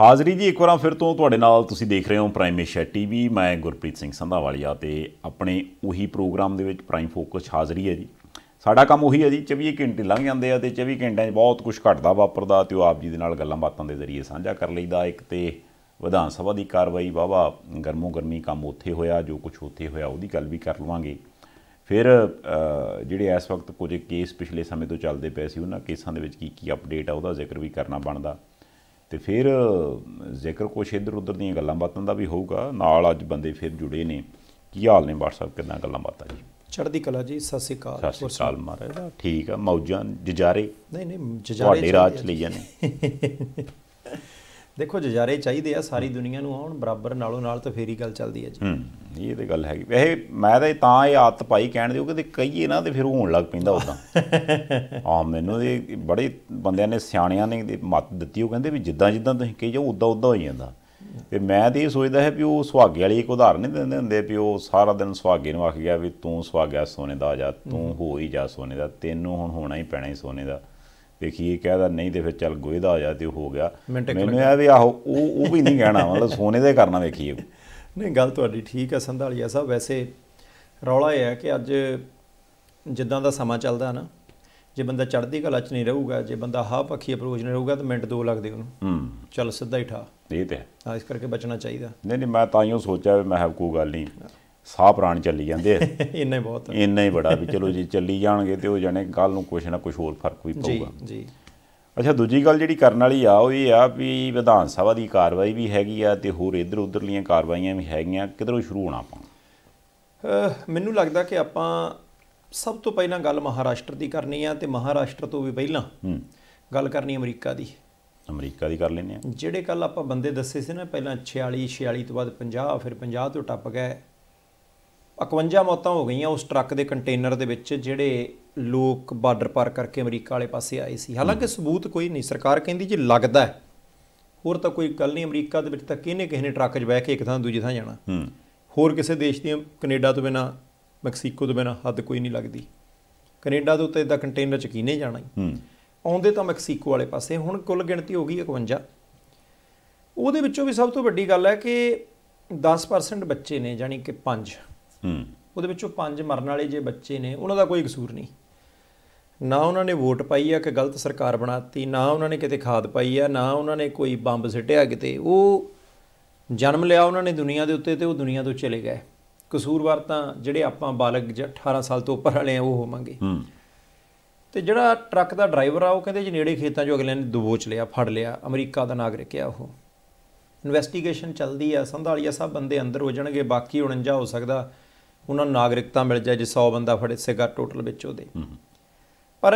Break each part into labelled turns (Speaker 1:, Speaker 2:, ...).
Speaker 1: ਹਾਜ਼ਰੀ ਜੀ ਇੱਕ ਵਾਰ ਫਿਰ ਤੋਂ ਤੁਹਾਡੇ ਨਾਲ ਤੁਸੀਂ ਦੇਖ ਰਹੇ ਹੋ ਪ੍ਰਾਈਮ ਏਸ਼ੀਆ ਟੀਵੀ ਮੈਂ ਗੁਰਪ੍ਰੀਤ ਸਿੰਘ ਸੰਧਾਵਾਲੀਆ ਤੇ ਆਪਣੇ ਉਹੀ ਪ੍ਰੋਗਰਾਮ ਦੇ ਵਿੱਚ ਪ੍ਰਾਈਮ ਫੋਕਸ ਹਾਜ਼ਰੀ ਹੈ ਜੀ ਸਾਡਾ ਕੰਮ ਉਹੀ ਹੈ ਜੀ 24 ਘੰਟੇ ਲੰਘ ਜਾਂਦੇ ਆ ਤੇ 24 ਘੰਟਿਆਂ 'ਚ ਬਹੁਤ ਕੁਝ ਘਟਦਾ ਵਾਪਰਦਾ ਤੇ ਉਹ ਆਪ ਜੀ ਦੇ ਨਾਲ ਗੱਲਾਂ ਬਾਤਾਂ ਦੇ ਜ਼ਰੀਏ ਸਾਂਝਾ ਕਰ ਲਈਦਾ ਇੱਕ ਤੇ ਵਿਧਾਨ ਸਭਾ ਦੀ ਕਾਰਵਾਈ ਵਾਵਾ ਗਰਮੋ ਗਰਮੀ ਕੰਮ ਉੱਥੇ ਹੋਇਆ ਜੋ ਕੁਝ ਉੱਥੇ ਹੋਇਆ ਉਹਦੀ ਗੱਲ ਵੀ ਕਰ ਲਵਾਂਗੇ ਫਿਰ ਜਿਹੜੇ ਇਸ ਵਕਤ ਕੁਝ ਕੇਸ ਪਿਛਲੇ ਸਮੇਂ ਤੋਂ ਚੱਲਦੇ ਪਏ ਸੀ ਉਹਨਾਂ ਕੇਸਾਂ ਦੇ ਵਿੱਚ ਕੀ ਕੀ ਅਪਡੇਟ ਆ ਉਹਦਾ ਜ਼ਿਕਰ ਵੀ ਕਰਨਾ ਬਣਦਾ ਤੇ ਫਿਰ ਜ਼ਿਕਰ ਕੁਛ ਇਧਰ ਉਧਰ ਦੀਆਂ ਗੱਲਾਂ ਬਾਤਾਂ ਦਾ ਵੀ ਹੋਊਗਾ ਨਾਲ ਅੱਜ ਬੰਦੇ ਫਿਰ ਜੁੜੇ ਨੇ ਕੀ ਹਾਲ ਨੇ WhatsApp ਕਿੰਨਾ ਗੱਲਾਂ ਬਾਤਾਂ ਜੀ
Speaker 2: ਚੜ੍ਹਦੀ ਕਲਾ ਜੀ ਸਤਿ ਸ੍ਰੀ ਅਕਾਲ ਸਤਿ ਸ੍ਰੀ ਅਕਾਲ ਮਹਾਰਾਜ
Speaker 1: ਠੀਕ ਆ ਮੌਜਾਂ ਜਜਾਰੇ ਨਹੀਂ ਨਹੀਂ ਜਜਾਰੇ ਤੁਹਾਡੇ ਰਾਜ ਲਈ
Speaker 2: ਜਾਂਦੇ ਦੇਖੋ ਜਜਾਰੇ ਚਾਹੀਦੇ ਆ ਸਾਰੀ ਦੁਨੀਆ ਨੂੰ ਆਉਣ ਬਰਾਬਰ ਨਾਲੋਂ ਨਾਲ ਤਾਂ ਫੇਰੀ ਗੱਲ ਚੱਲਦੀ ਹੈ ਜੀ
Speaker 1: ਹੂੰ ਇਹ ਤੇ ਗੱਲ ਹੈਗੀ ਵੈਸੇ ਮੈਂ ਤਾਂ ਤਾਂ ਇਹ ਆਤ ਪਾਈ ਕਹਿਣ ਦਿਓ ਕਿ ਕਹੀਏ ਨਾ ਤੇ ਫਿਰ ਹੋਣ ਲੱਗ ਪੈਂਦਾ ਉਦਾਂ ਆ ਮੈਨੂੰ ਇਹ ਬੜੇ ਬੰਦਿਆਂ ਨੇ ਸਿਆਣਿਆਂ ਨੇ ਮਤ ਦਿੱਤੀ ਉਹ ਕਹਿੰਦੇ ਵੀ ਜਿੱਦਾਂ ਜਿੱਦਾਂ ਤੁਸੀਂ ਕਹੀ ਜਾਓ ਉਦਾਂ ਉਦਾਂ ਹੋ ਜਾਂਦਾ ਤੇ ਮੈਂ ਤੇ ਇਹ ਸੋਚਦਾ ਹੈ ਵੀ ਉਹ ਸੁਹਾਗੇ ਵਾਲੀ ਇੱਕ ਉਦਾਹਰਨ ਨਹੀਂ ਦਿੰਦੇ ਹੁੰਦੇ ਵੀ ਉਹ ਸਾਰਾ ਦਿਨ ਸੁਹਾਗੇ ਨੂੰ ਆਖ ਗਿਆ ਵੀ ਤੂੰ ਸੁਹਾਗਾ ਸੋਨੇ ਦਾ ਜਾ ਤੂੰ ਹੋ ਹੀ ਜਾ ਸੋਨੇ ਦਾ ਤੈਨੂੰ ਹੁਣ ਹੋਣਾ ਹੀ ਪੈਣਾ ਹੀ ਸੋਨੇ ਦਾ ਦੇਖੀਏ ਕਹਦਾ ਨਹੀਂ ਤੇ ਫਿਰ ਚੱਲ ਗੋਇਦਾ ਹੋ ਆ ਜਾ ਤੇ ਹੋ ਗਿਆ ਮੈਨੂੰ ਇਹ ਵੀ ਆਹੋ ਉਹ ਉਹ ਵੀ ਨਹੀਂ ਕਹਿਣਾ ਮਤਲਬ ਸੋਨੇ ਦੇ ਕਰਨਾ ਵੇਖੀਏ
Speaker 2: ਨਹੀਂ ਗੱਲ ਤੁਹਾਡੀ ਠੀਕ ਹੈ ਸੰਧਾਲੀਆ ਸਾਹਿਬ ਵੈਸੇ ਰੌਲਾ ਇਹ ਹੈ ਕਿ ਅੱਜ ਜਿੱਦਾਂ ਦਾ ਸਮਾਂ ਚੱਲਦਾ ਨਾ ਜੇ ਬੰਦਾ ਚੜ੍ਹਦੀ ਕਲਾ ਚ ਨਹੀਂ ਰਹੂਗਾ ਜੇ ਬੰਦਾ ਹਾ ਪੱਖੀ ਅਪਰੋਚ ਨਹੀਂ ਰਹੂਗਾ ਤਾਂ ਮਿੰਟ ਦੋ ਲੱਗਦੇ ਉਹਨੂੰ ਹੂੰ ਚੱਲ ਸਿੱਧਾ ਹੀ ਠਾ ਇਹ ਤੇ ਆ ਇਸ ਕਰਕੇ ਬਚਣਾ ਚਾਹੀਦਾ
Speaker 1: ਨਹੀਂ ਨਹੀਂ ਮੈਂ ਤਾਂ ਹੀ ਸੋਚਿਆ ਮੈਂ ਕੋਈ ਗੱਲ ਨਹੀਂ ਸਾਹ ਪ੍ਰਾਣ ਚੱਲੀ ਜਾਂਦੇ ਆ ਇੰਨਾ ਹੀ ਬਹੁਤ ਇੰਨਾ ਹੀ ਬੜਾ ਵੀ ਚਲੋ ਜੀ ਚੱਲੀ ਜਾਣਗੇ ਤੇ ਉਹ ਜਾਣੇ ਕੱਲ ਨੂੰ ਕੁਛ ਨਾ ਕੁਛ ਹੋਰ ਫਰਕ ਵੀ ਪਊਗਾ ਜੀ ਜੀ ਅੱਛਾ ਦੂਜੀ ਗੱਲ ਜਿਹੜੀ ਕਰਨ ਵਾਲੀ ਆ ਉਹ ਇਹ ਆ ਵੀ ਵਿਧਾਨ ਸਭਾ ਦੀ ਕਾਰਵਾਈ ਵੀ ਹੈਗੀ ਆ ਤੇ ਹੋਰ ਇਧਰ ਉਧਰਲੀਆਂ ਕਾਰਵਾਈਆਂ ਵੀ ਹੈਗੀਆਂ ਕਿਧਰੋਂ ਸ਼ੁਰੂ ਹੋਣਾ
Speaker 2: ਆਪਾਂ ਮੈਨੂੰ ਲੱਗਦਾ ਕਿ ਆਪਾਂ ਸਭ ਤੋਂ ਪਹਿਲਾਂ ਗੱਲ ਮਹਾਰਾਸ਼ਟਰ ਦੀ ਕਰਨੀ ਆ ਤੇ ਮਹਾਰਾਸ਼ਟਰ ਤੋਂ ਵੀ ਪਹਿਲਾਂ ਹੂੰ ਗੱਲ ਕਰਨੀ ਅਮਰੀਕਾ ਦੀ
Speaker 1: ਅਮਰੀਕਾ ਦੀ ਕਰ ਲੈਨੇ
Speaker 2: ਆ ਜਿਹੜੇ ਕੱਲ ਆਪਾਂ ਬੰਦੇ ਦੱਸੇ ਸੀ ਨਾ ਪਹਿਲਾਂ 46 46 ਤੋਂ ਬਾਅਦ 50 ਫਿਰ 50 ਤੋਂ ਟੱਪ ਗਏ 51 ਮੌਤਾਂ ਹੋ ਗਈਆਂ ਉਸ ਟਰੱਕ ਦੇ ਕੰਟੇਨਰ ਦੇ ਵਿੱਚ ਜਿਹੜੇ ਲੋਕ ਬਾਰਡਰ ਪਾਰ ਕਰਕੇ ਅਮਰੀਕਾ ਵਾਲੇ ਪਾਸੇ ਆਏ ਸੀ ਹਾਲਾਂਕਿ ਸਬੂਤ ਕੋਈ ਨਹੀਂ ਸਰਕਾਰ ਕਹਿੰਦੀ ਜੀ ਲੱਗਦਾ ਹੈ ਹੋਰ ਤਾਂ ਕੋਈ ਗੱਲ ਨਹੀਂ ਅਮਰੀਕਾ ਦੇ ਵਿੱਚ ਤਾਂ ਕਿਹਨੇ ਕਿਹਨੇ ਨੇ ਟਰੱਕ 'ਚ ਬਹਿ ਕੇ ਇੱਕ ਥਾਂ ਦੂਜੀ ਥਾਂ ਜਾਣਾ ਹੋਰ ਕਿਸੇ ਦੇਸ਼ ਦੀ ਕੈਨੇਡਾ ਤੋਂ ਬਿਨਾ ਮੈਕਸੀਕੋ ਤੋਂ ਬਿਨਾ ਹੱਦ ਕੋਈ ਨਹੀਂ ਲੱਗਦੀ ਕੈਨੇਡਾ ਦੇ ਉੱਤੇ ਇਦਾਂ ਕੰਟੇਨਰ 'ਚ ਕਿਹਨੇ ਜਾਣਾ ਆਉਂਦੇ ਤਾਂ ਮੈਕਸੀਕੋ ਵਾਲੇ ਪਾਸੇ ਹੁਣ ਕੁੱਲ ਗਿਣਤੀ ਹੋ ਗਈ 51 ਉਹਦੇ ਵਿੱਚੋਂ ਵੀ ਸਭ ਤੋਂ ਵੱਡੀ ਗੱਲ ਹੈ ਕਿ 10% ਬੱਚੇ ਨੇ ਜਾਨੀ ਕਿ 5 ਹੂੰ ਉਹਦੇ ਵਿੱਚੋਂ ਪੰਜ ਮਰਨ ਵਾਲੇ ਜੇ ਬੱਚੇ ਨੇ ਉਹਨਾਂ ਦਾ ਕੋਈ ਕਸੂਰ ਨਹੀਂ ਨਾ ਉਹਨਾਂ ਨੇ ਵੋਟ ਪਾਈ ਆ ਕਿ ਗਲਤ ਸਰਕਾਰ ਬਣਾਤੀ ਨਾ ਉਹਨਾਂ ਨੇ ਕਿਤੇ ਖਾਦ ਪਾਈ ਆ ਨਾ ਉਹਨਾਂ ਨੇ ਕੋਈ ਬੰਬ ਸਿੱਟਿਆ ਕਿਤੇ ਉਹ ਜਨਮ ਲਿਆ ਉਹਨਾਂ ਨੇ ਦੁਨੀਆ ਦੇ ਉੱਤੇ ਤੇ ਉਹ ਦੁਨੀਆ ਤੋਂ ਚਲੇ ਗਏ ਕਸੂਰਵਾਰ ਤਾਂ ਜਿਹੜੇ ਆਪਾਂ ਬਾਲਗ 18 ਸਾਲ ਤੋਂ ਉੱਪਰ ਵਾਲੇ ਆ ਉਹ ਹੋਵਾਂਗੇ ਤੇ ਜਿਹੜਾ ਟਰੱਕ ਦਾ ਡਰਾਈਵਰ ਆ ਉਹ ਕਹਿੰਦੇ ਜੀ ਨੇੜੇ ਖੇਤਾਂ 'ਚੋਂ ਅਗਲੇ ਨੇ ਦਬੋਚ ਲਿਆ ਫੜ ਲਿਆ ਅਮਰੀਕਾ ਦਾ ਨਾਗਰਿਕ ਆ ਉਹ ਇਨਵੈਸਟੀਗੇਸ਼ਨ ਚੱਲਦੀ ਆ ਸੰਧਾਲੀਆ ਸਾਹਿਬ ਬੰਦੇ ਅੰਦਰ ਹੋ ਜਾਣਗੇ ਬਾਕੀ 49 ਹੋ ਸਕਦਾ ਉਹਨਾਂ ਨੂੰ ਨਾਗਰਿਕਤਾ ਮਿਲ ਜਾਏ ਜੇ 100 ਬੰਦਾ ਫੜੇ ਸੀਗਾ ਟੋਟਲ ਵਿੱਚ ਉਹਦੇ ਪਰ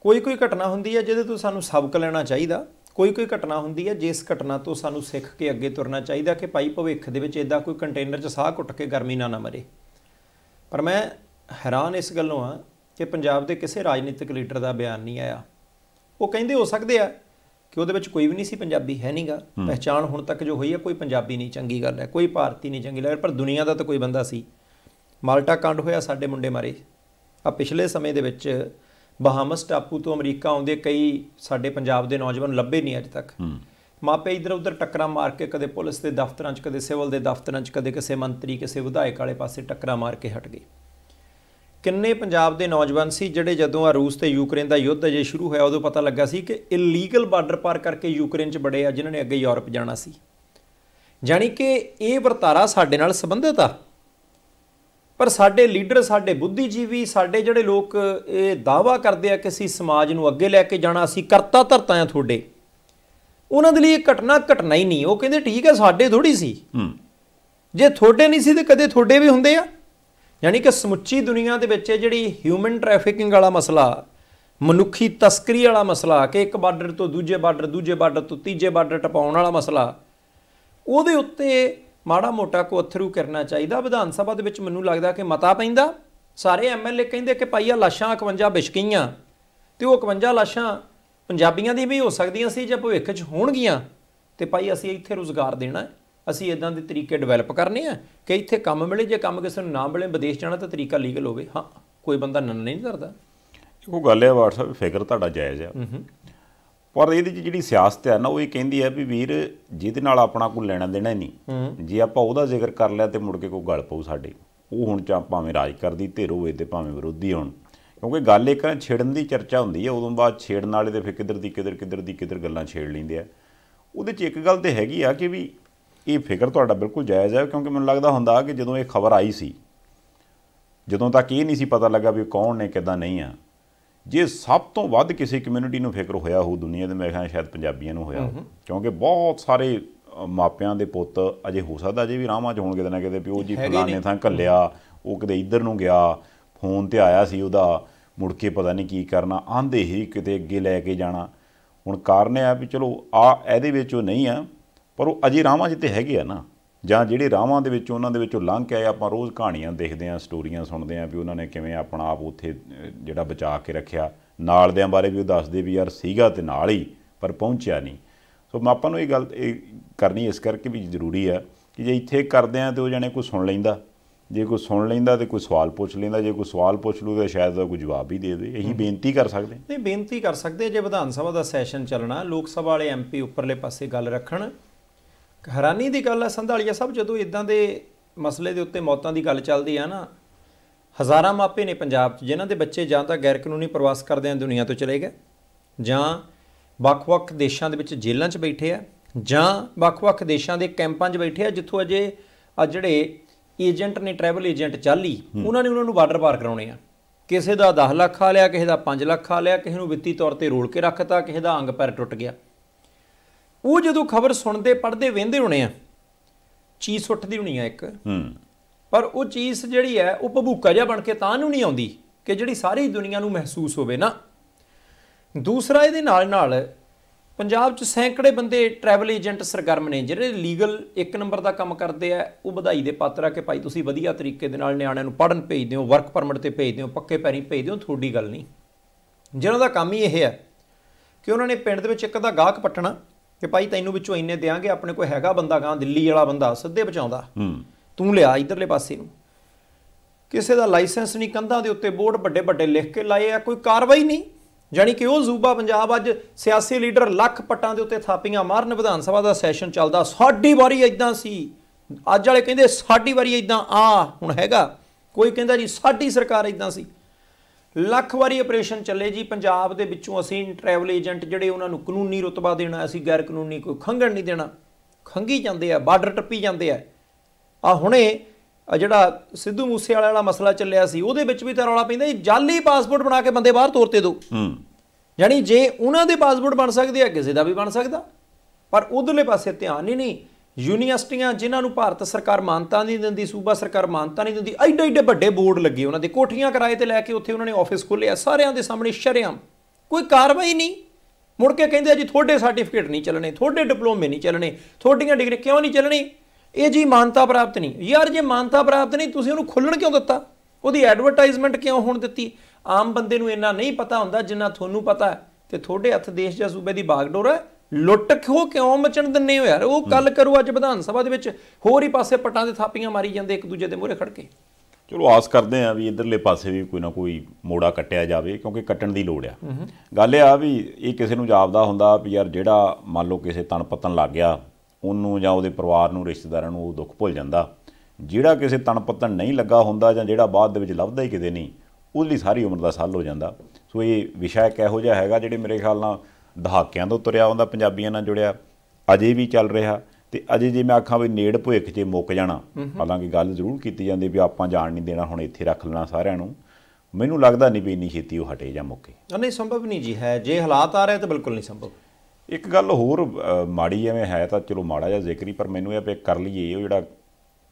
Speaker 2: ਕੋਈ ਕੋਈ ਘਟਨਾ ਹੁੰਦੀ ਹੈ ਜਿਹਦੇ ਤੋਂ ਸਾਨੂੰ ਸਬਕ ਲੈਣਾ ਚਾਹੀਦਾ ਕੋਈ ਕੋਈ ਘਟਨਾ ਹੁੰਦੀ ਹੈ ਜਿਸ ਘਟਨਾ ਤੋਂ ਸਾਨੂੰ ਸਿੱਖ ਕੇ ਅੱਗੇ ਤੁਰਨਾ ਚਾਹੀਦਾ ਕਿ ਭਾਈ ਭਵਿੱਖ ਦੇ ਵਿੱਚ ਇਦਾਂ ਕੋਈ ਕੰਟੇਨਰ 'ਚ ਸਾਹ ਘੁੱਟ ਕੇ ਗਰਮੀ ਨਾ ਨਾ ਮਰੇ ਪਰ ਮੈਂ ਹੈਰਾਨ ਇਸ ਗੱਲੋਂ ਆ ਕਿ ਪੰਜਾਬ ਦੇ ਕਿਸੇ ਰਾਜਨੀਤਿਕ ਲੀਡਰ ਦਾ ਬਿਆਨ ਨਹੀਂ ਆਇਆ ਉਹ ਕਹਿੰਦੇ ਹੋ ਸਕਦੇ ਆ ਕਿ ਉਹਦੇ ਵਿੱਚ ਕੋਈ ਵੀ ਨਹੀਂ ਸੀ ਪੰਜਾਬੀ ਹੈ ਨਹੀਂਗਾ ਪਹਿਚਾਣ ਹੁਣ ਤੱਕ ਜੋ ਹੋਈ ਹੈ ਕੋਈ ਪੰਜਾਬੀ ਨਹੀਂ ਚੰਗੀ ਗੱਲ ਹੈ ਕੋਈ ਭਾਰਤੀ ਨਹੀਂ ਚੰਗੀ ਗੱਲ ਪਰ ਦੁਨੀਆ ਦਾ ਤਾਂ ਕੋਈ ਬੰਦਾ ਸੀ ਮਾਲਟਾ ਕਾਂਡ ਹੋਇਆ ਸਾਡੇ ਮੁੰਡੇ ਮਾਰੇ ਆ ਪਿਛਲੇ ਸਮੇਂ ਦੇ ਵਿੱਚ ਬਹਾਮਸ ਟਾਪੂ ਤੋਂ ਅਮਰੀਕਾ ਆਉਂਦੇ ਕਈ ਸਾਡੇ ਪੰਜਾਬ ਦੇ ਨੌਜਵਾਨ ਲੱਭੇ ਨਹੀਂ ਅਜੇ ਤੱਕ ਮਾਪੇ ਇਧਰ ਉਧਰ ਟੱਕਰਾਂ ਮਾਰ ਕੇ ਕਦੇ ਪੁਲਿਸ ਦੇ ਦਫ਼ਤਰਾਂ 'ਚ ਕਦੇ ਸਿਵਲ ਦੇ ਦਫ਼ਤਰਾਂ 'ਚ ਕਦੇ ਕਿਸੇ ਮੰਤਰੀ ਕਿਸੇ ਵਿਧਾਇਕ ਵਾਲੇ ਪਾਸੇ ਟੱਕਰਾਂ ਮਾਰ ਕੇ ਹਟ ਗਏ ਕਿੰਨੇ ਪੰਜਾਬ ਦੇ ਨੌਜਵਾਨ ਸੀ ਜਿਹੜੇ ਜਦੋਂ ਆ ਰੂਸ ਤੇ ਯੂਕਰੇਨ ਦਾ ਯੁੱਧ ਅਜੇ ਸ਼ੁਰੂ ਹੋਇਆ ਉਦੋਂ ਪਤਾ ਲੱਗਾ ਸੀ ਕਿ ਇਲੀਗਲ ਬਾਰਡਰ ਪਾਰ ਕਰਕੇ ਯੂਕਰੇਨ 'ਚ ਬੜੇ ਆ ਜਿਨ੍ਹਾਂ ਨੇ ਅੱਗੇ ਯੂਰਪ ਜਾਣਾ ਸੀ ਜਾਨੀ ਕਿ ਇਹ ਵਰਤਾਰਾ ਸਾਡੇ ਨਾਲ ਸੰਬੰਧਿਤ ਆ ਪਰ ਸਾਡੇ ਲੀਡਰ ਸਾਡੇ ਬੁੱਧੀਜੀਵੀ ਸਾਡੇ ਜਿਹੜੇ ਲੋਕ ਇਹ ਦਾਵਾ ਕਰਦੇ ਆ ਕਿ ਅਸੀਂ ਸਮਾਜ ਨੂੰ ਅੱਗੇ ਲੈ ਕੇ ਜਾਣਾ ਅਸੀਂ ਕਰਤਾ ਧਰਤਾ ਆ ਤੁਹਾਡੇ ਉਹਨਾਂ ਦੇ ਲਈ ਇਹ ਘਟਨਾ ਘਟਨਾ ਹੀ ਨਹੀਂ ਉਹ ਕਹਿੰਦੇ ਠੀਕ ਹੈ ਸਾਡੇ ਥੋੜੀ ਸੀ ਜੇ ਤੁਹਾਡੇ ਨਹੀਂ ਸੀ ਤੇ ਕਦੇ ਤੁਹਾਡੇ ਵੀ ਹੁੰਦੇ ਆ ਯਾਨੀ ਕਿ ਸਮੁੱਚੀ ਦੁਨੀਆ ਦੇ ਵਿੱਚ ਜਿਹੜੀ ਹਿਊਮਨ ਟ੍ਰੈਫਿਕਿੰਗ ਵਾਲਾ ਮਸਲਾ ਮਨੁੱਖੀ ਤਸਕਰੀ ਵਾਲਾ ਮਸਲਾ ਕਿ ਇੱਕ ਬਾਰਡਰ ਤੋਂ ਦੂਜੇ ਬਾਰਡਰ ਦੂਜੇ ਬਾਰਡਰ ਤੋਂ ਤੀਜੇ ਬਾਰਡਰ ਟਪਾਉਣ ਵਾਲਾ ਮਸਲਾ ਉਹਦੇ ਉੱਤੇ ਮਾੜਾ ਮੋਟਾ ਕੋ ਅਥਰੂ ਕਰਨਾ ਚਾਹੀਦਾ ਵਿਧਾਨ ਸਭਾ ਦੇ ਵਿੱਚ ਮੈਨੂੰ ਲੱਗਦਾ ਕਿ ਮਤਾ ਪੈਂਦਾ ਸਾਰੇ ਐਮਐਲਏ ਕਹਿੰਦੇ ਕਿ ਪਾਈਆ ਆ ਲਾਸ਼ਾਂ 51 ਬਿਸ਼ਕੀਆਂ ਤੇ ਉਹ 51 ਲਾਸ਼ਾਂ ਪੰਜਾਬੀਆਂ ਦੀ ਵੀ ਹੋ ਸਕਦੀਆਂ ਸੀ ਜੇ ਭਵਿੱਖ 'ਚ ਹੋਣਗੀਆਂ ਤੇ ਪਾਈ ਅਸੀਂ ਇੱਥੇ ਰੋਜ਼ਗਾਰ ਦੇਣਾ ਹੈ ਅਸੀਂ ਇਦਾਂ ਦੇ ਤਰੀਕੇ ਡਿਵੈਲਪ ਕਰਨੇ ਆ ਕਿ ਇੱਥੇ ਕੰਮ ਮਿਲੇ ਜੇ ਕੰਮ ਕਿਸੇ ਨੂੰ ਨਾ ਮਿਲੇ ਵਿਦੇਸ਼ ਜਾਣਾ ਤਾਂ ਤਰੀਕਾ ਲੀਗਲ ਹੋਵੇ ਹਾਂ ਕੋਈ ਬੰਦਾ ਨੰਨ ਨਹੀਂ ਕਰਦਾ
Speaker 1: ਉਹ ਗੱਲ ਹੈ ਵਾਟਸਐਪ ਫਿਕਰ ਤੁਹਾਡਾ ਜਾਇਜ਼ ਆ ਪਰ ਇਹਦੇ ਚ ਜਿਹੜੀ ਸਿਆਸਤ ਹੈ ਨਾ ਉਹ ਇਹ ਕਹਿੰਦੀ ਹੈ ਵੀ ਵੀਰ ਜਿਹਦੇ ਨਾਲ ਆਪਣਾ ਕੋਈ ਲੈਣਾ ਦੇਣਾ ਨਹੀਂ ਜੇ ਆਪਾਂ ਉਹਦਾ ਜ਼ਿਕਰ ਕਰ ਲਿਆ ਤੇ ਮੁੜ ਕੇ ਕੋਈ ਗੱਲ ਪਊ ਸਾਡੇ ਉਹ ਹੁਣ ਚਾ ਭਾਵੇਂ ਰਾਜ ਕਰਦੀ ਤੇ ਹੋਵੇ ਤੇ ਭਾਵੇਂ ਵਿਰੋਧੀ ਹੋਣ ਕਿਉਂਕਿ ਗੱਲ ਇੱਕ ਛੇੜਨ ਦੀ ਚਰਚਾ ਹੁੰਦੀ ਹੈ ਉਦੋਂ ਬਾਅਦ ਛੇੜਨ ਵਾਲੇ ਦੇ ਫਿਰ ਕਿਧਰ ਦੀ ਕਿਧਰ ਕਿਧਰ ਦੀ ਕਿਧਰ ਗੱਲਾਂ ਛੇੜ ਲੈਂਦੇ ਆ ਉਹਦੇ 'ਚ ਇੱਕ ਗੱਲ ਤੇ ਹੈਗੀ ਆ ਕਿ ਵੀ ਇਹ ਫਿਕਰ ਤੁਹਾਡਾ ਬਿਲਕੁਲ ਜਾਇਜ਼ ਹੈ ਕਿਉਂਕਿ ਮੈਨੂੰ ਲੱਗਦਾ ਹੁੰਦਾ ਕਿ ਜਦੋਂ ਇਹ ਖਬਰ ਆਈ ਸੀ ਜਦੋਂ ਤੱਕ ਇਹ ਨਹੀਂ ਸੀ ਪਤਾ ਲੱਗਾ ਵੀ ਕੌਣ ਨੇ ਕਿਦਾਂ ਨਹੀਂ ਆ ਜੇ ਸਭ ਤੋਂ ਵੱਧ ਕਿਸੇ ਕਮਿਊਨਿਟੀ ਨੂੰ ਫਿਕਰ ਹੋਇਆ ਹੋ ਦੁਨੀਆ ਦੇ ਮੈਂ ਕਹਾਂ ਸ਼ਾਇਦ ਪੰਜਾਬੀਆਂ ਨੂੰ ਹੋਇਆ ਕਿਉਂਕਿ ਬਹੁਤ ਸਾਰੇ ਮਾਪਿਆਂ ਦੇ ਪੁੱਤ ਅਜੇ ਹੋ ਸਕਦਾ ਅਜੇ ਵੀ ਰਾਮਾਂ 'ਚ ਹੋਣਗੇ ਤਾਂ ਕਿਤੇ ਪਿਓ ਜੀ ਫਲਾਣੇ ਥਾਂ ਕੱਲਿਆ ਉਹ ਕਿਤੇ ਇੱਧਰ ਨੂੰ ਗਿਆ ਫੋਨ ਤੇ ਆਇਆ ਸੀ ਉਹਦਾ ਮੁੜ ਕੇ ਪਤਾ ਨਹੀਂ ਕੀ ਕਰਨਾ ਆਂਦੇ ਹੀ ਕਿਤੇ ਅੱਗੇ ਲੈ ਕੇ ਜਾਣਾ ਹੁਣ ਕਾਰਨ ਇਹ ਆ ਵੀ ਚਲੋ ਆ ਇਹਦੇ ਵਿੱਚ ਉਹ ਨਹੀਂ ਆ ਪਰ ਉਹ ਅਜੇ ਰਾਮਾਂ 'ਚ ਤੇ ਹੈਗੇ ਆ ਨਾ ਜਾਂ ਜਿਹੜੇ ਰਾਵਾਂ ਦੇ ਵਿੱਚ ਉਹਨਾਂ ਦੇ ਵਿੱਚੋਂ ਲੰਘ ਕੇ ਆਏ ਆਪਾਂ ਰੋਜ਼ ਕਹਾਣੀਆਂ ਦੇਖਦੇ ਆਂ ਸਟੋਰੀਆਂ ਸੁਣਦੇ ਆਂ ਵੀ ਉਹਨਾਂ ਨੇ ਕਿਵੇਂ ਆਪਣਾ ਆਪ ਉੱਥੇ ਜਿਹੜਾ ਬਚਾ ਕੇ ਰੱਖਿਆ ਨਾਲ ਦੇਆਂ ਬਾਰੇ ਵੀ ਉਹ ਦੱਸਦੇ ਵੀ ਯਾਰ ਸੀਗਾ ਤੇ ਨਾਲ ਹੀ ਪਰ ਪਹੁੰਚਿਆ ਨਹੀਂ ਸੋ ਆਪਾਂ ਨੂੰ ਇਹ ਗੱਲ ਇਹ ਕਰਨੀ ਇਸ ਕਰਕੇ ਵੀ ਜ਼ਰੂਰੀ ਆ ਕਿ ਜੇ ਇੱਥੇ ਕਰਦੇ ਆਂ ਤੇ ਉਹ ਜਾਣੇ ਕੋਈ ਸੁਣ ਲੈਂਦਾ ਜੇ ਕੋਈ ਸੁਣ ਲੈਂਦਾ ਤੇ ਕੋਈ ਸਵਾਲ ਪੁੱਛ ਲੈਂਦਾ ਜੇ ਕੋਈ ਸਵਾਲ ਪੁੱਛ ਲੂ ਤਾਂ ਸ਼ਾਇਦ ਉਹ ਕੋਈ ਜਵਾਬ ਵੀ ਦੇ ਦੇ ਇਹੀ ਬੇਨਤੀ ਕਰ ਸਕਦੇ
Speaker 2: ਨਹੀਂ ਬੇਨਤੀ ਕਰ ਸਕਦੇ ਜੇ ਵਿਧਾਨ ਸਭਾ ਦਾ ਸੈਸ਼ਨ ਚੱਲਣਾ ਲੋਕ ਸਭਾ ਵਾਲੇ ਐਮਪੀ ਉੱਪਰਲੇ ਪਾਸੇ ਗੱਲ ਰੱਖਣ ਹੈਰਾਨੀ ਦੀ ਗੱਲ ਹੈ ਸੰਧਾਲੀਆ ਸਭ ਜਦੋਂ ਇਦਾਂ ਦੇ ਮਸਲੇ ਦੇ ਉੱਤੇ ਮੌਤਾਂ ਦੀ ਗੱਲ ਚੱਲਦੀ ਆ ਨਾ ਹਜ਼ਾਰਾਂ ਮਾਪੇ ਨੇ ਪੰਜਾਬ 'ਚ ਜਿਨ੍ਹਾਂ ਦੇ ਬੱਚੇ ਜਾਂ ਤਾਂ ਗੈਰ ਕਾਨੂੰਨੀ ਪ੍ਰਵਾਸ ਕਰਦੇ ਆ ਦੁਨੀਆ ਤੋਂ ਚਲੇ ਗਏ ਜਾਂ ਵੱਖ-ਵੱਖ ਦੇਸ਼ਾਂ ਦੇ ਵਿੱਚ ਜੇਲ੍ਹਾਂ 'ਚ ਬੈਠੇ ਆ ਜਾਂ ਵੱਖ-ਵੱਖ ਦੇਸ਼ਾਂ ਦੇ ਕੈਂਪਾਂ 'ਚ ਬੈਠੇ ਆ ਜਿੱਥੋਂ ਅਜੇ ਆ ਜਿਹੜੇ ਏਜੰਟ ਨੇ ਟਰੈਵਲ ਏਜੰਟ ਚਾਲੀ ਉਹਨਾਂ ਨੇ ਉਹਨਾਂ ਨੂੰ ਬਾਰਡਰ ਪਾਰ ਕਰਾਉਣੇ ਆ ਕਿਸੇ ਦਾ 10 ਲੱਖ ਆ ਲਿਆ ਕਿਸੇ ਦਾ 5 ਲੱਖ ਆ ਲਿਆ ਕਿਸੇ ਨੂੰ ਵਿੱਤੀ ਤੌਰ ਤੇ ਰੋਲ ਕੇ ਰੱਖਤਾ ਕਿਸੇ ਦਾ ਅੰਗ ਪੈਰ ਟੁੱਟ ਗਿਆ ਉਹ ਜਦੋਂ ਖਬਰ ਸੁਣਦੇ ਪੜ੍ਹਦੇ ਵੇਂਦੇ ਹੁੰਨੇ ਆ ਚੀਜ਼ ਉੱਠਦੀ ਹੁੰਨੀ ਆ ਇੱਕ ਹੂੰ ਪਰ ਉਹ ਚੀਜ਼ ਜਿਹੜੀ ਹੈ ਉਹ ਭਬੂਕਾ ਜਿਹਾ ਬਣ ਕੇ ਤਾਂ ਨੂੰ ਨਹੀਂ ਆਉਂਦੀ ਕਿ ਜਿਹੜੀ ਸਾਰੀ ਦੁਨੀਆ ਨੂੰ ਮਹਿਸੂਸ ਹੋਵੇ ਨਾ ਦੂਸਰਾ ਇਹਦੇ ਨਾਲ ਨਾਲ ਪੰਜਾਬ 'ਚ ਸੈਂਕੜੇ ਬੰਦੇ ਟਰੈਵਲ ਏਜੰਟ ਸਰਗਰਮ ਨੇ ਜਿਹੜੇ ਲੀਗਲ ਇੱਕ ਨੰਬਰ ਦਾ ਕੰਮ ਕਰਦੇ ਆ ਉਹ ਵਧਾਈ ਦੇ ਪਾਤਰ ਆ ਕਿ ਭਾਈ ਤੁਸੀਂ ਵਧੀਆ ਤਰੀਕੇ ਦੇ ਨਾਲ ਨਿਆਣਿਆਂ ਨੂੰ ਪੜਨ ਭੇਜਦੇ ਹੋ ਵਰਕ ਪਰਮਿਟ ਤੇ ਭੇਜਦੇ ਹੋ ਪੱਕੇ ਪੈਰੀ ਭੇਜਦੇ ਹੋ ਥੋੜੀ ਗੱਲ ਨਹੀਂ ਜਿਹਨਾਂ ਦਾ ਕੰਮ ਹੀ ਇਹ ਹੈ ਕਿ ਉਹਨਾਂ ਨੇ ਪਿੰਡ ਦੇ ਵਿੱਚ ਇੱਕ ਦਾ ਗਾਹਕ ਪਟਣਾ ਕਿ ਭਾਈ ਤੈਨੂੰ ਵਿੱਚੋਂ ਇੰਨੇ ਦੇਾਂਗੇ ਆਪਣੇ ਕੋਲ ਹੈਗਾ ਬੰਦਾ ਗਾਂ ਦਿੱਲੀ ਵਾਲਾ ਬੰਦਾ ਸਿੱਧੇ ਬਚਾਉਂਦਾ ਹੂੰ ਤੂੰ ਲਿਆ ਇਧਰਲੇ ਪਾਸੇ ਨੂੰ ਕਿਸੇ ਦਾ ਲਾਇਸੈਂਸ ਨਹੀਂ ਕੰਧਾਂ ਦੇ ਉੱਤੇ ਬੋਰਡ ਵੱਡੇ ਵੱਡੇ ਲਿਖ ਕੇ ਲਾਏ ਆ ਕੋਈ ਕਾਰਵਾਈ ਨਹੀਂ ਜਾਨੀ ਕਿ ਉਹ ਜ਼ੂਬਾ ਪੰਜਾਬ ਅੱਜ ਸਿਆਸੀ ਲੀਡਰ ਲੱਖ ਪੱਟਾਂ ਦੇ ਉੱਤੇ ਥਾਪੀਆਂ ਮਾਰਨ ਵਿਧਾਨ ਸਭਾ ਦਾ ਸੈਸ਼ਨ ਚੱਲਦਾ ਸਾਡੀ ਵਾਰੀ ਇਦਾਂ ਸੀ ਅੱਜ ਵਾਲੇ ਕਹਿੰਦੇ ਸਾਡੀ ਵਾਰੀ ਇਦਾਂ ਆ ਹੁਣ ਹੈਗਾ ਕੋਈ ਕਹਿੰਦਾ ਜੀ ਸਾਡੀ ਸਰਕਾਰ ਇਦਾਂ ਸੀ ਲੱਖ ਵਾਰੀ ਆਪਰੇਸ਼ਨ ਚੱਲੇ ਜੀ ਪੰਜਾਬ ਦੇ ਵਿੱਚੋਂ ਅਸੀਂ ਟਰੈਵਲ ਏਜੰਟ ਜਿਹੜੇ ਉਹਨਾਂ ਨੂੰ ਕਾਨੂੰਨੀ ਰੁਤਬਾ ਦੇਣਾ ਅਸੀਂ ਗੈਰ ਕਾਨੂੰਨੀ ਕੋਈ ਖੰਗਣ ਨਹੀਂ ਦੇਣਾ ਖੰਗੀ ਜਾਂਦੇ ਆ ਬਾਰਡਰ ਟੱਪੀ ਜਾਂਦੇ ਆ ਆ ਹੁਣੇ ਜਿਹੜਾ ਸਿੱਧੂ ਮੂਸੇ ਵਾਲੇ ਵਾਲਾ ਮਸਲਾ ਚੱਲਿਆ ਸੀ ਉਹਦੇ ਵਿੱਚ ਵੀ ਤਾਂ ਰੌਲਾ ਪੈਂਦਾ ਜੀ ਜਾਲੀ ਪਾਸਪੋਰਟ ਬਣਾ ਕੇ ਬੰਦੇ ਬਾਹਰ ਤੋਰਤੇ ਦੋ ਹੂੰ ਯਾਨੀ ਜੇ ਉਹਨਾਂ ਦੇ ਪਾਸਪੋਰਟ ਬਣ ਸਕਦੇ ਆ ਕਿਸੇ ਦਾ ਵੀ ਬਣ ਸਕਦਾ ਪਰ ਉਧਰਲੇ ਪਾਸੇ ਧਿਆਨ ਹੀ ਨਹੀਂ ਯੂਨੀਵਰਸਿਟੀਆਂ ਜਿਨ੍ਹਾਂ ਨੂੰ ਭਾਰਤ ਸਰਕਾਰ ਮਾਨਤਾ ਨਹੀਂ ਦਿੰਦੀ ਸੂਬਾ ਸਰਕਾਰ ਮਾਨਤਾ ਨਹੀਂ ਦਿੰਦੀ ਐਡੇ ਐਡੇ ਵੱਡੇ ਬੋਰਡ ਲੱਗੇ ਉਹਨਾਂ ਦੇ ਕੋਠੀਆਂ ਕਿਰਾਏ ਤੇ ਲੈ ਕੇ ਉੱਥੇ ਉਹਨਾਂ ਨੇ ਆਫਿਸ ਖੋਲਿਆ ਸਾਰਿਆਂ ਦੇ ਸਾਹਮਣੇ ਸ਼ਰਿਆਂ ਕੋਈ ਕਾਰਵਾਈ ਨਹੀਂ ਮੁੜ ਕੇ ਕਹਿੰਦੇ ਜੀ ਤੁਹਾਡੇ ਸਰਟੀਫਿਕੇਟ ਨਹੀਂ ਚੱਲਣੇ ਤੁਹਾਡੇ ਡਿਪਲੋਮੇ ਨਹੀਂ ਚੱਲਣੇ ਤੁਹਾਡੀਆਂ ਡਿਗਰੀ ਕਿਉਂ ਨਹੀਂ ਚੱਲਣੀ ਇਹ ਜੀ ਮਾਨਤਾ ਪ੍ਰਾਪਤ ਨਹੀਂ ਯਾਰ ਜੇ ਮਾਨਤਾ ਪ੍ਰਾਪਤ ਨਹੀਂ ਤੁਸੀਂ ਉਹਨੂੰ ਖੋਲਣ ਕਿਉਂ ਦਿੱਤਾ ਉਹਦੀ ਐਡਵਰਟਾਈਜ਼ਮੈਂਟ ਕਿਉਂ ਹੋਣ ਦਿੱਤੀ ਆਮ ਬੰਦੇ ਨੂੰ ਇੰਨਾ ਨਹੀਂ ਪਤਾ ਹੁੰਦਾ ਜਿੰਨਾ ਤੁਹਾਨੂੰ ਪਤਾ ਤੇ ਤੁਹਾਡੇ ਹੱਥ ਦੇਸ਼ ਜਾਂ ਸੂਬੇ ਦੀ ਬਾਗਡੋਰ ਹੈ ਲੁੱਟ ਖੋ ਕਿਉਂ ਮਚਣ ਦਿੰਨੇ ਹੋ ਯਾਰ ਉਹ ਕੱਲ ਕਰੂ ਅੱਜ ਵਿਧਾਨ ਸਭਾ ਦੇ ਵਿੱਚ ਹੋਰ ਹੀ ਪਾਸੇ ਪਟਾਂ ਦੇ ਥਾਪੀਆਂ ਮਾਰੀ ਜਾਂਦੇ ਇੱਕ ਦੂਜੇ ਦੇ ਮੂਹਰੇ ਖੜ ਕੇ
Speaker 1: ਚਲੋ ਆਸ ਕਰਦੇ ਆ ਵੀ ਇਧਰਲੇ ਪਾਸੇ ਵੀ ਕੋਈ ਨਾ ਕੋਈ ਮੋੜਾ ਕੱਟਿਆ ਜਾਵੇ ਕਿਉਂਕਿ ਕੱਟਣ ਦੀ ਲੋੜ ਆ ਗੱਲ ਇਹ ਆ ਵੀ ਇਹ ਕਿਸੇ ਨੂੰ ਜਾਪਦਾ ਹੁੰਦਾ ਵੀ ਯਾਰ ਜਿਹੜਾ ਮੰਨ ਲਓ ਕਿਸੇ ਤਣ ਪਤਨ ਲੱਗ ਗਿਆ ਉਹਨੂੰ ਜਾਂ ਉਹਦੇ ਪਰਿਵਾਰ ਨੂੰ ਰਿਸ਼ਤੇਦਾਰਾਂ ਨੂੰ ਉਹ ਦੁੱਖ ਭੁੱਲ ਜਾਂਦਾ ਜਿਹੜਾ ਕਿਸੇ ਤਣ ਪਤਨ ਨਹੀਂ ਲੱਗਾ ਹੁੰਦਾ ਜਾਂ ਜਿਹੜਾ ਬਾਅਦ ਦੇ ਵਿੱਚ ਲੱਭਦਾ ਹੀ ਕਿਤੇ ਨਹੀਂ ਉਹਦੀ ਸਾਰੀ ਉਮਰ ਦਾ ਸੱਲ ਹੋ ਜਾਂਦਾ ਸੋ ਇਹ ਵਿਸ਼ਾ ਇੱਕ ਇਹੋ ਜਿਹਾ ਹੈਗਾ ਜਿਹੜੇ ਮੇਰੇ ਖਿਆਲ ਨਾਲ ਦਹਾਕਿਆਂ ਤੋਂ ਤੁਰਿਆ ਆਉਂਦਾ ਪੰਜਾਬੀਆਂ ਨਾਲ ਜੁੜਿਆ ਅਜੇ ਵੀ ਚੱਲ ਰਿਹਾ ਤੇ ਅਜੇ ਜੇ ਮੈਂ ਆਖਾਂ ਵੀ ਨੇੜ ਭੁਇਖ ਜੇ ਮੁੱਕ ਜਾਣਾ ਹਾਲਾਂਕਿ ਗੱਲ ਜ਼ਰੂਰ ਕੀਤੀ ਜਾਂਦੀ ਵੀ ਆਪਾਂ ਜਾਣ ਨਹੀਂ ਦੇਣਾ ਹੁਣ ਇੱਥੇ ਰੱਖ ਲੈਣਾ ਸਾਰਿਆਂ ਨੂੰ ਮੈਨੂੰ ਲੱਗਦਾ ਨਹੀਂ ਵੀ ਇੰਨੀ ਛੇਤੀ ਉਹ ਹਟੇ ਜਾਂ ਮੁੱਕੇ
Speaker 2: ਨਹੀਂ ਸੰਭਵ ਨਹੀਂ ਜੀ ਹੈ ਜੇ ਹਾਲਾਤ ਆ ਰਹੇ ਤਾਂ ਬਿਲਕੁਲ ਨਹੀਂ ਸੰਭਵ
Speaker 1: ਇੱਕ ਗੱਲ ਹੋਰ ਮਾੜੀ ਐਵੇਂ ਹੈ ਤਾਂ ਚਲੋ ਮਾੜਾ ਜਿਹਾ ਜ਼ਿਕਰ ਹੀ ਪਰ ਮੈਨੂੰ ਇਹ ਵੀ ਕਰ ਲਈਏ ਉਹ ਜਿਹੜਾ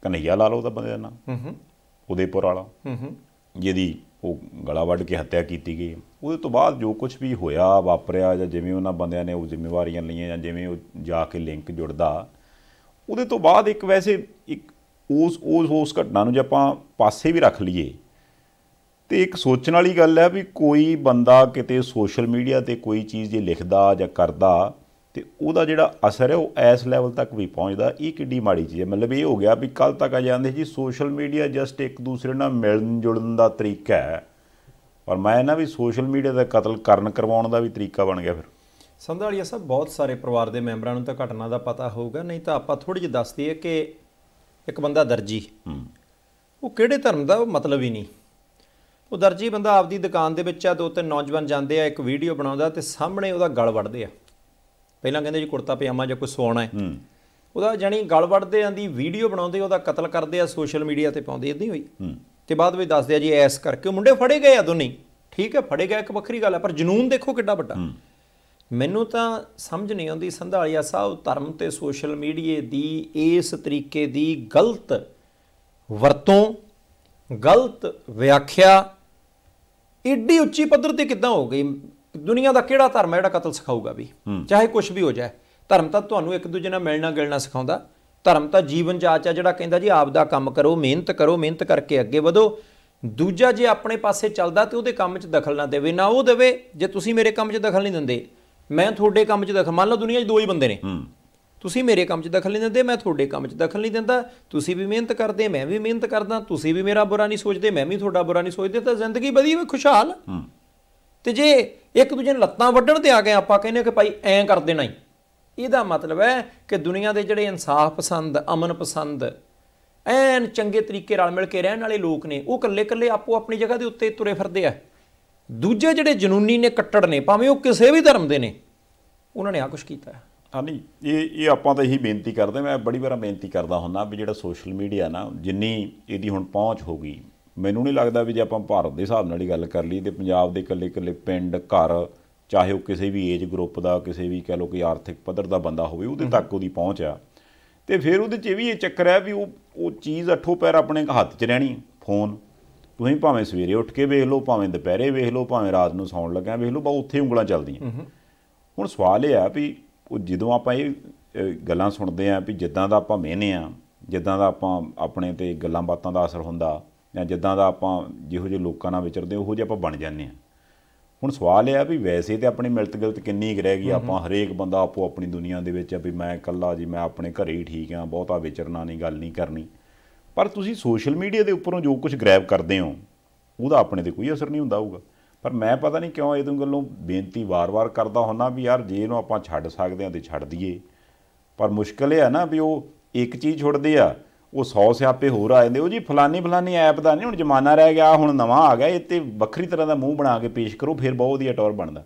Speaker 1: ਕਨਈਆ ਲਾਲ ਉਹਦਾ ਬੰਦੇ ਦਾ ਨਾਮ ਹੂੰ ਹੂੰ ਉਦੇਪੁਰ ਵਾਲਾ ਹੂੰ ਹੂੰ ਜਿਹਦੀ ਉਹ ਗਲਾ ਵੱਢ ਕੇ ਹੱਤਿਆ ਕੀਤੀ ਗਈ ਉਹਦੇ ਤੋਂ ਬਾਅਦ ਜੋ ਕੁਝ ਵੀ ਹੋਇਆ ਵਾਪਰਿਆ ਜਾਂ ਜਿਵੇਂ ਉਹਨਾਂ ਬੰਦਿਆਂ ਨੇ ਉਹ ਜ਼ਿੰਮੇਵਾਰੀਆਂ ਲਈਆਂ ਜਾਂ ਜਿਵੇਂ ਉਹ ਜਾ ਕੇ ਲਿੰਕ ਜੁੜਦਾ ਉਹਦੇ ਤੋਂ ਬਾਅਦ ਇੱਕ ਵੈਸੇ ਇੱਕ ਉਸ ਉਸ ਉਸ ਘਟਨਾ ਨੂੰ ਜੇ ਆਪਾਂ ਪਾਸੇ ਵੀ ਰੱਖ ਲਈਏ ਤੇ ਇੱਕ ਸੋਚਣ ਵਾਲੀ ਗੱਲ ਹੈ ਵੀ ਕੋਈ ਬੰਦਾ ਕਿਤੇ ਸੋਸ਼ਲ ਮੀਡੀਆ ਤੇ ਕੋਈ ਚੀਜ਼ ਜੇ ਲਿਖਦਾ ਜਾਂ ਕਰਦਾ ਤੇ ਉਹਦਾ ਜਿਹੜਾ ਅਸਰ ਹੈ ਉਹ ਐਸ ਲੈਵਲ ਤੱਕ ਵੀ ਪਹੁੰਚਦਾ ਇਹ ਕਿੱਡੀ ਮਾੜੀ ਚੀਜ਼ ਹੈ ਮਤਲਬ ਇਹ ਹੋ ਗਿਆ ਵੀ ਕੱਲ ਤੱਕ ਆ ਜਾਂਦੇ ਜੀ ਸੋਸ਼ਲ ਮੀਡੀਆ ਜਸਟ ਇੱਕ ਦੂਸਰੇ ਨਾਲ ਮਿਲਣ ਜੁੜਨ ਦਾ ਤਰੀਕਾ ਹੈ ਔਰ ਮੈਂ ਨਾ ਵੀ ਸੋਸ਼ਲ ਮੀਡੀਆ ਦਾ ਕਤਲ ਕਰਨ ਕਰਵਾਉਣ ਦਾ ਵੀ ਤਰੀਕਾ ਬਣ ਗਿਆ ਫਿਰ
Speaker 2: ਸੰਧਾਲੀਆ ਸਾਹਿਬ ਬਹੁਤ ਸਾਰੇ ਪਰਿਵਾਰ ਦੇ ਮੈਂਬਰਾਂ ਨੂੰ ਤਾਂ ਘਟਨਾ ਦਾ ਪਤਾ ਹੋਊਗਾ ਨਹੀਂ ਤਾਂ ਆਪਾਂ ਥੋੜੀ ਜਿਹੀ ਦੱਸ ਦਈਏ ਕਿ ਇੱਕ ਬੰਦਾ ਦਰਜੀ ਉਹ ਕਿਹੜੇ ਧਰਮ ਦਾ ਉਹ ਮਤਲਬ ਹੀ ਨਹੀਂ ਉਹ ਦਰਜੀ ਬੰਦਾ ਆਪਦੀ ਦੁਕਾਨ ਦੇ ਵਿੱਚ ਆ ਦੋ ਤਿੰਨ ਨੌਜਵਾਨ ਜਾਂਦੇ ਆ ਇੱਕ ਵੀਡੀਓ ਬਣਾਉਂਦਾ ਤੇ ਸਾਹਮਣੇ ਉਹਦਾ ਗਲ ਵੜਦੇ ਆ ਪਹਿਲਾਂ ਕਹਿੰਦੇ ਜੀ ਕੁੜਤਾ ਪਜਾਮਾ ਜਾਂ ਕੋਈ ਸੋਣਾ ਹੈ ਉਹਦਾ ਜਾਨੀ ਗਲ ਵੜਦੇ ਆਂ ਦੀ ਵੀਡੀਓ ਬਣਾਉਂਦੇ ਉਹਦਾ ਕਤਲ ਕਰਦੇ ਆ ਸੋਸ਼ਲ ਮੀਡੀਆ ਤੇ ਪਾਉਂਦੇ ਇਦਾਂ ਹੀ ਹੋਈ ਤੇ ਬਾਅਦ ਵਿੱਚ ਦੱਸਦੇ ਆ ਜੀ ਐਸ ਕਰਕੇ ਮੁੰਡੇ ਫੜੇ ਗਏ ਆ ਦੋਨੇ ਠੀਕ ਹੈ ਫੜੇ ਗਏ ਇੱਕ ਵੱਖਰੀ ਗੱਲ ਹੈ ਪਰ ਜਨੂਨ ਦੇਖੋ ਕਿੱਡਾ ਵੱਡਾ ਮੈਨੂੰ ਤਾਂ ਸਮਝ ਨਹੀਂ ਆਉਂਦੀ ਸੰਧਾਲੀਆ ਸਾਹਿਬ ਧਰਮ ਤੇ ਸੋਸ਼ਲ ਮੀਡੀਏ ਦੀ ਇਸ ਤਰੀਕੇ ਦੀ ਗਲਤ ਵਰਤੋਂ ਗਲਤ ਵਿਆਖਿਆ ਏਡੀ ਉੱਚੀ ਪੱਧਰ ਤੇ ਕਿੱਦਾਂ ਹੋ ਗਈ ਦੁਨੀਆ ਦਾ ਕਿਹੜਾ ਧਰਮ ਹੈ ਜਿਹੜਾ ਕਤਲ ਸਿਖਾਊਗਾ ਵੀ ਚਾਹੇ ਕੁਝ ਵੀ ਹੋ ਜਾਏ ਧਰਮ ਤਾਂ ਤੁਹਾਨੂੰ ਇੱਕ ਦੂਜੇ ਨਾਲ ਮਿਲਣਾ ਗਿਲਣਾ ਸਿਖਾਉਂਦਾ ਧਰਮ ਤਾਂ ਜੀਵਨ ਜਾਚ ਆ ਜਿਹੜਾ ਕਹਿੰਦਾ ਜੀ ਆਪ ਦਾ ਕੰਮ ਕਰੋ ਮਿਹਨਤ ਕਰੋ ਮਿਹਨਤ ਕਰਕੇ ਅੱਗੇ ਵਧੋ ਦੂਜਾ ਜੇ ਆਪਣੇ ਪਾਸੇ ਚੱਲਦਾ ਤੇ ਉਹਦੇ ਕੰਮ 'ਚ ਦਖਲ ਨਾ ਦੇਵੇ ਨਾ ਉਹ ਦੇਵੇ ਜੇ ਤੁਸੀਂ ਮੇਰੇ ਕੰਮ 'ਚ ਦਖਲ ਨਹੀਂ ਦਿੰਦੇ ਮੈਂ ਤੁਹਾਡੇ ਕੰਮ 'ਚ ਦਖਲ ਮੰਨ ਲਓ ਦੁਨੀਆ 'ਚ ਦੋ ਹੀ ਬੰਦੇ ਨੇ ਤੁਸੀਂ ਮੇਰੇ ਕੰਮ 'ਚ ਦਖਲ ਨਹੀਂ ਦਿੰਦੇ ਮੈਂ ਤੁਹਾਡੇ ਕੰਮ 'ਚ ਦਖਲ ਨਹੀਂ ਦਿੰਦਾ ਤੁਸੀਂ ਵੀ ਮਿਹਨਤ ਕਰਦੇ ਮੈਂ ਵੀ ਮਿਹਨਤ ਕਰਦਾ ਤੁਸੀਂ ਵੀ ਮੇਰਾ ਬੁਰਾ ਨਹੀਂ ਸੋਚਦੇ ਮੈਂ ਵੀ ਤੁਹਾਡਾ ਬੁਰਾ ਨਹੀਂ ਸੋਚਦੇ ਤਾਂ ਜ਼ਿੰਦਗੀ ਵਧੀਆ ਖੁਸ਼ਹਾਲ ਤੇ ਜੇ ਇੱਕ ਦੂਜੇ ਨੂੰ ਲੱਤਾਂ ਵੱਢਣ ਤੇ ਆ ਗਏ ਆਪਾਂ ਕਹਿੰਦੇ ਕਿ ਭਾਈ ਐਂ ਕਰ ਦੇਣਾ ਹੀ ਇਹਦਾ ਮਤਲਬ ਹੈ ਕਿ ਦੁਨੀਆ ਦੇ ਜਿਹੜੇ ਇਨਸਾਫ ਪਸੰਦ ਅਮਨ ਪਸੰਦ ਐਨ ਚੰਗੇ ਤਰੀਕੇ ਨਾਲ ਮਿਲ ਕੇ ਰਹਿਣ ਵਾਲੇ ਲੋਕ ਨੇ ਉਹ ਇਕੱਲੇ ਇਕੱਲੇ ਆਪੋ ਆਪਣੀ ਜਗ੍ਹਾ ਦੇ ਉੱਤੇ ਤੁਰੇ ਫਿਰਦੇ ਆ ਦੂਜੇ ਜਿਹੜੇ ਜਨੂਨੀ ਨੇ ਕੱਟੜ ਨੇ ਭਾਵੇਂ ਉਹ ਕਿਸੇ ਵੀ ਧਰਮ ਦੇ ਨੇ ਉਹਨਾਂ ਨੇ ਆ ਕੁਝ ਕੀਤਾ ਹੈ
Speaker 1: ਆ ਨਹੀਂ ਇਹ ਇਹ ਆਪਾਂ ਤਾਂ ਇਹੀ ਬੇਨਤੀ ਕਰਦੇ ਮੈਂ ਬੜੀ ਵਾਰ ਬੇਨਤੀ ਕਰਦਾ ਹੁੰਦਾ ਵੀ ਜਿਹੜਾ ਸੋਸ਼ਲ ਮੀਡੀਆ ਨਾ ਜਿੰਨੀ ਇਹਦੀ ਹੁਣ ਪਹੁੰਚ ਹੋ ਗਈ ਮੈਨੂੰ ਨਹੀਂ ਲੱਗਦਾ ਵੀ ਜੇ ਆਪਾਂ ਭਾਰਤ ਦੇ ਹਿਸਾਬ ਨਾਲ ਹੀ ਗੱਲ ਕਰ ਲਈ ਤੇ ਪੰਜਾਬ ਦੇ ਇਕੱਲੇ ਇਕੱਲੇ ਪਿੰਡ ਘਰ ਚਾਹੇ ਉਹ ਕਿਸੇ ਵੀ ਏਜ ਗਰੁੱਪ ਦਾ ਕਿਸੇ ਵੀ ਕਹਿ ਲੋ ਕੋਈ ਆਰਥਿਕ ਪੱਧਰ ਦਾ ਬੰਦਾ ਹੋਵੇ ਉਹਦੇ ਤੱਕ ਉਹਦੀ ਪਹੁੰਚ ਆ ਤੇ ਫਿਰ ਉਹਦੇ 'ਚ ਵੀ ਇਹ ਚੱਕਰ ਹੈ ਵੀ ਉਹ ਉਹ ਚੀਜ਼ ਅੱਠੋ ਪੈਰ ਆਪਣੇ ਹੱਥ 'ਚ ਰਹਿਣੀ ਫੋਨ ਤੁਸੀਂ ਭਾਵੇਂ ਸਵੇਰੇ ਉੱਠ ਕੇ ਵੇਖ ਲਓ ਭਾਵੇਂ ਦੁਪਹਿਰੇ ਵੇਖ ਲਓ ਭਾਵੇਂ ਰਾਤ ਨੂੰ ਸੌਣ ਲੱਗਿਆ ਵੇਖ ਲਓ ਬਾ ਉੱਥੇ ਉਂਗਲਾਂ ਚੱਲਦੀਆਂ ਹੁਣ ਸਵਾਲ ਇਹ ਆ ਵੀ ਉਹ ਜਦੋਂ ਆਪਾਂ ਇਹ ਗੱਲਾਂ ਸੁਣਦੇ ਆ ਵੀ ਜਿੱਦਾਂ ਦਾ ਆਪਾਂ ਮਹਿਨੇ ਆ ਜਿੱਦਾਂ ਦਾ ਆਪਾਂ ਆਪਣੇ ਤੇ ਗੱਲਾਂ ਬਾਤਾਂ ਦਾ ਅਸਰ ਹੁੰਦਾ ਜਾਂ ਜਿੱਦਾਂ ਦਾ ਆਪਾਂ ਜਿਹੋ ਜਿਹੇ ਲੋਕਾਂ ਨਾਲ ਵਿਚਰਦੇ ਉਹੋ ਜਿਹੇ ਆਪਾਂ ਬਣ ਜਾਂਦੇ ਆ ਹੁਣ ਸਵਾਲ ਇਹ ਆ ਵੀ ਵੈਸੇ ਤੇ ਆਪਣੀ ਮਿਲਤ ਗਿਲਤ ਕਿੰਨੀ ਕਿ ਰਹਿ ਗਈ ਆਪਾਂ ਹਰੇਕ ਬੰਦਾ ਆਪੋ ਆਪਣੀ ਦੁਨੀਆ ਦੇ ਵਿੱਚ ਆ ਵੀ ਮੈਂ ਇਕੱਲਾ ਜੀ ਮੈਂ ਆਪਣੇ ਘਰੇ ਹੀ ਠੀਕ ਆ ਬਹੁਤਾ ਵਿਚਰਨਾ ਨਹੀਂ ਗੱਲ ਨਹੀਂ ਕਰਨੀ ਪਰ ਤੁਸੀਂ ਸੋਸ਼ਲ ਮੀਡੀਆ ਦੇ ਉੱਪਰੋਂ ਜੋ ਕੁਝ ਗ੍ਰੈਬ ਕਰਦੇ ਹੋ ਉਹਦਾ ਆਪਣੇ ਤੇ ਕੋਈ ਅਸਰ ਨਹੀਂ ਹੁੰਦਾ ਹੋਊਗਾ ਪਰ ਮੈਂ ਪਤਾ ਨਹੀਂ ਕਿਉਂ ਇਹਦੋਂ ਗੱਲੋਂ ਬੇਨਤੀ ਵਾਰ-ਵਾਰ ਕਰਦਾ ਹੁੰਨਾ ਵੀ ਯਾਰ ਜੇ ਇਹਨੂੰ ਆਪਾਂ ਛੱਡ ਸਕਦੇ ਆ ਤੇ ਛੱਡ ਦਈਏ ਪਰ ਮੁਸ਼ਕਲ ਇਹ ਆ ਨਾ ਵੀ ਉਹ ਇੱਕ ਚੀਜ਼ ਛੁੱਟਦੇ ਆ ਉਹ 100 ਸਿਆਪੇ ਹੋਰ ਆ ਜਾਂਦੇ ਉਹ ਜੀ ਫਲਾਨੀ ਫਲਾਨੀ ਐਪ ਦਾ ਨਹੀਂ ਹੁਣ ਜਮਾਨਾ ਰਹਿ ਗਿਆ ਹੁਣ ਨਵਾਂ ਆ ਗਿਆ ਇਹ ਤੇ ਵੱਖਰੀ ਤਰ੍ਹਾਂ ਦਾ ਮੂੰਹ ਬਣਾ ਕੇ ਪੇਸ਼ ਕਰੋ ਫਿਰ ਬਹੁਤ ਵਧੀਆ ਟੌਰ ਬਣਦਾ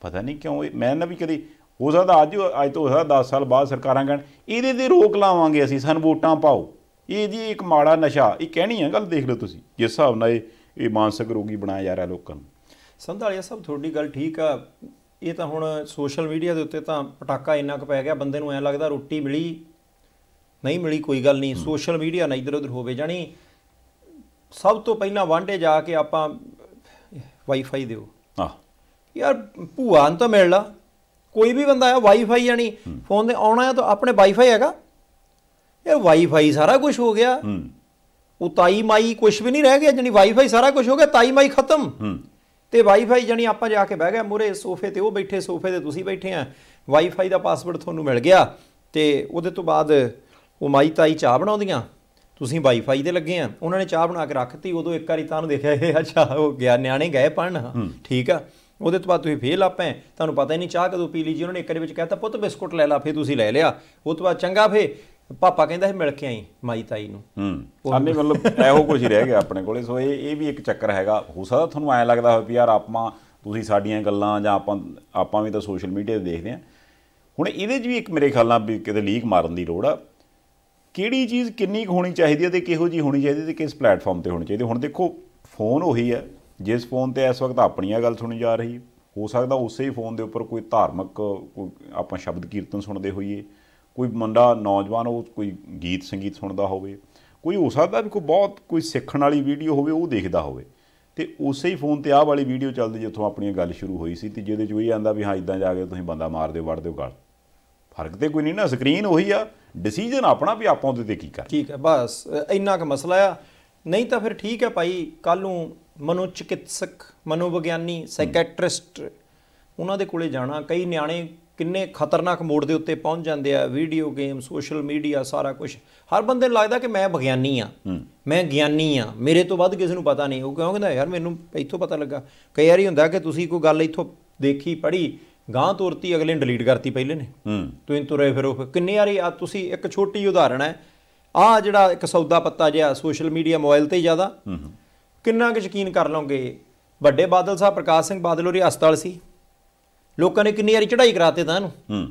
Speaker 1: ਪਤਾ ਨਹੀਂ ਕਿਉਂ ਮੈਂ ਨਾ ਵੀ ਕਦੀ ਹੋ ਸਕਦਾ ਅੱਜ ਅੱਜ ਤੋਂ ਹੋ ਸਕਦਾ 10 ਸਾਲ ਬਾਅਦ ਸਰਕਾਰਾਂ ਕਹਿਣ ਇਹਦੇ ਤੇ ਰੋਕ ਲਾਵਾਂਗੇ ਅਸੀਂ ਸਾਨੂੰ ਵੋਟਾਂ ਪਾਓ ਇਹ ਜੀ ਇੱਕ ਮਾੜਾ ਨਸ਼ਾ ਇਹ ਕਹਿਣੀ ਹੈ ਗੱਲ ਦੇਖ ਲਓ ਤੁਸੀਂ ਜਿਸ ਹਿਸਾਬ ਨਾਲ ਇਹ ਇਹ ਮਾਨਸਿਕ ਰੋਗੀ ਬਣਾਇਆ ਜਾ ਰਿਹਾ ਲੋਕਾਂ ਨੂੰ
Speaker 2: ਸੰਧਾਲਿਆ ਸਾਹਿਬ ਤੁਹਾਡੀ ਗੱਲ ਠੀਕ ਆ ਇਹ ਤਾਂ ਹੁਣ ਸੋਸ਼ਲ ਮੀਡੀਆ ਦੇ ਉੱਤੇ ਤਾਂ ਪਟਾਕਾ ਇੰਨਾ ਕੁ ਪੈ ਗਿਆ ਬੰਦੇ ਨੂੰ ਐ ਲੱਗਦਾ ਰੋਟੀ ਮਿਲੀ ਨਹੀਂ ਮਿਲੀ ਕੋਈ ਗੱਲ ਨਹੀਂ ਸੋਸ਼ਲ ਮੀਡੀਆ ਨਾ ਇਧਰ ਉਧਰ ਹੋਵੇ ਜਾਨੀ ਸਭ ਤੋਂ ਪਹਿਲਾਂ ਵਾਂਡੇ ਜਾ ਕੇ ਆਪਾਂ ਵਾਈਫਾਈ ਦਿਓ ਆਹ ਯਾਰ ਭੂਆ ਤਾਂ ਮਿਲ ਲਾ ਕੋਈ ਵੀ ਬੰਦਾ ਆ ਵਾਈਫਾਈ ਜਾਨੀ ਫੋਨ ਦੇ ਆਉਣਾ ਹੈ ਤਾਂ ਆਪਣੇ ਵਾਈਫਾਈ ਹੈਗਾ ਯਾਰ ਵਾਈਫਾਈ ਸਾਰਾ ਕੁਝ ਹੋ ਗਿਆ ਉਹ ਤਾਈ ਮਾਈ ਕੁਝ ਵੀ ਨਹੀਂ ਰਹਿ ਗਿਆ ਜਾਨੀ ਵਾਈਫਾਈ ਸਾਰਾ ਕੁਝ ਹੋ ਗਿਆ ਤਾਈ ਮਾਈ ਖਤਮ ਤੇ ਵਾਈਫਾਈ ਜਾਨੀ ਆਪਾਂ ਜਾ ਕੇ ਬਹਿ ਗਏ ਮੂਰੇ ਸੋਫੇ ਤੇ ਉਹ ਬੈਠੇ ਸੋਫੇ ਤੇ ਤੁਸੀਂ ਬੈਠੇ ਆ ਵਾਈਫਾਈ ਦਾ ਪਾਸਵਰਡ ਤੁਹਾਨੂੰ ਮਿਲ ਗਿਆ ਤੇ ਉਹਦੇ ਤੋਂ ਬਾਅਦ ਉਹ ਮਾਈ ਤਾਈ ਚਾਹ ਬਣਾਉਂਦੀਆਂ ਤੁਸੀਂ ਵਾਈਫਾਈ ਦੇ ਲੱਗੇ ਆ ਉਹਨਾਂ ਨੇ ਚਾਹ ਬਣਾ ਕੇ ਰੱਖਤੀ ਉਦੋਂ ਇੱਕ ਵਾਰੀ ਤਾਂ ਨੂੰ ਦੇਖਿਆ ਇਹ ਅੱਛਾ ਹੋ ਗਿਆ ਨਿਆਣੇ ਗਏ ਪੜਨ ਠੀਕ ਆ ਉਹਦੇ ਤੋਂ ਬਾਅਦ ਤੁਸੀਂ ਫੇਰ ਲਾਪੈ ਤੁਹਾਨੂੰ ਪਤਾ ਹੀ ਨਹੀਂ ਚਾਹ ਕਦੋਂ ਪੀ ਲਈ ਜੀ ਉਹਨਾਂ ਨੇ ਇੱਕ ਵਾਰੀ ਵਿੱਚ ਕਹਿਤਾ ਪੁੱਤ ਬਿਸਕੁਟ ਲੈ ਲਾ ਫੇਰ ਤੁਸੀਂ ਲੈ ਲਿਆ ਉਹ ਤੋਂ ਬਾਅਦ ਚੰਗਾ ਫੇ ਪਾਪਾ ਕਹਿੰਦਾ ਸੀ ਮਿਲ ਕੇ ਆਈ ਮਾਈ ਤਾਈ ਨੂੰ ਹੂੰ ਆਨੇ ਮਤਲਬ
Speaker 1: ਇਹੋ ਕੁਝ ਹੀ ਰਹਿ ਗਿਆ ਆਪਣੇ ਕੋਲੇ ਸੋ ਇਹ ਇਹ ਵੀ ਇੱਕ ਚੱਕਰ ਹੈਗਾ ਹੋ ਸਕਦਾ ਤੁਹਾਨੂੰ ਐ ਲੱਗਦਾ ਹੋਵੇ ਯਾਰ ਆਪਾਂ ਤੁਸੀਂ ਸਾਡੀਆਂ ਗੱਲਾਂ ਜਾਂ ਆਪਾਂ ਆਪਾਂ ਵੀ ਤਾਂ ਸੋਸ਼ਲ ਮੀਡੀਆ ਤੇ ਦੇਖਦੇ ਆ ਹੁਣ ਇਹਦੇ 'ਚ ਵੀ ਇੱਕ ਮੇਰੇ ਖਿਆਲ ਨਾਲ ਵੀ ਕਿਤੇ ਲੀਕ ਮਾਰਨ ਦੀ ਲੋੜ ਆ ਕਿਹੜੀ ਚੀਜ਼ ਕਿੰਨੀ ਕੁ ਹੋਣੀ ਚਾਹੀਦੀ ਹੈ ਤੇ ਕਿਹੋ ਜੀ ਹੋਣੀ ਚਾਹੀਦੀ ਤੇ ਕਿਸ ਪਲੇਟਫਾਰਮ ਤੇ ਹੋਣੀ ਚਾਹੀਦੀ ਹੁਣ ਦੇਖੋ ਫੋਨ ਉਹੀ ਹੈ ਜਿਸ ਫੋਨ ਤੇ ਇਸ ਵਕਤ ਆਪਣੀਆਂ ਗੱਲ ਸੁਣੀ ਜਾ ਰਹੀ ਹੋ ਸਕਦਾ ਉਸੇ ਹੀ ਫੋਨ ਦੇ ਉੱਪਰ ਕੋਈ ਧਾਰਮਿਕ ਆਪਾਂ ਸ਼ਬਦ ਕੀਰਤਨ ਸੁਣਦੇ ਹੋਈਏ ਕੋਈ ਮੁੰਡਾ ਨੌਜਵਾਨ ਉਹ ਕੋਈ ਗੀਤ ਸੰਗੀਤ ਸੁਣਦਾ ਹੋਵੇ ਕੋਈ ਹੋ ਸਕਦਾ ਵੀ ਕੋਈ ਬਹੁਤ ਕੋਈ ਸਿੱਖਣ ਵਾਲੀ ਵੀਡੀਓ ਹੋਵੇ ਉਹ ਦੇਖਦਾ ਹੋਵੇ ਤੇ ਉਸੇ ਹੀ ਫੋਨ ਤੇ ਆਹ ਵਾਲੀ ਵੀਡੀਓ ਚੱਲਦੀ ਜਿੱਥੋਂ ਆਪਣੀ ਗੱਲ ਸ਼ੁਰੂ ਹੋਈ ਸੀ ਤੇ ਜਿਹਦੇ ਚ ਉਹ ਇਹ ਆਂਦਾ ਵੀ ਹਾਂ ਇਦਾਂ ਜਾ ਕੇ ਤੁਸੀਂ ਬੰਦਾ ਮਾਰ ਦਿਓ ਵੜ ਦਿਓ ਗੱਲ
Speaker 2: ਫਰਕ ਤੇ ਕੋਈ ਨਹੀਂ ਨਾ ਸਕਰੀਨ ਉਹੀ ਆ ਡਿਸੀਜਨ ਆਪਣਾ ਵੀ ਆਪਾਂ ਉਹਦੇ ਤੇ ਕੀ ਕਰ ਠੀਕ ਹੈ ਬਸ ਇੰਨਾ ਕੁ ਮਸਲਾ ਆ ਨਹੀਂ ਤਾਂ ਫਿਰ ਠੀਕ ਹੈ ਭਾਈ ਕੱਲ ਨੂੰ ਮਨੋਚਿਕਿਤਸਕ ਮਨੋਵਿਗਿਆਨੀ ਸਾਈਕੈਟ੍ਰਿਸਟ ਉਹਨਾਂ ਦੇ ਕੋਲੇ ਜਾਣਾ ਕਈ ਨਿਆਣੇ ਕਿੰਨੇ ਖਤਰਨਾਕ ਮੋੜ ਦੇ ਉੱਤੇ ਪਹੁੰਚ ਜਾਂਦੇ ਆ ਵੀਡੀਓ ਗੇਮ ਸੋਸ਼ਲ ਮੀਡੀਆ ਸਾਰਾ ਕੁਝ ਹਰ ਬੰਦੇ ਨੂੰ ਲੱਗਦਾ ਕਿ ਮੈਂ ਵਿਗਿਆਨੀ ਆ ਮੈਂ ਗਿਆਨੀ ਆ ਮੇਰੇ ਤੋਂ ਵੱਧ ਕਿਸੇ ਨੂੰ ਪਤਾ ਨਹੀਂ ਉਹ ਕਿਉਂ ਕਹਿੰਦਾ ਯਾਰ ਮੈਨੂੰ ਇੱਥੋਂ ਪਤਾ ਲੱਗਾ ਕਈ ਵਾਰੀ ਹੁੰਦਾ ਕਿ ਤੁਸੀਂ ਕੋਈ ਗੱਲ ਇੱਥੋਂ ਦੇਖੀ ਪੜ੍ਹੀ ਗਾਂ ਤੁਰਤੀ ਅਗਲੇ ਨੇ ਡਿਲੀਟ ਕਰਤੀ ਪਹਿਲੇ ਨੇ ਹੂੰ ਤੁਸੀਂ ਤੁਰੇ ਫਿਰੋ ਕਿੰਨੇ ਵਾਰੀ ਆ ਤੁਸੀਂ ਇੱਕ ਛੋਟੀ ਉਦਾਹਰਣ ਹੈ ਆ ਜਿਹੜਾ ਇੱਕ ਸੌਦਾ ਪੱਤਾ ਜਿਹਾ ਸੋਸ਼ਲ ਮੀਡੀਆ ਮੋਬਾਈਲ ਤੇ ਜ਼ਿਆਦਾ ਹੂੰ ਕਿੰਨਾ ਕੁ ਯਕੀਨ ਕਰ ਲਓਗੇ ਵੱਡੇ ਬਾਦਲ ਸਾਹਿਬ ਪ੍ਰਕਾਸ਼ ਸਿੰਘ ਬਾਦਲ ਹੋਰੀ ਹਸਪਤਾਲ ਸੀ ਲੋਕਾਂ ਨੇ ਕਿੰਨੀ ਵਾਰੀ ਚੜਾਈ ਕਰਾਤੇ ਤਾਂ ਇਹਨੂੰ ਹੂੰ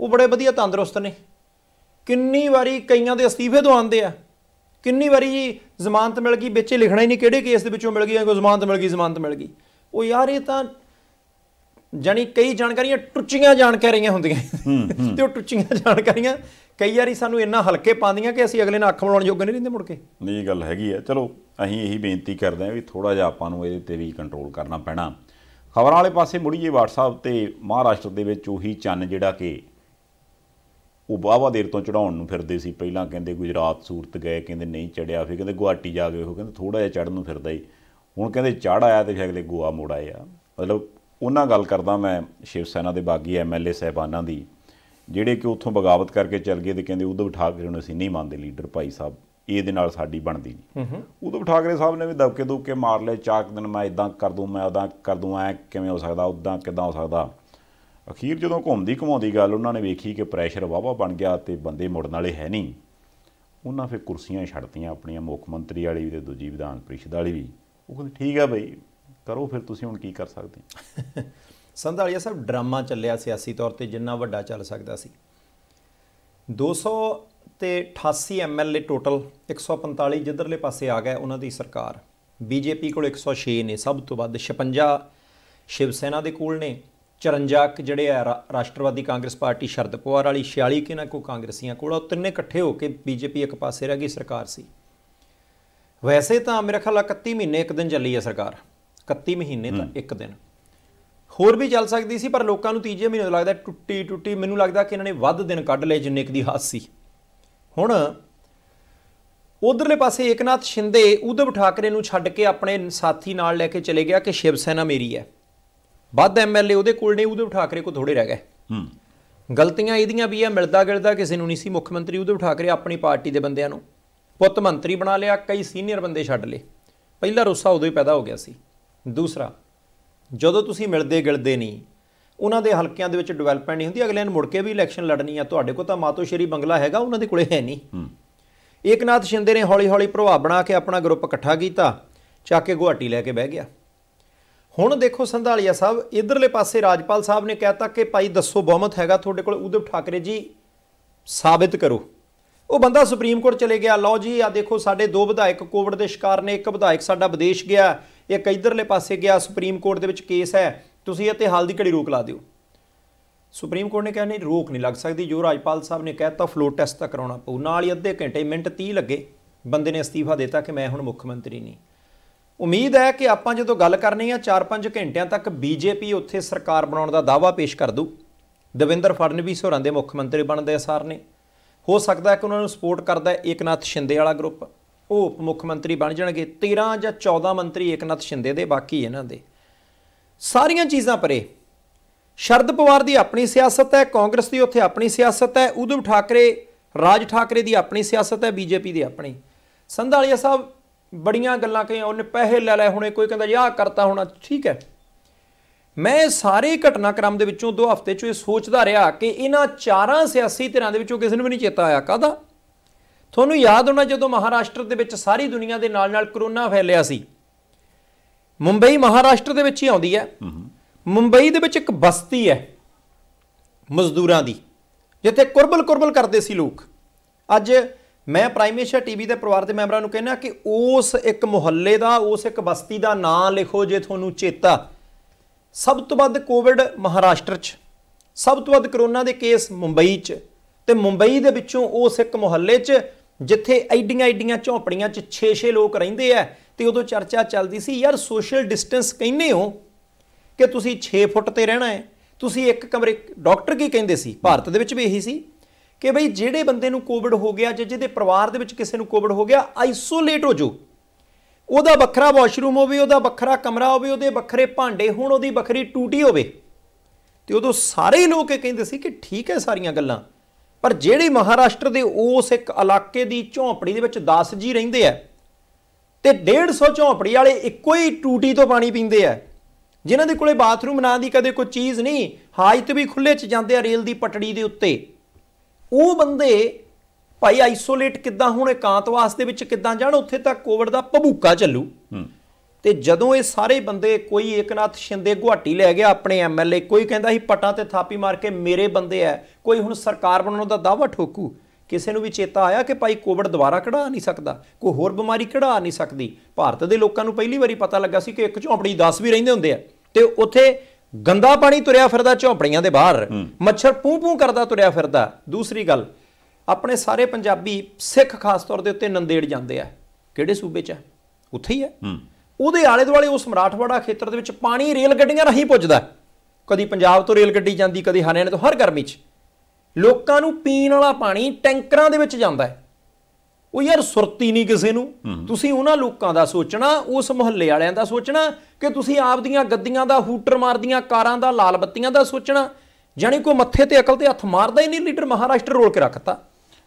Speaker 2: ਉਹ ਬੜੇ ਵਧੀਆ ਤੰਦਰੁਸਤ ਨੇ ਕਿੰਨੀ ਵਾਰੀ ਕਈਆਂ ਦੇ ਅਸਤੀਫੇ ਦਵਾਉਂਦੇ ਆ ਕਿੰਨੀ ਵਾਰੀ ਜੀ ਜ਼ਮਾਨਤ ਮਿਲ ਗਈ ਵਿੱਚ ਲਿਖਣਾ ਹੀ ਨਹੀਂ ਕਿਹੜੇ ਕੇਸ ਦੇ ਵਿੱਚੋਂ ਮਿਲ ਗਈ ਕੋਈ ਜ਼ਮਾਨਤ ਮਿਲ ਗਈ ਜ਼ਮਾਨਤ ਮਿਲ ਗਈ ਉਹ ਯਾਰ ਇਹ ਤਾਂ ਜਾਨੀ ਕਈ ਜਾਣਕਾਰੀਆਂ ਟੁੱਚੀਆਂ ਜਾਣਕਾਰੀਆਂ ਹੁੰਦੀਆਂ ਤੇ ਉਹ ਟੁੱਚੀਆਂ ਜਾਣਕਾਰੀਆਂ ਕਈ ਵਾਰੀ ਸਾਨੂੰ ਇੰਨਾ ਹਲਕੇ ਪਾਉਂਦੀਆਂ ਕਿ ਅਸੀਂ ਅਗਲੇ ਨਾਲ ਅੱਖ ਮਿਲਾਉਣ ਯੋਗ ਨਹੀਂ ਰਹਿੰਦੇ ਮੁੜ ਕੇ
Speaker 1: ਨਹੀਂ ਗੱਲ ਹੈਗੀ ਹੈ ਚਲੋ ਅਸੀਂ ਇਹੀ ਬੇਨਤੀ ਕਰਦੇ ਹਾਂ ਵੀ ਥੋੜਾ ਜਿਹਾ ਆਪਾਂ ਨੂੰ ਇਹਦੇ ਤੇ ਵੀ ਕੰਟਰੋਲ ਕਰਨਾ ਪੈਣਾ ਖਬਰਾਂ ਵਾਲੇ ਪਾਸੇ ਮੁੜੀਏ WhatsApp ਤੇ ਮਹਾਰਾਸ਼ਟਰ ਦੇ ਵਿੱਚ ਉਹੀ ਚੰਨ ਜਿਹੜਾ ਕਿ ਉਹ ਬਾਵਾ ਦੇਰ ਤੋਂ ਚੜਾਉਣ ਨੂੰ ਫਿਰਦੇ ਸੀ ਪਹਿਲਾਂ ਕਹਿੰਦੇ ਗੁਜਰਾਤ ਸੂਰਤ ਗਏ ਕਹਿੰਦੇ ਨਹੀਂ ਚੜਿਆ ਫਿਰ ਕਹਿੰਦੇ ਗੁਹਾਟੀ ਜਾ ਗਏ ਉਹ ਕਹਿੰਦੇ ਥੋੜਾ ਜਿਹਾ ਚੜਨ ਨੂੰ ਫਿਰਦਾ ਹੀ ਹੁਣ ਕਹਿੰਦੇ ਚੜ ਆਇਆ ਤੇ ਫਿਰ ਅਗਲੇ ਗੋਆ ਮੋੜ ਆਇਆ ਮਤਲਬ ਉਹਨਾਂ ਗੱਲ ਕਰਦਾ ਮੈਂ ਸ਼ਿਵ ਸੈਨਾ ਦੇ ਬਾਗੀ ਐਮਐਲਏ ਸਹਿਬਾਨਾਂ ਦੀ ਜਿਹੜੇ ਕਿ ਉੱਥੋਂ ਬਗਾਵਤ ਕਰਕੇ ਚੱਲ ਗਏ ਤੇ ਕਹਿੰਦੇ ਉਧਵ ਠਾਕਰੇ ਨੂੰ ਅਸੀਂ ਨਹੀਂ ਮੰਨਦੇ ਲੀਡਰ ਭਾਈ ਸਾਹਿਬ ਇਹਦੇ ਨਾਲ ਸਾਡੀ ਬਣਦੀ ਨਹੀਂ ਉਧਵ ਠਾਕਰੇ ਸਾਹਿਬ ਨੇ ਵੀ ਦਬਕੇ ਦੁੱਕੇ ਮਾਰ ਲਏ ਚਾਕ ਦਿਨ ਮੈਂ ਇਦਾਂ ਕਰ ਦੂੰ ਮੈਂ ਉਦਾਂ ਕਰ ਦੂੰ ਐ ਕਿਵੇਂ ਹੋ ਸਕਦਾ ਉਦਾਂ ਕਿਦਾਂ ਹੋ ਸਕਦਾ ਅਖੀਰ ਜਦੋਂ ਘੁੰਮਦੀ ਘਮਾਉਂਦੀ ਗੱਲ ਉਹਨਾਂ ਨੇ ਵੇਖੀ ਕਿ ਪ੍ਰੈਸ਼ਰ ਵਾਵਾ ਬਣ ਗਿਆ ਤੇ ਬੰਦੇ ਮੁੜਨ ਵਾਲੇ ਹੈ ਨਹੀਂ ਉਹਨਾਂ ਫੇ ਕੁਰਸੀਆਂ ਛੱਡਤੀਆਂ ਆਪਣੀਆਂ ਮੁੱਖ ਮੰਤਰੀ ਵਾਲੀ ਵੀ ਤੇ ਦੂਜੀ ਵਿਧਾਨ ਪ੍ਰੀਸ਼ਦ ਵਾਲੀ ਵੀ ਉਹ ਕਹਿੰਦੇ ਠੀਕ ਆ ਬਈ ਕਰੋ ਫਿਰ ਤੁਸੀਂ ਹੁਣ ਕੀ
Speaker 2: ਕਰ ਸਕਦੇ ਸੰਧਾਲੀਆ ਸਾਹਿਬ ਡਰਾਮਾ ਚੱਲਿਆ ਸਿਆਸੀ ਤੌਰ ਤੇ ਜਿੰਨਾ ਵੱਡਾ ਚੱਲ ਸਕਦਾ ਸੀ 200 ਤੇ 88 ਐਮਐਲਏ ਟੋਟਲ 145 ਜਿੱਧਰਲੇ ਪਾਸੇ ਆ ਗਏ ਉਹਨਾਂ ਦੀ ਸਰਕਾਰ ਬੀਜੇਪੀ ਕੋਲ 106 ਨੇ ਸਭ ਤੋਂ ਵੱਧ 56 ਸ਼ਿਵ ਸੈਨਾ ਦੇ ਕੋਲ ਨੇ 54 ਜਿਹੜੇ ਆ ਰਾਸ਼ਟਰਵਾਦੀ ਕਾਂਗਰਸ ਪਾਰਟੀ ਸ਼ਰਦ ਪਵਾਰ ਵਾਲੀ 46 ਕਿਨਾਂ ਕੋ ਕਾਂਗਰਸੀਆਂ ਕੋਲ ਉਹ ਤਿੰਨੇ ਇਕੱਠੇ ਹੋ ਕੇ ਬੀਜੇਪੀ ਇੱਕ ਪਾਸੇ ਰਹਿ ਗਈ ਸਰਕਾਰ ਸੀ ਵੈਸੇ ਤਾਂ ਮੇਰੇ ਖਿਆਲ 31 ਮਹੀਨੇ ਇੱਕ ਦਿਨ ਚੱਲੀ ਹੈ ਸਰਕਾਰ 31 ਮਹੀਨੇ ਤਾਂ ਇੱਕ ਦਿਨ ਹੋਰ ਵੀ ਚੱਲ ਸਕਦੀ ਸੀ ਪਰ ਲੋਕਾਂ ਨੂੰ ਤੀਜੇ ਮਹੀਨੇ ਲੱਗਦਾ ਟੁੱਟੀ ਟੁੱਟੀ ਮੈਨੂੰ ਲੱਗਦਾ ਕਿ ਇਹਨਾਂ ਨੇ ਵੱਧ ਦਿਨ ਕੱਢ ਲਏ ਜਿੰਨੇ ਕਿ ਦੀ ਹਾਸ ਸੀ ਹੁਣ ਉਧਰਲੇ ਪਾਸੇ ਏਕਨਾਥ ਸ਼ਿੰਦੇ ਉਧਵ ਠਾਕਰੇ ਨੂੰ ਛੱਡ ਕੇ ਆਪਣੇ ਸਾਥੀ ਨਾਲ ਲੈ ਕੇ ਚਲੇ ਗਿਆ ਕਿ ਸ਼ਿਵ ਸੈਨਾ ਮੇਰੀ ਹੈ ਵੱਧ ਐਮਐਲਏ ਉਹਦੇ ਕੋਲ ਨੇ ਉਧਵ ਠਾਕਰੇ ਕੋ ਥੋੜੇ ਰਹਿ ਗਏ ਹੂੰ ਗਲਤੀਆਂ ਇਹਦੀਆਂ ਵੀ ਆ ਮਿਲਦਾ ਗਿਲਦਾ ਕਿਸੇ ਨੂੰ ਨਹੀਂ ਸੀ ਮੁੱਖ ਮੰਤਰੀ ਉਧਵ ਠਾਕਰੇ ਆਪਣੀ ਪਾਰਟੀ ਦੇ ਬੰਦਿਆਂ ਨੂੰ ਪੁੱਤ ਮੰਤਰੀ ਬਣਾ ਲਿਆ ਕਈ ਸੀਨੀਅਰ ਬੰਦੇ ਛੱਡ ਲਏ ਪਹਿਲਾ ਰੋਸਾ ਉਦੋਂ ਹੀ ਪੈਦਾ ਹੋ ਗਿਆ ਸੀ ਦੂਸਰਾ ਜਦੋਂ ਤੁਸੀਂ ਮਿਲਦੇ ਗਿਲਦੇ ਨਹੀਂ ਉਹਨਾਂ ਦੇ ਹਲਕਿਆਂ ਦੇ ਵਿੱਚ ਡਿਵੈਲਪਮੈਂਟ ਨਹੀਂ ਹੁੰਦੀ ਅਗਲੇ ਨੇ ਮੁੜ ਕੇ ਵੀ ਇਲੈਕਸ਼ਨ ਲੜਨੀ ਆ ਤੁਹਾਡੇ ਕੋਲ ਤਾਂ ਮਾਤੋ ਸ਼੍ਰੀ ਬੰਗਲਾ ਹੈਗਾ ਉਹਨਾਂ ਦੇ ਕੋਲੇ ਹੈ ਨਹੀਂ ਏਕਨਾਥ ਸ਼ਿੰਦੇ ਨੇ ਹੌਲੀ-ਹੌਲੀ ਪ੍ਰਭਾਵ ਬਣਾ ਕੇ ਆਪਣਾ ਗਰੁੱਪ ਇਕੱਠਾ ਕੀਤਾ ਚੱਕ ਕੇ ਗੁਹਾਟੀ ਲੈ ਕੇ ਬਹਿ ਗਿਆ ਹੁਣ ਦੇਖੋ ਸੰਧਾਲੀਆ ਸਾਹਿਬ ਇਧਰਲੇ ਪਾਸੇ ਰਾਜਪਾਲ ਸਾਹਿਬ ਨੇ ਕਹਿਤਾ ਕਿ ਭਾਈ ਦੱਸੋ ਬਹੁਮਤ ਹੈਗਾ ਤੁਹਾਡੇ ਕੋਲ ਉਦਵ ਠਾਕਰੇ ਜੀ ਸਾਬਿਤ ਕਰੋ ਉਹ ਬੰਦਾ ਸੁਪਰੀਮ ਕੋਰਟ ਚਲੇ ਗਿਆ ਲਓ ਜੀ ਆ ਦੇਖੋ ਸਾਡੇ ਦੋ ਵਿਧਾਇਕ ਕੋਵਿਡ ਦੇ ਸ਼ਿਕਾਰ ਨੇ ਇੱਕ ਵਿਧਾਇਕ ਸਾਡਾ ਵਿਦੇਸ਼ ਗਿਆ ਇੱਕ ਇਧਰਲੇ ਪਾਸੇ ਗਿਆ ਸੁਪਰੀਮ ਕੋਰਟ ਦੇ ਵਿੱਚ ਕੇਸ ਹੈ ਤੁਸੀਂ ਇੱਥੇ ਹਾਲ ਦੀ ਘੜੀ ਰੋਕ ਲਾ ਦਿਓ ਸੁਪਰੀਮ ਕੋਰਟ ਨੇ ਕਿਹਾ ਨਹੀਂ ਰੋਕ ਨਹੀਂ ਲੱਗ ਸਕਦੀ ਜੋ ਰਾਜਪਾਲ ਸਾਹਿਬ ਨੇ ਕਹਿਤਾ ਫਲੋਰ ਟੈਸਟ ਤਾਂ ਕਰਾਉਣਾ ਪਊ ਨਾਲ ਹੀ ਅੱਧੇ ਘੰਟੇ ਮਿੰਟ 30 ਲੱਗੇ ਬੰਦੇ ਨੇ ਅਸਤੀਫਾ ਦਿੱਤਾ ਕਿ ਮੈਂ ਹੁਣ ਮੁੱਖ ਮੰਤਰੀ ਨਹੀਂ ਉਮੀਦ ਹੈ ਕਿ ਆਪਾਂ ਜਦੋਂ ਗੱਲ ਕਰਨੀ ਆ 4-5 ਘੰਟਿਆਂ ਤੱਕ ਬੀਜੇਪੀ ਉੱਥੇ ਸਰਕਾਰ ਬਣਾਉਣ ਦਾ ਦਾਵਾ ਪੇਸ਼ ਕਰ ਦੂ ਦਵਿੰਦਰ ਫੜਨਵੀਸ ਹੋਰਾਂ ਦੇ ਮੁੱਖ ਮੰਤਰੀ ਬਣਦੇ ਅਸਾਰ ਨੇ ਹੋ ਸਕਦਾ ਹੈ ਕਿ ਉਹਨਾਂ ਨੂੰ ਸਪੋਰਟ ਕਰਦਾ ਏਕਨਾਥ ਸ਼ਿੰਦੇ ਵਾਲਾ ਗਰੁੱਪ ਉਹ ਉਪ ਮੁੱਖ ਮੰਤਰੀ ਬਣ ਜਾਣਗੇ 13 ਜਾਂ 14 ਮੰਤਰੀ ਇਕਨਤ ਸ਼ਿੰਦੇ ਦੇ ਬਾਕੀ ਇਹਨਾਂ ਦੇ ਸਾਰੀਆਂ ਚੀਜ਼ਾਂ ਪਰੇ ਸ਼ਰਦ ਪਵਾਰ ਦੀ ਆਪਣੀ ਸਿਆਸਤ ਹੈ ਕਾਂਗਰਸ ਦੀ ਉੱਥੇ ਆਪਣੀ ਸਿਆਸਤ ਹੈ ਉਦਵ ਠਾਕਰੇ ਰਾਜ ਠਾਕਰੇ ਦੀ ਆਪਣੀ ਸਿਆਸਤ ਹੈ ਬੀਜੇਪੀ ਦੀ ਆਪਣੀ ਸੰਧਾਲੀਆ ਸਾਹਿਬ ਬੜੀਆਂ ਗੱਲਾਂ ਕਹੀਆਂ ਉਹਨੇ ਪੈਸੇ ਲੈ ਲੈ ਹੁਣੇ ਕੋਈ ਕਹਿੰਦਾ ਯਾ ਕਰਤਾ ਹੋਣਾ ਠੀਕ ਹੈ ਮੈਂ ਸਾਰੇ ਘਟਨਾਕ੍ਰਮ ਦੇ ਵਿੱਚੋਂ ਦੋ ਹਫ਼ਤੇ 'ਚੋਂ ਇਹ ਸੋਚਦਾ ਰਿਹਾ ਕਿ ਇਹਨਾਂ ਚਾਰਾਂ ਸਿਆਸੀ ਧਿਰਾਂ ਦੇ ਵਿੱਚੋਂ ਕਿਸੇ ਨੂੰ ਵੀ ਨਹੀਂ ਚੇਤਾ ਆਇਆ ਕਾਦਾ ਤੁਹਾਨੂੰ ਯਾਦ ਹੋਣਾ ਜਦੋਂ ਮਹਾਰਾਸ਼ਟਰ ਦੇ ਵਿੱਚ ਸਾਰੀ ਦੁਨੀਆ ਦੇ ਨਾਲ ਨਾਲ ਕਰੋਨਾ ਫੈਲਿਆ ਸੀ ਮੁੰਬਈ ਮਹਾਰਾਸ਼ਟਰ ਦੇ ਵਿੱਚ ਹੀ ਆਉਂਦੀ ਹੈ ਮੁੰਬਈ ਦੇ ਵਿੱਚ ਇੱਕ ਬਸਤੀ ਹੈ ਮਜ਼ਦੂਰਾਂ ਦੀ ਜਿੱਥੇ ਕੁਰਬਲ ਕੁਰਬਲ ਕਰਦੇ ਸੀ ਲੋਕ ਅੱਜ ਮੈਂ ਪ੍ਰਾਈਮੇਸ਼ਾ ਟੀਵੀ ਦੇ ਪਰਿਵਾਰ ਦੇ ਮੈਂਬਰਾਂ ਨੂੰ ਕਹਿੰਨਾ ਕਿ ਉਸ ਇੱਕ ਮੁਹੱਲੇ ਦਾ ਉਸ ਇੱਕ ਬਸਤੀ ਦਾ ਨਾਂ ਲਿਖੋ ਜੇ ਤੁਹਾਨੂੰ ਚੇਤਾ ਸਭ ਤੋਂ ਵੱਧ ਕੋਵਿਡ ਮਹਾਰਾਸ਼ਟਰ 'ਚ ਸਭ ਤੋਂ ਵੱਧ ਕਰੋਨਾ ਦੇ ਕੇਸ ਮੁੰਬਈ 'ਚ ਤੇ ਮੁੰਬਈ ਦੇ ਵਿੱਚੋਂ ਉਸ ਇੱਕ ਮੁਹੱਲੇ 'ਚ ਜਿੱਥੇ ਐਡੀਆਂ ਐਡੀਆਂ ਝੌਂਪੜੀਆਂ 'ਚ 6-6 ਲੋਕ ਰਹਿੰਦੇ ਆ ਤੇ ਉਦੋਂ ਚਰਚਾ ਚੱਲਦੀ ਸੀ ਯਾਰ ਸੋਸ਼ਲ ਡਿਸਟੈਂਸ ਕਹਿੰਦੇ ਹੋ ਕਿ ਤੁਸੀਂ 6 ਫੁੱਟ ਤੇ ਰਹਿਣਾ ਹੈ ਤੁਸੀਂ ਇੱਕ ਕਮਰੇ ਡਾਕਟਰ ਕੀ ਕਹਿੰਦੇ ਸੀ ਭਾਰਤ ਦੇ ਵਿੱਚ ਵੀ ਇਹੀ ਸੀ ਕਿ ਬਈ ਜਿਹੜੇ ਬੰਦੇ ਨੂੰ ਕੋਵਿਡ ਹੋ ਗਿਆ ਜਾਂ ਜਿਹਦੇ ਪਰਿਵਾਰ ਦੇ ਵਿੱਚ ਕਿਸੇ ਨੂੰ ਕੋਵਿਡ ਹੋ ਗਿਆ ਆਈਸੋਲੇਟ ਹੋ ਜਾਓ ਉਹਦਾ ਵੱਖਰਾ ਵਾਸ਼ਰੂਮ ਹੋਵੇ ਉਹਦਾ ਵੱਖਰਾ ਕਮਰਾ ਹੋਵੇ ਉਹਦੇ ਵੱਖਰੇ ਭਾਂਡੇ ਹੋਣ ਉਹਦੀ ਵੱਖਰੀ ਟੂਟੀ ਹੋਵੇ ਤੇ ਉਦੋਂ ਸਾਰੇ ਲੋਕ ਇਹ ਕਹਿੰਦੇ ਸੀ ਕਿ ਠੀਕ ਹੈ ਸਾਰੀਆਂ ਗੱਲਾਂ ਪਰ ਜਿਹੜੇ ਮਹਾਰਾਸ਼ਟਰ ਦੇ ਉਸ ਇੱਕ ਇਲਾਕੇ ਦੀ ਝੌਂਪੜੀ ਦੇ ਵਿੱਚ 10 ਜੀ ਰਹਿੰਦੇ ਆ ਤੇ 150 ਝੌਂਪੜੀ ਵਾਲੇ ਇੱਕੋ ਹੀ ਟੂਟੀ ਤੋਂ ਪਾਣੀ ਪੀਂਦੇ ਆ ਜਿਨ੍ਹਾਂ ਦੇ ਕੋਲੇ ਬਾਥਰੂਮ ਨਾਂ ਦੀ ਕਦੇ ਕੋਈ ਚੀਜ਼ ਨਹੀਂ ਹਾਜਤ ਵੀ ਖੁੱਲੇ 'ਚ ਜਾਂਦੇ ਆ ਰੇਲ ਦੀ ਪਟੜੀ ਦੇ ਉੱਤੇ ਉਹ ਬੰਦੇ ਭਾਈ ਆਈਸੋਲੇਟ ਕਿੱਦਾਂ ਹੁਣ ਇਕਾਂਤਵਾਸ ਦੇ ਵਿੱਚ ਕਿੱਦਾਂ ਜਾਣ ਉੱਥੇ ਤਾਂ ਕੋਵਿਡ ਦਾ ਭਬੂਕਾ ਚੱਲੂ ਤੇ ਜਦੋਂ ਇਹ ਸਾਰੇ ਬੰਦੇ ਕੋਈ ਏਕਨਾਥ ਸ਼ਿੰਦੇ ਗੁਹਾਟੀ ਲੈ ਗਿਆ ਆਪਣੇ ਐਮਐਲਏ ਕੋਈ ਕਹਿੰਦਾ ਸੀ ਪਟਾਂ ਤੇ ਥਾਪੀ ਮਾਰ ਕੇ ਮੇਰੇ ਬੰਦੇ ਐ ਕੋਈ ਹੁਣ ਸਰਕਾਰ ਬਣਾਉਣ ਦਾ ਦਾਵਾ ਠੋਕੂ ਕਿਸੇ ਨੂੰ ਵੀ ਚੇਤਾ ਆਇਆ ਕਿ ਭਾਈ ਕੋਵਿਡ ਦੁਬਾਰਾ ਕਢਾ ਨਹੀਂ ਸਕਦਾ ਕੋਈ ਹੋਰ ਬਿਮਾਰੀ ਕਢਾ ਨਹੀਂ ਸਕਦੀ ਭਾਰਤ ਦੇ ਲੋਕਾਂ ਨੂੰ ਪਹਿਲੀ ਵਾਰੀ ਪਤਾ ਲੱਗਾ ਸੀ ਕਿ ਇੱਕ ਝੌਂਪੜੀ 10 ਵੀ ਰਹਿੰਦੇ ਹੁੰਦੇ ਆ ਤੇ ਉੱਥੇ ਗੰਦਾ ਪਾਣੀ ਤੁਰਿਆ ਫਿਰਦਾ ਝੌਂਪੜੀਆਂ ਦੇ ਬਾਹਰ ਮੱਛਰ ਪੂੰ-ਪੂੰ ਕਰਦਾ ਤੁਰਿਆ ਫਿਰਦਾ ਦੂਸਰੀ ਗੱਲ ਆਪਣੇ ਸਾਰੇ ਪੰਜਾਬੀ ਸਿੱਖ ਖਾਸ ਤੌਰ ਦੇ ਉੱਤੇ ਨੰਦੇੜ ਜਾਂਦੇ ਆ ਕਿਹੜੇ ਸੂਬੇ 'ਚ ਉੱਥੇ ਹੀ ਆ ਉਹਦੇ ਆਲੇ ਦੁਆਲੇ ਉਸ ਮਰਾਠਵਾੜਾ ਖੇਤਰ ਦੇ ਵਿੱਚ ਪਾਣੀ ਰੇਲ ਗੱਡੀਆਂ ਰਾਹੀਂ ਪੁੱਜਦਾ ਕਦੀ ਪੰਜਾਬ ਤੋਂ ਰੇਲ ਗੱਡੀ ਜਾਂਦੀ ਕਦੀ ਹਰਿਆਣੇ ਤੋਂ ਹਰ ਗਰਮੀ 'ਚ ਲੋਕਾਂ ਨੂੰ ਪੀਣ ਵਾਲਾ ਪਾਣੀ ਟੈਂਕਰਾਂ ਦੇ ਵਿੱਚ ਜਾਂਦਾ ਉਹ ਯਾਰ ਸੁਰਤੀ ਨਹੀਂ ਕਿਸੇ ਨੂੰ ਤੁਸੀਂ ਉਹਨਾਂ ਲੋਕਾਂ ਦਾ ਸੋਚਣਾ ਉਸ ਮੁਹੱਲੇ ਵਾਲਿਆਂ ਦਾ ਸੋਚਣਾ ਕਿ ਤੁਸੀਂ ਆਪ ਦੀਆਂ ਗੱਡੀਆਂ ਦਾ ਹੂਟਰ ਮਾਰਦੀਆਂ ਕਾਰਾਂ ਦਾ ਲਾਲ ਬੱਤੀਆਂ ਦਾ ਸੋਚਣਾ ਜਾਨੀ ਕੋ ਮੱਥੇ ਤੇ ਅਕਲ ਤੇ ਹੱਥ ਮਾਰਦਾ ਹੀ ਨਹੀਂ ਲੀਡਰ ਮਹਾਰਾਸ਼ਟਰ ਰੋਲ ਕੇ ਰੱਖਤਾ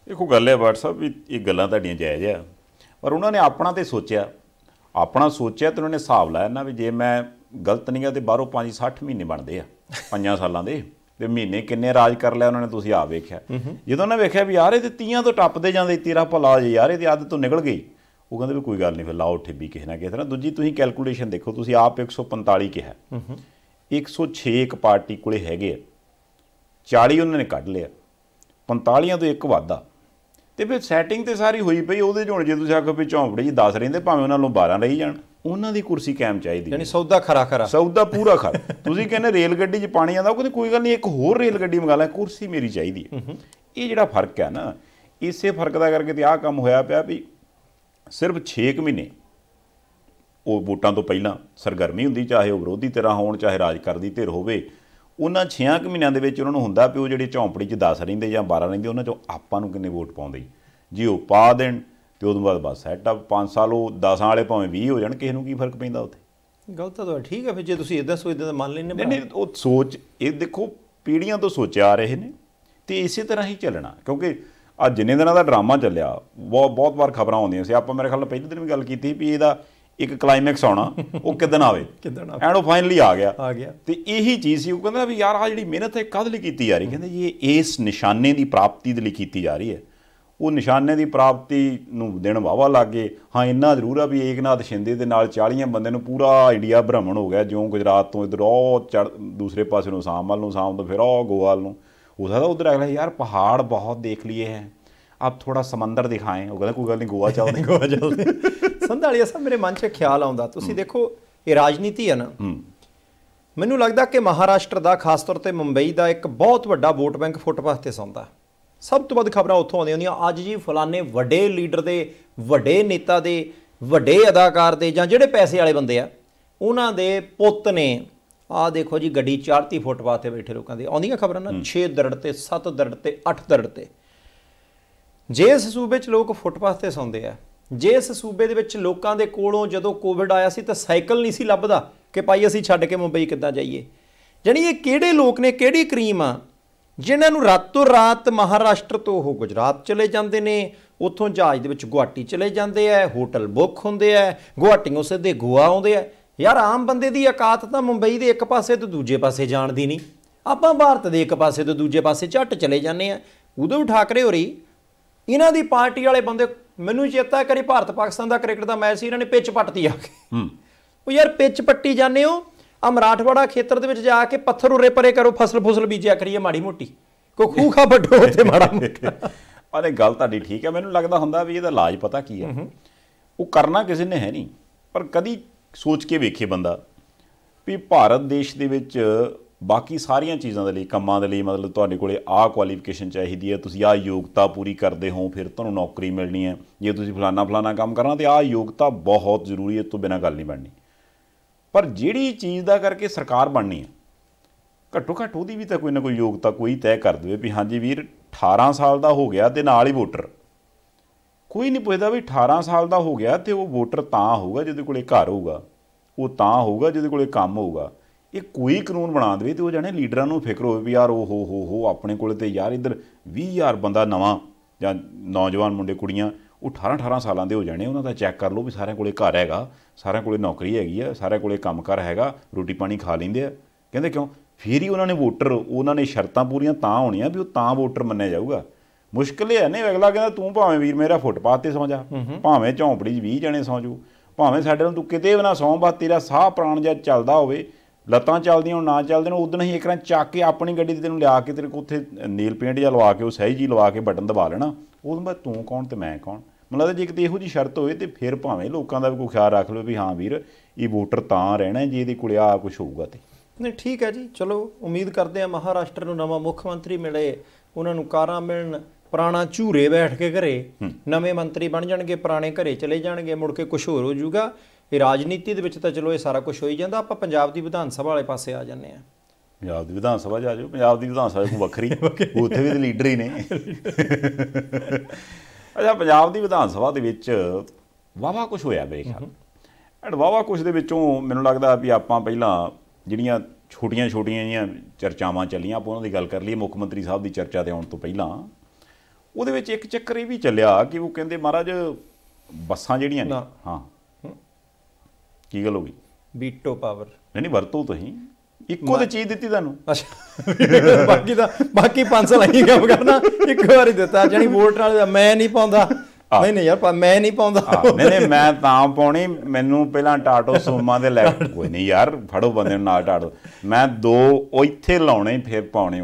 Speaker 1: ਦੇਖੋ ਗੱਲ ਹੈ ਵਟਸਐਪ ਵੀ ਇਹ ਗੱਲਾਂ ਤੁਹਾਡੀਆਂ ਜਾਇਜ਼ ਆ ਪਰ ਉਹਨਾਂ ਨੇ ਆਪਣਾ ਤੇ ਸੋਚਿਆ ਆਪਣਾ ਸੋਚਿਆ ਤੇ ਉਹਨੇ ਹਿਸਾਬ ਲਾਇਆ ਨਾ ਵੀ ਜੇ ਮੈਂ ਗਲਤ ਨਹੀਂ ਆ ਤੇ ਬਾਹਰੋਂ ਪੰਜ 60 ਮਹੀਨੇ ਬਣਦੇ ਆ 5 ਸਾਲਾਂ ਦੇ ਤੇ ਮਹੀਨੇ ਕਿੰਨੇ ਰਾਜ ਕਰ ਲਿਆ ਉਹਨਾਂ ਨੇ ਤੁਸੀਂ ਆ ਵੇਖਿਆ ਜਦੋਂ ਉਹਨਾਂ ਵੇਖਿਆ ਵੀ ਯਾਰ ਇਹ ਤੇ ਤੀਆਂ ਤੋਂ ਟੱਪਦੇ ਜਾਂਦੇ ਤੇਰਾ ਭਲਾ ਜੇ ਯਾਰ ਇਹਦੀ ਆਦਤ ਤੋਂ ਨਿਕਲ ਗਈ ਉਹ ਕਹਿੰਦੇ ਵੀ ਕੋਈ ਗੱਲ ਨਹੀਂ ਫਿਰ ਲਾਓ ਠੇਬੀ ਕਿਸੇ ਨਾ ਕਿਸੇ ਤਰ੍ਹਾਂ ਦੂਜੀ ਤੁਸੀਂ ਕੈਲਕੂਲੇਸ਼ਨ ਦੇਖੋ ਤੁਸੀਂ ਆਪ 145 ਕਿਹਾ 106 ਇੱਕ ਪਾਰਟੀ ਕੋਲੇ ਹੈਗੇ 40 ਉਹਨਾਂ ਨੇ ਕੱਢ ਲਿਆ 45 ਤੋਂ ਇੱਕ ਵਾਧਾ ਤੇ ਫਿਰ ਸੈਟਿੰਗ ਤੇ ਸਾਰੀ ਹੋਈ ਪਈ ਉਹਦੇ ਜੋਂ ਜੇ ਤੁਸੀਂ ਆਖੋ ਵੀ ਝੌਂਪੜੀ ਜੀ 10 ਰਹਿੰਦੇ ਭਾਵੇਂ ਉਹਨਾਂ ਨੂੰ 12 ਰਹੀ ਜਾਣ ਉਹਨਾਂ ਦੀ ਕੁਰਸੀ ਕਾਇਮ ਚਾਹੀਦੀ ਯਾਨੀ ਸੌਦਾ ਖਰਾ ਖਰਾ ਸੌਦਾ ਪੂਰਾ ਖਰਾ ਤੁਸੀਂ ਕਹਿੰਦੇ ਰੇਲ ਗੱਡੀ 'ਚ ਪਾਣੀ ਆਉਂਦਾ ਉਹ ਕਹਿੰਦੇ ਕੋਈ ਗੱਲ ਨਹੀਂ ਇੱਕ ਹੋਰ ਰੇਲ ਗੱਡੀ ਮੰਗਾ ਲੈ ਕੁਰਸੀ ਮੇਰੀ ਚਾਹੀਦੀ ਹੈ ਇਹ ਜਿਹੜਾ ਫਰਕ ਹੈ ਨਾ ਇਸੇ ਫਰਕ ਦਾ ਕਰਕੇ ਤੇ ਆਹ ਕੰਮ ਹੋਇਆ ਪਿਆ ਵੀ ਸਿਰਫ 6 ਮਹੀਨੇ ਉਹ ਵੋਟਾਂ ਤੋਂ ਪਹਿਲਾਂ ਸਰਗਰਮੀ ਹੁੰਦੀ ਚਾਹੇ ਉਹ ਵਿਰੋਧੀ ਧਿਰਾਂ ਹੋਣ ਚਾਹੇ ਰਾਜ ਕਰਦੀ ਧਿਰ ਹੋਵੇ ਉਹਨਾਂ 6 ਕੁ ਮਹੀਨਿਆਂ ਦੇ ਵਿੱਚ ਉਹਨਾਂ ਨੂੰ ਹੁੰਦਾ ਪਿਓ ਉਹ ਜਿਹੜੇ ਝੌਂਪੜੀ 'ਚ 10 ਰਹਿੰਦੇ ਜਾਂ 12 ਰਹਿੰਦੇ ਉਹਨਾਂ 'ਚੋਂ ਆਪਾਂ ਨੂੰ ਕਿੰਨੇ ਵੋਟ ਪਾਉਂਦੇ ਜੀ ਉਹ ਪਾ ਦੇਣ ਤੇ ਉਦੋਂ ਬਾਅਦ ਬਸ ਸੈਟ ਅਪ 5 ਸਾਲ ਉਹ 10 ਵਾਲੇ ਭਾਵੇਂ 20 ਹੋ ਜਾਣ ਕਿਸੇ ਨੂੰ ਕੀ ਫਰਕ ਪੈਂਦਾ
Speaker 2: ਉੱਥੇ ਗਲਤ ਤਾਂ ਤੁਹਾਡੀ ਠੀਕ ਹੈ ਫਿਰ ਜੇ ਤੁਸੀਂ ਇਦਾਂ ਸੋਚਦੇ ਤਾਂ ਮੰਨ ਲੈਣੇ ਨਹੀਂ ਨਹੀਂ
Speaker 1: ਉਹ ਸੋਚ ਇਹ ਦੇਖੋ ਪੀੜ੍ਹੀਆਂ ਤੋਂ ਸੋਚਿਆ ਆ ਰਹੇ ਨੇ ਤੇ ਇਸੇ ਤਰ੍ਹਾਂ ਹੀ ਚੱਲਣਾ ਕਿਉਂਕਿ ਆ ਜਿੰਨੇ ਦਿਨਾਂ ਦਾ ਡਰਾਮਾ ਚੱਲਿਆ ਬਹੁਤ ਬਹੁਤ ਵਾਰ ਖਬਰਾਂ ਆਉਂਦੀਆਂ ਸੀ ਆਪਾਂ ਮੇਰੇ ਖਿਆਲ ਪਹਿਲੇ ਦਿਨ ਵੀ ਗੱਲ ਕੀਤੀ ਵੀ ਇਹਦਾ ਇੱਕ ਕਲਾਈਮੈਕਸ ਆਉਣਾ ਉਹ ਕਿਦਨ ਆਵੇ
Speaker 2: ਕਿਦਨ ਆਵੇ ਐਂਡ ਉਹ
Speaker 1: ਫਾਈਨਲੀ ਆ ਗਿਆ ਆ ਗਿਆ ਤੇ ਇਹੀ ਚੀਜ਼ ਸੀ ਉਹ ਕਹਿੰਦਾ ਵੀ ਯਾਰ ਆ ਜਿਹੜੀ ਮਿਹਨਤ ਹੈ ਕਦ ਲਈ ਕੀਤੀ ਜਾ ਰਹੀ ਕਹਿੰਦੇ ਇਹ ਇਸ ਨਿਸ਼ਾਨੇ ਦੀ ਪ੍ਰਾਪਤੀ ਦੇ ਲਈ ਕੀਤੀ ਜਾ ਰਹੀ ਹੈ ਉਹ ਨਿਸ਼ਾਨੇ ਦੀ ਪ੍ਰਾਪਤੀ ਨੂੰ ਦਿਨ ਵਾਵਾ ਲੱਗੇ ਹਾਂ ਇੰਨਾ ਜ਼ਰੂਰ ਆ ਵੀ ਏਕਨਾਥ ਸ਼ਿੰਦੇ ਦੇ ਨਾਲ 40 ਬੰਦੇ ਨੂੰ ਪੂਰਾ ਇੰਡੀਆ ਭ੍ਰਮਣ ਹੋ ਗਿਆ ਜਿਉਂ ਗੁਜਰਾਤ ਤੋਂ ਇਧਰ ਉਹ ਦੂਸਰੇ ਪਾਸੇ ਨੂੰ ਸਾਮਲ ਨੂੰ ਸਾਮ ਤੋਂ ਫਿਰ ਉਹ ਗੋਵਾਲ ਨੂੰ ਹੋ ਸਕਦਾ ਉਧਰ ਅਗਲਾ ਯਾਰ
Speaker 2: ਪਹਾੜ ਬਹੁਤ ਦੇਖ ਲਈਏ ਹੈ ਆਪ ਥੋੜਾ ਸਮੁੰਦਰ ਦਿਖਾਏ ਉਹ ਕਹਿੰਦਾ ਕੋਈ ਗੱਲ ਨਹੀਂ ਗੋਆ ਚੱਲਦੇ ਗੋਆ ਚੱਲਦੇ ਸੰਧਾਲੀਆ ਸਾਹਿਬ ਮੇਰੇ ਮਨ 'ਚ ਖਿਆਲ ਆਉਂਦਾ ਤੁਸੀਂ ਦੇਖੋ ਇਹ ਰਾਜਨੀਤੀ ਹੈ ਨਾ ਮੈਨੂੰ ਲੱਗਦਾ ਕਿ ਮਹਾਰਾਸ਼ਟਰ ਦਾ ਖਾਸ ਤੌਰ ਤੇ ਮੁੰਬਈ ਦਾ ਇੱਕ ਬਹੁਤ ਵੱਡਾ ਵੋਟ ਬੈਂਕ ਫੁੱਟਪਾਥ ਤੇ ਸੌਂਦਾ ਸਭ ਤੋਂ ਵੱਧ ਖਬਰਾਂ ਉੱਥੋਂ ਆਉਂਦੀਆਂ ਹੁੰਦੀਆਂ ਅੱਜ ਜੀ ਫਲਾਣੇ ਵੱਡੇ ਲੀਡਰ ਦੇ ਵੱਡੇ ਨੇਤਾ ਦੇ ਵੱਡੇ ਅਦਾਕਾਰ ਦੇ ਜਾਂ ਜਿਹੜੇ ਪੈਸੇ ਵਾਲੇ ਬੰਦੇ ਆ ਉਹਨਾਂ ਦੇ ਪੁੱਤ ਨੇ ਆ ਦੇਖੋ ਜੀ ਗੱਡੀ 40 ਫੁੱਟਪਾਥ ਤੇ ਬੈਠੇ ਲੋਕਾਂ ਦੀ ਆਉਂਦੀਆਂ ਖਬਰਾਂ ਨਾ 6 ਦਰੜ ਤੇ 7 ਦਰੜ ਤੇ 8 ਦਰੜ ਤੇ ਜੇ ਇਸ ਸੂਬੇ 'ਚ ਲੋਕ ਫੁੱਟਪਾਥ ਤੇ ਸੌਂਦੇ ਆ ਜੇ ਇਸ ਸੂਬੇ ਦੇ ਵਿੱਚ ਲੋਕਾਂ ਦੇ ਕੋਲੋਂ ਜਦੋਂ ਕੋਵਿਡ ਆਇਆ ਸੀ ਤਾਂ ਸਾਈਕਲ ਨਹੀਂ ਸੀ ਲੱਭਦਾ ਕਿ ਭਾਈ ਅਸੀਂ ਛੱਡ ਕੇ ਮੁੰਬਈ ਕਿੱਦਾਂ ਜਾਈਏ ਜਾਨੀ ਇਹ ਕਿਹੜੇ ਲੋਕ ਨੇ ਕਿਹੜੀ ਕਰੀਮ ਆ ਜਿਨ੍ਹਾਂ ਨੂੰ ਰਾਤੋਂ ਰਾਤ ਮਹਾਰਾਸ਼ਟਰ ਤੋਂ ਉਹ ਗੁਜਰਾਤ ਚਲੇ ਜਾਂਦੇ ਨੇ ਉੱਥੋਂ ਜਹਾਜ਼ ਦੇ ਵਿੱਚ ਗੁਹਾਟੀ ਚਲੇ ਜਾਂਦੇ ਆ ਹੋਟਲ ਬੁੱਕ ਹੁੰਦੇ ਆ ਗੁਹਾਟੀੋਂ ਸਿੱਧੇ ਗੋਆ ਆਉਂਦੇ ਆ ਯਾਰ ਆਮ ਬੰਦੇ ਦੀ ਔਕਾਤ ਤਾਂ ਮੁੰਬਈ ਦੇ ਇੱਕ ਪਾਸੇ ਤੋਂ ਦੂਜੇ ਪਾਸੇ ਜਾਣ ਦੀ ਨਹੀਂ ਆਪਾਂ ਭਾਰਤ ਦੇ ਇੱਕ ਪਾਸੇ ਤੋਂ ਦੂਜੇ ਪਾਸੇ ਝੱਟ ਚਲੇ ਜਾਂਦੇ ਆ ਉਦੋਂ ਠਾਕਰੇ ਹੋਰੀ ਇਹਨਾਂ ਦੀ ਪਾਰਟੀ ਵਾਲੇ ਬੰਦੇ ਮੈਨੂੰ ਚੇਤਾ ਕਰੀ ਭਾਰਤ ਪਾਕਿਸਤਾਨ ਦਾ ਕ੍ਰਿਕਟ ਦਾ ਮੈਚ ਸੀ ਇਹਨਾਂ ਨੇ ਪਿੱਚ ਪੱਟਤੀ ਆ ਕੇ ਉਹ ਯਾਰ ਪਿੱਚ ਪੱਟੀ ਜਾਂਦੇ ਹੋ ਆ ਮਰਾਠਵਾੜਾ ਖੇਤਰ ਦੇ ਵਿੱਚ ਜਾ ਕੇ ਪੱਥਰ ਉਰੇ ਪਰੇ ਕਰੋ ਫਸਲ ਫੁਸਲ ਬੀਜਿਆ ਕਰੀਏ ਮਾੜੀ ਮੋਟੀ ਕੋ ਖੂਖਾ ਵੱਡੋ ਉੱਤੇ ਮਾੜਾ ਮੋਟਾ ਅਰੇ ਗੱਲ ਤੁਹਾਡੀ ਠੀਕ ਹੈ
Speaker 1: ਮੈਨੂੰ ਲੱਗਦਾ ਹੁੰਦਾ ਵੀ ਇਹਦਾ ਇਲਾਜ ਪਤਾ ਕੀ ਹੈ ਉਹ ਕਰਨਾ ਕਿਸੇ ਨੇ ਹੈ ਨਹੀਂ ਪਰ ਕਦੀ ਸੋਚ ਕੇ ਵੇਖੇ ਬੰਦਾ ਵੀ ਭਾਰਤ ਦੇਸ਼ ਦੇ ਵਿੱਚ ਬਾਕੀ ਸਾਰੀਆਂ ਚੀਜ਼ਾਂ ਦੇ ਲਈ ਕੰਮਾਂ ਦੇ ਲਈ ਮਤਲਬ ਤੁਹਾਡੇ ਕੋਲੇ ਆਹ ਕੁਆਲੀਫਿਕੇਸ਼ਨ ਚਾਹੀਦੀ ਹੈ ਤੁਸੀਂ ਆਹ ਯੋਗਤਾ ਪੂਰੀ ਕਰਦੇ ਹੋ ਫਿਰ ਤੁਹਾਨੂੰ ਨੌਕਰੀ ਮਿਲਣੀ ਹੈ ਜੇ ਤੁਸੀਂ ਫਲਾਣਾ ਫਲਾਣਾ ਕੰਮ ਕਰਨਾ ਤੇ ਆਹ ਯੋਗਤਾ ਬਹੁਤ ਜ਼ਰੂਰੀ ਹੈ ਤੋਂ ਬਿਨਾ ਗੱਲ ਨਹੀਂ ਬਣਨੀ ਪਰ ਜਿਹੜੀ ਚੀਜ਼ ਦਾ ਕਰਕੇ ਸਰਕਾਰ ਬਣਨੀ ਹੈ ਘੱਟੋ ਘੱਟ ਉਹਦੀ ਵੀ ਤਾਂ ਕੋਈ ਨਾ ਕੋਈ ਯੋਗਤਾ ਕੋਈ ਤੈਅ ਕਰ ਦੇਵੇ ਵੀ ਹਾਂਜੀ ਵੀਰ 18 ਸਾਲ ਦਾ ਹੋ ਗਿਆ ਤੇ ਨਾਲ ਹੀ ਵੋਟਰ ਕੋਈ ਨਹੀਂ ਪੁੱਛਦਾ ਵੀ 18 ਸਾਲ ਦਾ ਹੋ ਗਿਆ ਤੇ ਉਹ ਵੋਟਰ ਤਾਂ ਹੋਊਗਾ ਜਿਹਦੇ ਕੋਲੇ ਘਰ ਹੋਊਗਾ ਉਹ ਤਾਂ ਹੋਊਗਾ ਜਿਹਦੇ ਕੋਲੇ ਕੰਮ ਹੋਊਗਾ ਇਹ ਕੋਈ ਕਾਨੂੰਨ ਬਣਾ ਦੇਵੇ ਤੇ ਉਹ ਜਾਣੇ ਲੀਡਰਾਂ ਨੂੰ ਫਿਕਰ ਹੋਵੇ ਵੀ ਯਾਰ ਉਹ ਹੋ ਹੋ ਹੋ ਆਪਣੇ ਕੋਲੇ ਤੇ ਯਾਰ ਇੱਧਰ 20000 ਬੰਦਾ ਨਵਾਂ ਜਾਂ ਨੌਜਵਾਨ ਮੁੰਡੇ ਕੁੜੀਆਂ ਉਹ 18 18 ਸਾਲਾਂ ਦੇ ਹੋ ਜਾਣੇ ਉਹਨਾਂ ਦਾ ਚੈੱਕ ਕਰ ਲਓ ਵੀ ਸਾਰਿਆਂ ਕੋਲੇ ਘਰ ਹੈਗਾ ਸਾਰਿਆਂ ਕੋਲੇ ਨੌਕਰੀ ਹੈਗੀ ਆ ਸਾਰਿਆਂ ਕੋਲੇ ਕੰਮਕਾਰ ਹੈਗਾ ਰੋਟੀ ਪਾਣੀ ਖਾ ਲੈਂਦੇ ਆ ਕਹਿੰਦੇ ਕਿਉਂ ਫੇਰ ਹੀ ਉਹਨਾਂ ਨੇ ਵੋਟਰ ਉਹਨਾਂ ਨੇ ਸ਼ਰਤਾਂ ਪੂਰੀਆਂ ਤਾਂ ਹੋਣੀਆਂ ਵੀ ਉਹ ਤਾਂ ਵੋਟਰ ਮੰਨਿਆ ਜਾਊਗਾ ਮੁਸ਼ਕਲ ਇਹ ਨੇ ਅਗਲਾ ਕਹਿੰਦਾ ਤੂੰ ਭਾਵੇਂ ਵੀਰ ਮੇਰਾ ਫੁੱਟਪਾਥ ਤੇ ਸੌ ਜਾ ਭਾਵੇਂ ਝੌਂਪੜੀ 'ਚ 20 ਜਣੇ ਸੌ ਜੂ ਭਾਵੇਂ ਸਾਡੇ ਨਾਲ ਤੂੰ ਕਿਤੇ ਵੀ ਨਾ ਸੌਂ ਬਾ ਤੇਰਾ ਸਾਹ ਪ੍ਰਾਣ ਜਾਂ ਚੱਲਦਾ ਹੋਵੇ ਲੱਤਾਂ ਚੱਲਦੀਆਂ ਨਾ ਚੱਲਦੇ ਨੇ ਉਦੋਂ ਹੀ ਇੱਕ ਰਾਂ ਚੱਕ ਕੇ ਆਪਣੀ ਗੱਡੀ ਤੇ ਤੈਨੂੰ ਲਿਆ ਕੇ ਤੇਰੇ ਕੋ ਉੱਥੇ ਨੀਲ ਪੇਂਟ ਜਾਂ ਲਵਾ ਕੇ ਉਹ ਸਹੀ ਜੀ ਲਵਾ ਕੇ ਬਟਨ ਦਬਾ ਲੈਣਾ ਉਦੋਂ ਬਾਅਦ ਤੂੰ ਕੌਣ ਤੇ ਮੈਂ ਕੌਣ ਮੈਨੂੰ ਲੱਗਦਾ ਜੇ ਕਿਤੇ ਇਹੋ ਜੀ ਸ਼ਰਤ ਹੋਵੇ ਤੇ ਫਿਰ ਭਾਵੇਂ ਲੋਕਾਂ ਦਾ ਵੀ ਕੋਈ ਖਿਆਲ ਰੱਖ ਲਵੇ ਵੀ ਹਾਂ ਵੀਰ ਇਹ ਵੋਟਰ ਤਾਂ ਰਹਿਣਾ ਜੇ ਇਹਦੇ ਕੋਲ ਆ ਕੁਝ ਹੋਊਗਾ ਤੇ
Speaker 2: ਨਹੀਂ ਠੀਕ ਹੈ ਜੀ ਚਲੋ ਉਮੀਦ ਕਰਦੇ ਆ ਮਹਾਰਾਸ਼ਟਰ ਨੂੰ ਨਵਾਂ ਮੁੱਖ ਮੰਤਰੀ ਮਿਲੇ ਉਹਨਾਂ ਨੂੰ ਕਾਰਾਂ ਮਿਲਣ ਪੁਰਾਣਾ ਝੂਰੇ ਬੈਠ ਕੇ ਘਰੇ ਨਵੇਂ ਮੰਤਰੀ ਬਣ ਜਾਣਗੇ ਪੁਰਾਣੇ ਘਰੇ ਚਲੇ ਜਾਣਗੇ ਮੁੜ ਕੇ ਕੁਝ ਹੋਰ ਹੋ ਜਾਊਗਾ ਇਹ ਰਾਜਨੀਤੀ ਦੇ ਵਿੱਚ ਤਾਂ ਚਲੋ ਇਹ ਸਾਰਾ ਕੁਝ ਹੋਈ ਜਾਂਦਾ ਆਪਾਂ ਪੰਜਾਬ ਦੀ ਵਿਧਾਨ ਸਭਾ ਵਾਲੇ ਪਾਸੇ ਆ ਜਾਂਦੇ ਆ
Speaker 1: ਪੰਜਾਬ ਦੀ ਵਿਧਾਨ ਸਭਾ ਜਾ ਜਾਓ ਪੰਜਾਬ ਦੀ ਵਿਧਾਨ ਸਭਾ ਕੋ ਵੱਖਰੀ ਉੱਥੇ ਵੀ ਤੇ ਲੀਡਰ ਹੀ ਨੇ ਅੱਛਾ ਪੰਜਾਬ ਦੀ ਵਿਧਾਨ ਸਭਾ ਦੇ ਵਿੱਚ ਵਾਵਾ ਕੁਝ ਹੋਇਆ ਮੇਰੇ ਖਿਆਲ ਐਂਡ ਵਾਵਾ ਕੁਝ ਦੇ ਵਿੱਚੋਂ ਮੈਨੂੰ ਲੱਗਦਾ ਵੀ ਆਪਾਂ ਪਹਿਲਾਂ ਜਿਹੜੀਆਂ ਛੋਟੀਆਂ-ਛੋਟੀਆਂ ਜੀਆਂ ਚਰਚਾਵਾਂ ਚੱਲੀਆਂ ਆਪਾਂ ਉਹਨਾਂ ਦੀ ਗੱਲ ਕਰ ਲਈਏ ਮੁੱਖ ਮੰਤਰੀ ਸਾਹਿਬ ਦੀ ਚਰਚਾ ਤੇ ਆਉਣ ਤੋਂ ਪਹਿਲਾਂ ਉਹਦੇ ਵਿੱਚ ਇੱਕ ਚੱਕਰ ਇਹ ਵੀ ਚੱਲਿਆ ਕਿ ਉਹ ਕਹਿੰਦੇ ਮਹਾਰਾਜ ਬੱਸਾਂ ਜਿਹੜੀਆਂ ਨੇ ਹਾਂ ਕੀ ਗੱਲ ਹੋ ਗਈ ਬੀਟੋ ਪਾਵਰ ਨਹੀਂ ਨਹੀਂ ਵਰਤੋ ਤੁਸੀਂ ਇੱਕੋ ਤੇ ਚੀਜ਼ ਦਿੱਤੀ ਤੁਹਾਨੂੰ
Speaker 2: ਅੱਛਾ ਬਾਕੀ ਦਾ ਬਾਕੀ 5 ਸਾਲ ਆਈ ਕੰਮ ਕਰਨਾ ਇੱਕ ਵਾਰੀ ਦਿੱਤਾ ਜਾਨੀ ਵੋਟ ਨਾਲ ਮੈਂ ਨਹੀਂ ਪਾਉਂਦਾ ਨਹੀਂ ਨਹੀਂ ਯਾਰ ਮੈਂ ਨਹੀਂ ਪਾਉਂਦਾ ਨਹੀਂ ਨਹੀਂ
Speaker 1: ਮੈਂ ਤਾਂ ਪਾਉਣੀ ਮੈਨੂੰ ਪਹਿਲਾਂ ਟਾਟੋ ਸੋਮਾ ਦੇ ਲੈ ਕੋਈ ਨਹੀਂ ਯਾਰ ਫੜੋ ਬੰਦੇ ਨੂੰ ਨਾਲ ਟਾਟੋ ਮੈਂ ਦੋ ਉਹ ਇੱਥੇ ਲਾਉਣੇ ਫਿਰ ਪਾਉਣੇ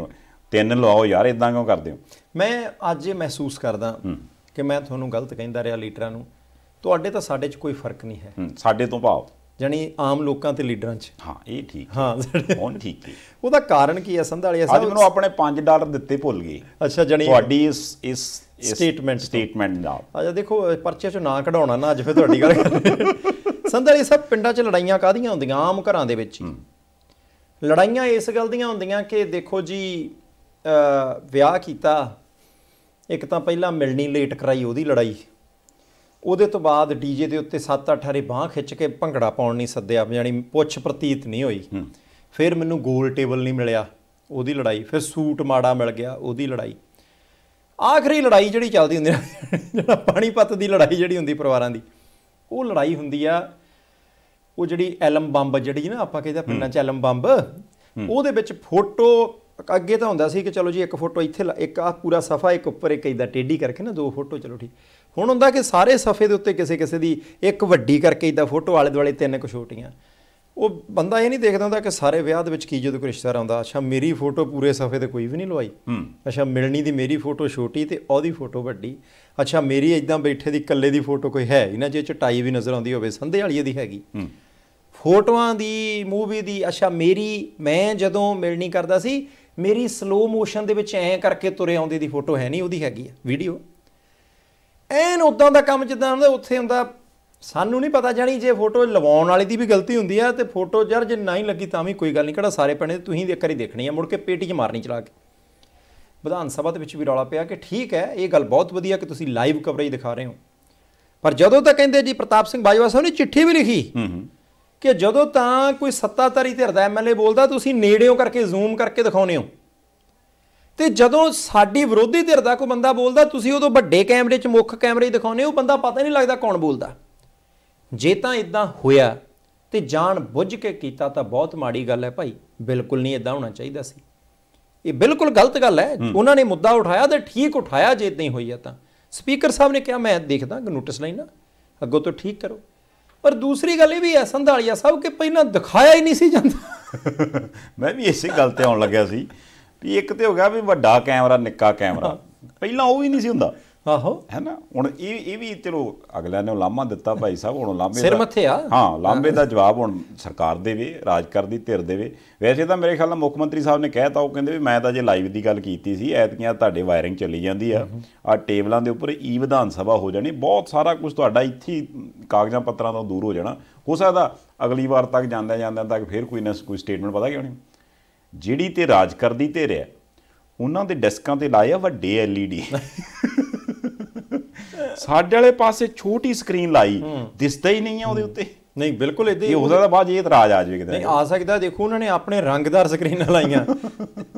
Speaker 1: ਤਿੰਨ ਲਾਓ ਯਾਰ ਇਦਾਂ ਕਿਉਂ ਕਰਦੇ ਹੋ
Speaker 2: ਮੈਂ ਅੱਜ ਇਹ ਮਹਿਸੂਸ ਕਰਦਾ ਕਿ ਮੈਂ ਤੁਹਾਨੂੰ ਗਲਤ ਕਹਿੰਦਾ ਰਿਹਾ ਲੀਡਰਾਂ ਨੂੰ ਤੁਹਾਡੇ ਤਾਂ ਸਾਡੇ 'ਚ ਕੋਈ ਫਰਕ ਨਹੀਂ ਹੈ ਸਾਡੇ ਤੋਂ ਭਾਵ ਜਾਨੀ ਆਮ ਲੋਕਾਂ ਤੇ ਲੀਡਰਾਂ 'ਚ ਹਾਂ ਇਹ ਠੀਕ ਹਾਂ ਹੁਣ ਠੀਕ ਹੈ ਉਹਦਾ ਕਾਰਨ ਕੀ ਹੈ ਸੰਧਾਲੀਆ ਸਾਹਿਬ ਅੱਜ ਮੈਨੂੰ ਆਪਣੇ 5 ਡਾਲਰ ਦਿੱਤੇ ਭੁੱਲ ਗਏ ਅੱਛਾ ਜਾਨੀ ਤੁਹਾਡੀ ਇਸ ਇਸ
Speaker 1: ਸਟੇਟਮੈਂਟ ਸਟੇਟਮੈਂਟ ਦਾ
Speaker 2: ਅੱਛਾ ਦੇਖੋ ਪਰਚੇ 'ਚੋਂ ਨਾਂ ਕਢਾਉਣਾ ਨਾ ਅੱਜ ਫੇ ਤੁਹਾਡੀ ਗੱਲ ਸੰਧਾਲੀ ਸਾਹਿਬ ਪਿੰਡਾਂ 'ਚ ਲੜਾਈਆਂ ਕਾਦੀਆਂ ਹੁੰਦੀਆਂ ਆਮ ਘਰਾਂ ਦੇ ਵਿੱਚ ਲੜਾਈਆਂ ਇਸ ਗੱਲ ਦੀਆਂ ਹੁੰਦੀਆਂ ਕਿ ਦੇਖੋ ਜੀ ਵਿਆਹ ਕੀਤਾ ਇੱਕ ਤਾਂ ਪਹਿਲਾਂ ਮਿਲਣੀ ਲੇਟ ਕਰਾਈ ਉਹਦੀ ਲੜਾਈ ਉਹਦੇ ਤੋਂ ਬਾਅਦ ਡੀਜੇ ਦੇ ਉੱਤੇ 7-8 ਰੇ ਬਾਹ ਖਿੱਚ ਕੇ ਭੰਗੜਾ ਪਾਉਣ ਨਹੀਂ ਸੱਦਿਆ ਯਾਨੀ ਪੁੱਛ ਪ੍ਰਤੀਤ ਨਹੀਂ ਹੋਈ ਫਿਰ ਮੈਨੂੰ ਗੋਲ ਟੇਬਲ ਨਹੀਂ ਮਿਲਿਆ ਉਹਦੀ ਲੜਾਈ ਫਿਰ ਸੂਟ ਮਾੜਾ ਮਿਲ ਗਿਆ ਉਹਦੀ ਲੜਾਈ ਆਖਰੀ ਲੜਾਈ ਜਿਹੜੀ ਚੱਲਦੀ ਹੁੰਦੀ ਹੈ ਜਿਹੜਾ ਪਾਣੀਪਤ ਦੀ ਲੜਾਈ ਜਿਹੜੀ ਹੁੰਦੀ ਪਰਿਵਾਰਾਂ ਦੀ ਉਹ ਲੜਾਈ ਹੁੰਦੀ ਆ ਉਹ ਜਿਹੜੀ ਐਲਮ ਬੰਬ ਜਿਹੜੀ ਨਾ ਆਪਾਂ ਕਹਿੰਦੇ ਪਿੰਨਾਂ ਚ ਐਲਮ ਬੰਬ ਉਹਦੇ ਵਿੱਚ ਫੋਟੋ ਅੱਗੇ ਤਾਂ ਹੁੰਦਾ ਸੀ ਕਿ ਚਲੋ ਜੀ ਇੱਕ ਫੋਟੋ ਇੱਥੇ ਇੱਕ ਆ ਪੂਰਾ ਸਫਾ ਇੱਕ ਉੱਪਰ ਇੱਕ ਇਦਾਂ ਟੇਢੀ ਕਰਕੇ ਨਾ ਦੋ ਫੋਟੋ ਚਲੋ ਠੀਕ ਹੁਣ ਹੁੰਦਾ ਕਿ ਸਾਰੇ ਸਫੇ ਦੇ ਉੱਤੇ ਕਿਸੇ ਕਿਸੇ ਦੀ ਇੱਕ ਵੱਡੀ ਕਰਕੇ ਇਦਾਂ ਫੋਟੋ ਆਲੇ ਦੁਆਲੇ ਤਿੰਨ ਕੁ ਛੋਟੀਆਂ ਉਹ ਬੰਦਾ ਇਹ ਨਹੀਂ ਦੇਖਦਾ ਹੁੰਦਾ ਕਿ ਸਾਰੇ ਵਿਆਹ ਦੇ ਵਿੱਚ ਕੀ ਜਦੋਂ ਕੋਈ ਰਿਸ਼ਤੇਦਾਰ ਆਉਂਦਾ ਅੱਛਾ ਮੇਰੀ ਫੋਟੋ ਪੂਰੇ ਸਫੇ ਤੇ ਕੋਈ ਵੀ ਨਹੀਂ ਲਵਾਈ ਅੱਛਾ ਮਿਲਣੀ ਦੀ ਮੇਰੀ ਫੋਟੋ ਛੋਟੀ ਤੇ ਉਹਦੀ ਫੋਟੋ ਵੱਡੀ ਅੱਛਾ ਮੇਰੀ ਇਦਾਂ ਬੈਠੇ ਦੀ ਇਕੱਲੇ ਦੀ ਫੋਟੋ ਕੋਈ ਹੈ ਇਹਨਾਂ ਜੇ ਚਟਾਈ ਵੀ ਨਜ਼ਰ ਆਉਂਦੀ ਹੋਵੇ ਸੰਧੇ ਵਾਲੀ ਦੀ ਹੈਗੀ ਫੋਟੋਆਂ ਦੀ ਮੂਵੀ ਦੀ ਅੱਛਾ ਮੇਰੀ ਮੈਂ ਜਦੋਂ ਮਿਲਣੀ ਕਰਦਾ ਸੀ ਮੇਰੀ ਸਲੋ ਮੋਸ਼ਨ ਦੇ ਵਿੱਚ ਐ ਕਰਕੇ ਤੁਰੇ ਆਉਂਦੇ ਦੀ ਫੋਟੋ ਹੈ ਨਹੀਂ ਉਹਦੀ ਹੈਗੀ ਆ ਵੀਡੀਓ ਐਨ ਉਦਾਂ ਦਾ ਕੰਮ ਜਿੱਦਾਂ ਹੁੰਦਾ ਉੱਥੇ ਹੁੰਦਾ ਸਾਨੂੰ ਨਹੀਂ ਪਤਾ ਜਾਣੀ ਜੇ ਫੋਟੋ ਲਵਾਉਣ ਵਾਲੇ ਦੀ ਵੀ ਗਲਤੀ ਹੁੰਦੀ ਆ ਤੇ ਫੋਟੋ ਜਰ ਜੇ ਨਹੀਂ ਲੱਗੀ ਤਾਂ ਵੀ ਕੋਈ ਗੱਲ ਨਹੀਂ ਕਿਹੜਾ ਸਾਰੇ ਪੈਣੇ ਤੁਸੀਂ ਇੱਕ ਵਾਰੀ ਦੇਖਣੀ ਆ ਮੁੜ ਕੇ ਪੇਟੀ 'ਚ ਮਾਰਨੀ ਚਲਾ ਕੇ ਵਿਧਾਨ ਸਭਾ ਦੇ ਵਿੱਚ ਵੀ ਰੌਲਾ ਪਿਆ ਕਿ ਠੀਕ ਹੈ ਇਹ ਗੱਲ ਬਹੁਤ ਵਧੀਆ ਕਿ ਤੁਸੀਂ ਲਾਈਵ ਕਵਰੇਜ ਦਿਖਾ ਰਹੇ ਹੋ ਪਰ ਜਦੋਂ ਤਾਂ ਕਹਿੰਦੇ ਜੀ ਪ੍ਰਤਾਪ ਸਿੰਘ ਬਾਜਵਾ ਸਾਹਿਬ ਨੇ ਚਿੱਠੀ ਵੀ ਲਿਖੀ ਹੂੰ ਹੂੰ ਕਿ ਜਦੋਂ ਤਾਂ ਕੋਈ ਸੱਤਾਧਾਰੀ ਧਿਰ ਦਾ ਐਮਐਲਏ ਬੋਲਦਾ ਤੁਸੀਂ ਨੇੜਿਓਂ ਕਰਕੇ ਜ਼ੂਮ ਕਰਕੇ ਦਿਖਾਉਨੇ ਹੋ ਤੇ ਜਦੋਂ ਸਾਡੀ ਵਿਰੋਧੀ ਧਿਰ ਦਾ ਕੋਈ ਬੰਦਾ ਬੋਲਦਾ ਤੁਸੀਂ ਉਦੋਂ ਵੱਡੇ ਕੈਮਰੇ 'ਚ ਮੁੱਖ ਕੈਮਰੇ ਦਿਖਾਉਨੇ ਹੋ ਬੰਦਾ ਪਤਾ ਨਹੀਂ ਲੱਗਦਾ ਕੌਣ ਬੋਲਦਾ ਜੇ ਤਾਂ ਇਦਾਂ ਹੋਇਆ ਤੇ ਜਾਣ ਬੁੱਝ ਕੇ ਕੀਤਾ ਤਾਂ ਬਹੁਤ ਮਾੜੀ ਗੱਲ ਹੈ ਭਾਈ ਬਿਲਕੁਲ ਨਹੀਂ ਇਦਾਂ ਹੋਣਾ ਚਾਹੀਦਾ ਸੀ ਇਹ ਬਿਲਕੁਲ ਗਲਤ ਗੱਲ ਹੈ ਉਹਨਾਂ ਨੇ ਮੁੱਦਾ ਉਠਾਇਆ ਤੇ ਠੀਕ ਉਠਾਇਆ ਜੇ ਇਦਾਂ ਹੀ ਹੋਈ ਆ ਤਾਂ ਸਪੀਕਰ ਸਾਹਿਬ ਨੇ ਕਿਹਾ ਮੈਂ ਦੇਖਦਾ ਨੋਟਿਸ ਲੈਣਾ ਅੱਗੋਂ ਤੋਂ ਠੀਕ ਕਰੋ ਪਰ ਦੂਸਰੀ ਗੱਲ ਇਹ ਵੀ ਹੈ ਸੰਧਾਲੀਆ ਸਭ ਕਿ ਪਹਿਲਾਂ ਦਿਖਾਇਆ ਹੀ ਨਹੀਂ ਸੀ ਜਾਂਦਾ
Speaker 1: ਮੈਂ ਵੀ ਇਸੇ ਗੱਲ ਤੇ ਆਉਣ ਲੱਗਿਆ ਸੀ ਵੀ ਇੱਕ ਤੇ ਹੋ ਗਿਆ ਵੀ ਵੱਡਾ ਕੈਮਰਾ ਨਿੱਕਾ ਕੈਮਰਾ ਪਹਿਲਾਂ ਉਹ ਵੀ ਨਹੀਂ ਸੀ ਹੁੰਦਾ ਆਹੋ ਹੈ ਨਾ ਹੁਣ ਇਹ ਇਹ ਵੀ ਚਲੋ ਅਗਲਿਆਂ ਨੇ ਲਾਮਾ ਦਿੱਤਾ ਭਾਈ ਸਾਹਿਬ ਹੁਣ ਲਾਮੇ ਸਿਰ ਮੱਥੇ ਆ ਹਾਂ ਲਾਮੇ ਦਾ ਜਵਾਬ ਹੁਣ ਸਰਕਾਰ ਦੇਵੇ ਰਾਜ ਕਰਦੀ ਧਿਰ ਦੇਵੇ ਵੈਸੇ ਤਾਂ ਮੇਰੇ ਖਿਆਲ ਨਾਲ ਮੁੱਖ ਮੰਤਰੀ ਸਾਹਿਬ ਨੇ ਕਹਿਤਾ ਉਹ ਕਹਿੰਦੇ ਵੀ ਮੈਂ ਤਾਂ ਜੇ ਲਾਈਵ ਦੀ ਗੱਲ ਕੀਤੀ ਸੀ ਐਤਕੀਆਂ ਤੁਹਾਡੇ ਵਾਇਰਿੰਗ ਚੱਲੀ ਜਾਂਦੀ ਆ ਆ ਟੇਬਲਾਂ ਦੇ ਉੱਪਰ ਈ ਵਿਧਾਨ ਸਭਾ ਹੋ ਜਾਣੀ ਬਹੁਤ ਸਾਰਾ ਕੁਝ ਤੁਹਾਡਾ ਇੱਥੇ ਕਾਗਜ਼ਾਂ ਪੱਤਰਾਂ ਤੋਂ ਦੂਰ ਹੋ ਜਾਣਾ ਹੋ ਸਕਦਾ ਅਗਲੀ ਵਾਰ ਤੱਕ ਜਾਂਦੇ ਜਾਂਦੇ ਤੱਕ ਫੇਰ ਕੋਈ ਨਾ ਕੋਈ ਸਟੇਟਮੈਂਟ ਪਤਾ ਕਿਉਂ ਨਹੀਂ ਜਿਹੜੀ ਤੇ ਰਾਜ ਕਰਦੀ ਧਿਰ ਹੈ ਉਹਨਾਂ ਦੇ ਡੈਸਕਾਂ ਤੇ ਲਾਇਆ ਵੱਡੇ ਐਲਈਡੀ ਸਾਡੇ ਵਾਲੇ ਪਾਸੇ ਛੋਟੀ ਸਕਰੀਨ ਲਾਈ ਦਿਸਦਾ ਹੀ ਨਹੀਂ ਆ ਉਹਦੇ
Speaker 2: ਉੱਤੇ ਨਹੀਂ ਬਿਲਕੁਲ ਇਦਾਂ ਇਹ ਹੋ ਸਕਦਾ
Speaker 1: ਬਾਅਦ ਇਹ ਇਤਰਾਜ਼ ਆ ਜਾਵੇ ਕਿਤੇ ਨਹੀਂ
Speaker 2: ਆ ਸਕਦਾ ਦੇਖੋ ਉਹਨਾਂ ਨੇ ਆਪਣੇ ਰੰਗਦਾਰ ਸਕਰੀਨਾਂ ਲਾਈਆਂ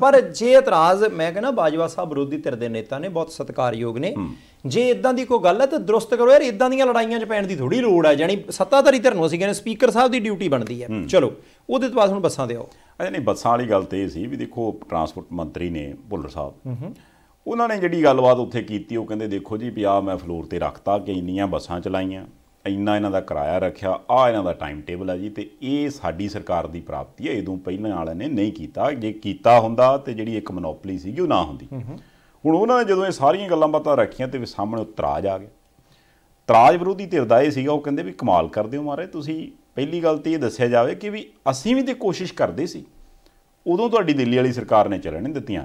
Speaker 2: ਪਰ ਜੇ ਇਤਰਾਜ਼ ਮੈਂ ਕਹਿੰਦਾ ਬਾਜਵਾ ਸਾਹਿਬ ਵਿਰੋਧੀ ਧਿਰ ਦੇ ਨੇਤਾ ਨੇ ਬਹੁਤ ਸਤਿਕਾਰਯੋਗ ਨੇ ਜੇ ਇਦਾਂ ਦੀ ਕੋਈ ਗੱਲ ਹੈ ਤਾਂ ਦਰੁਸਤ ਕਰੋ ਯਾਰ ਇਦਾਂ ਦੀਆਂ ਲੜਾਈਆਂ 'ਚ ਪੈਣ ਦੀ ਥੋੜੀ ਲੋੜ ਹੈ ਜਾਨੀ ਸੱਤਾਧਾਰੀ ਧਿਰ ਨੂੰ ਅਸੀਂ ਕਹਿੰਦੇ ਸਪੀਕਰ ਸਾਹਿਬ ਦੀ ਡਿਊਟੀ ਬਣਦੀ ਹੈ ਚਲੋ ਉਹਦੇ ਤੋਂ ਬਾਅਦ ਹੁਣ ਬੱਸਾਂ ਦੇ ਆਓ ਅਜੇ ਨਹੀਂ ਬੱਸਾਂ ਵਾਲੀ ਗੱਲ ਤੇ ਇਹ ਸੀ ਵੀ ਦੇਖੋ ਟਰਾਂਸਪੋਰਟ ਮੰਤਰੀ ਨੇ ਭੁੱਲਰ ਸਾਹਿਬ
Speaker 1: ਉਹਨਾਂ ਨੇ ਜਿਹੜੀ ਗੱਲਬਾਤ ਉੱਥੇ ਕੀਤੀ ਉਹ ਕਹਿੰਦੇ ਦੇਖੋ ਜੀ ਵੀ ਆ ਮੈਂ ਫਲੋਰ ਤੇ ਰੱਖਤਾ ਕਿ ਇੰਨੀਆਂ ਬੱਸਾਂ ਚਲਾਈਆਂ ਇੰਨਾ ਇਹਨਾਂ ਦਾ ਕਿਰਾਇਆ ਰੱਖਿਆ ਆ ਇਹਨਾਂ ਦਾ ਟਾਈਮ ਟੇਬਲ ਹੈ ਜੀ ਤੇ ਇਹ ਸਾਡੀ ਸਰਕਾਰ ਦੀ ਪ੍ਰਾਪਤੀ ਹੈ ਇਦੋਂ ਪਹਿਲਾਂ ਵਾਲਿਆਂ ਨੇ ਨਹੀਂ ਕੀਤਾ ਜੇ ਕੀਤਾ ਹੁੰਦਾ ਤੇ ਜਿਹੜੀ ਇੱਕ ਮੋਨੋਪੋਲੀ ਸੀਗੀ ਉਹ ਨਾ ਹੁੰਦੀ
Speaker 3: ਹੁਣ
Speaker 1: ਉਹਨਾਂ ਨੇ ਜਦੋਂ ਇਹ ਸਾਰੀਆਂ ਗੱਲਾਂ ਬਾਤਾਂ ਰੱਖੀਆਂ ਤੇ ਵੀ ਸਾਹਮਣੇ ਉਤਰਾਜ ਆ ਗਿਆ ਤਰਾਜ ਵਿਰੋਧੀ ਧਿਰ ਦਾ ਇਹ ਸੀਗਾ ਉਹ ਕਹਿੰਦੇ ਵੀ ਕਮਾਲ ਕਰਦੇ ਹੋ ਮਾਰੇ ਤੁਸੀਂ ਪਹਿਲੀ ਗੱਲ ਤੇ ਇਹ ਦੱਸਿਆ ਜਾਵੇ ਕਿ ਵੀ ਅਸੀਂ ਵੀ ਤੇ ਕੋਸ਼ਿਸ਼ ਕਰਦੇ ਸੀ ਉਦੋਂ ਤੁਹਾਡੀ ਦਿੱਲੀ ਵਾਲੀ ਸਰਕਾਰ ਨੇ ਚੱਲਣ ਨਹੀਂ ਦਿੱਤੀਆਂ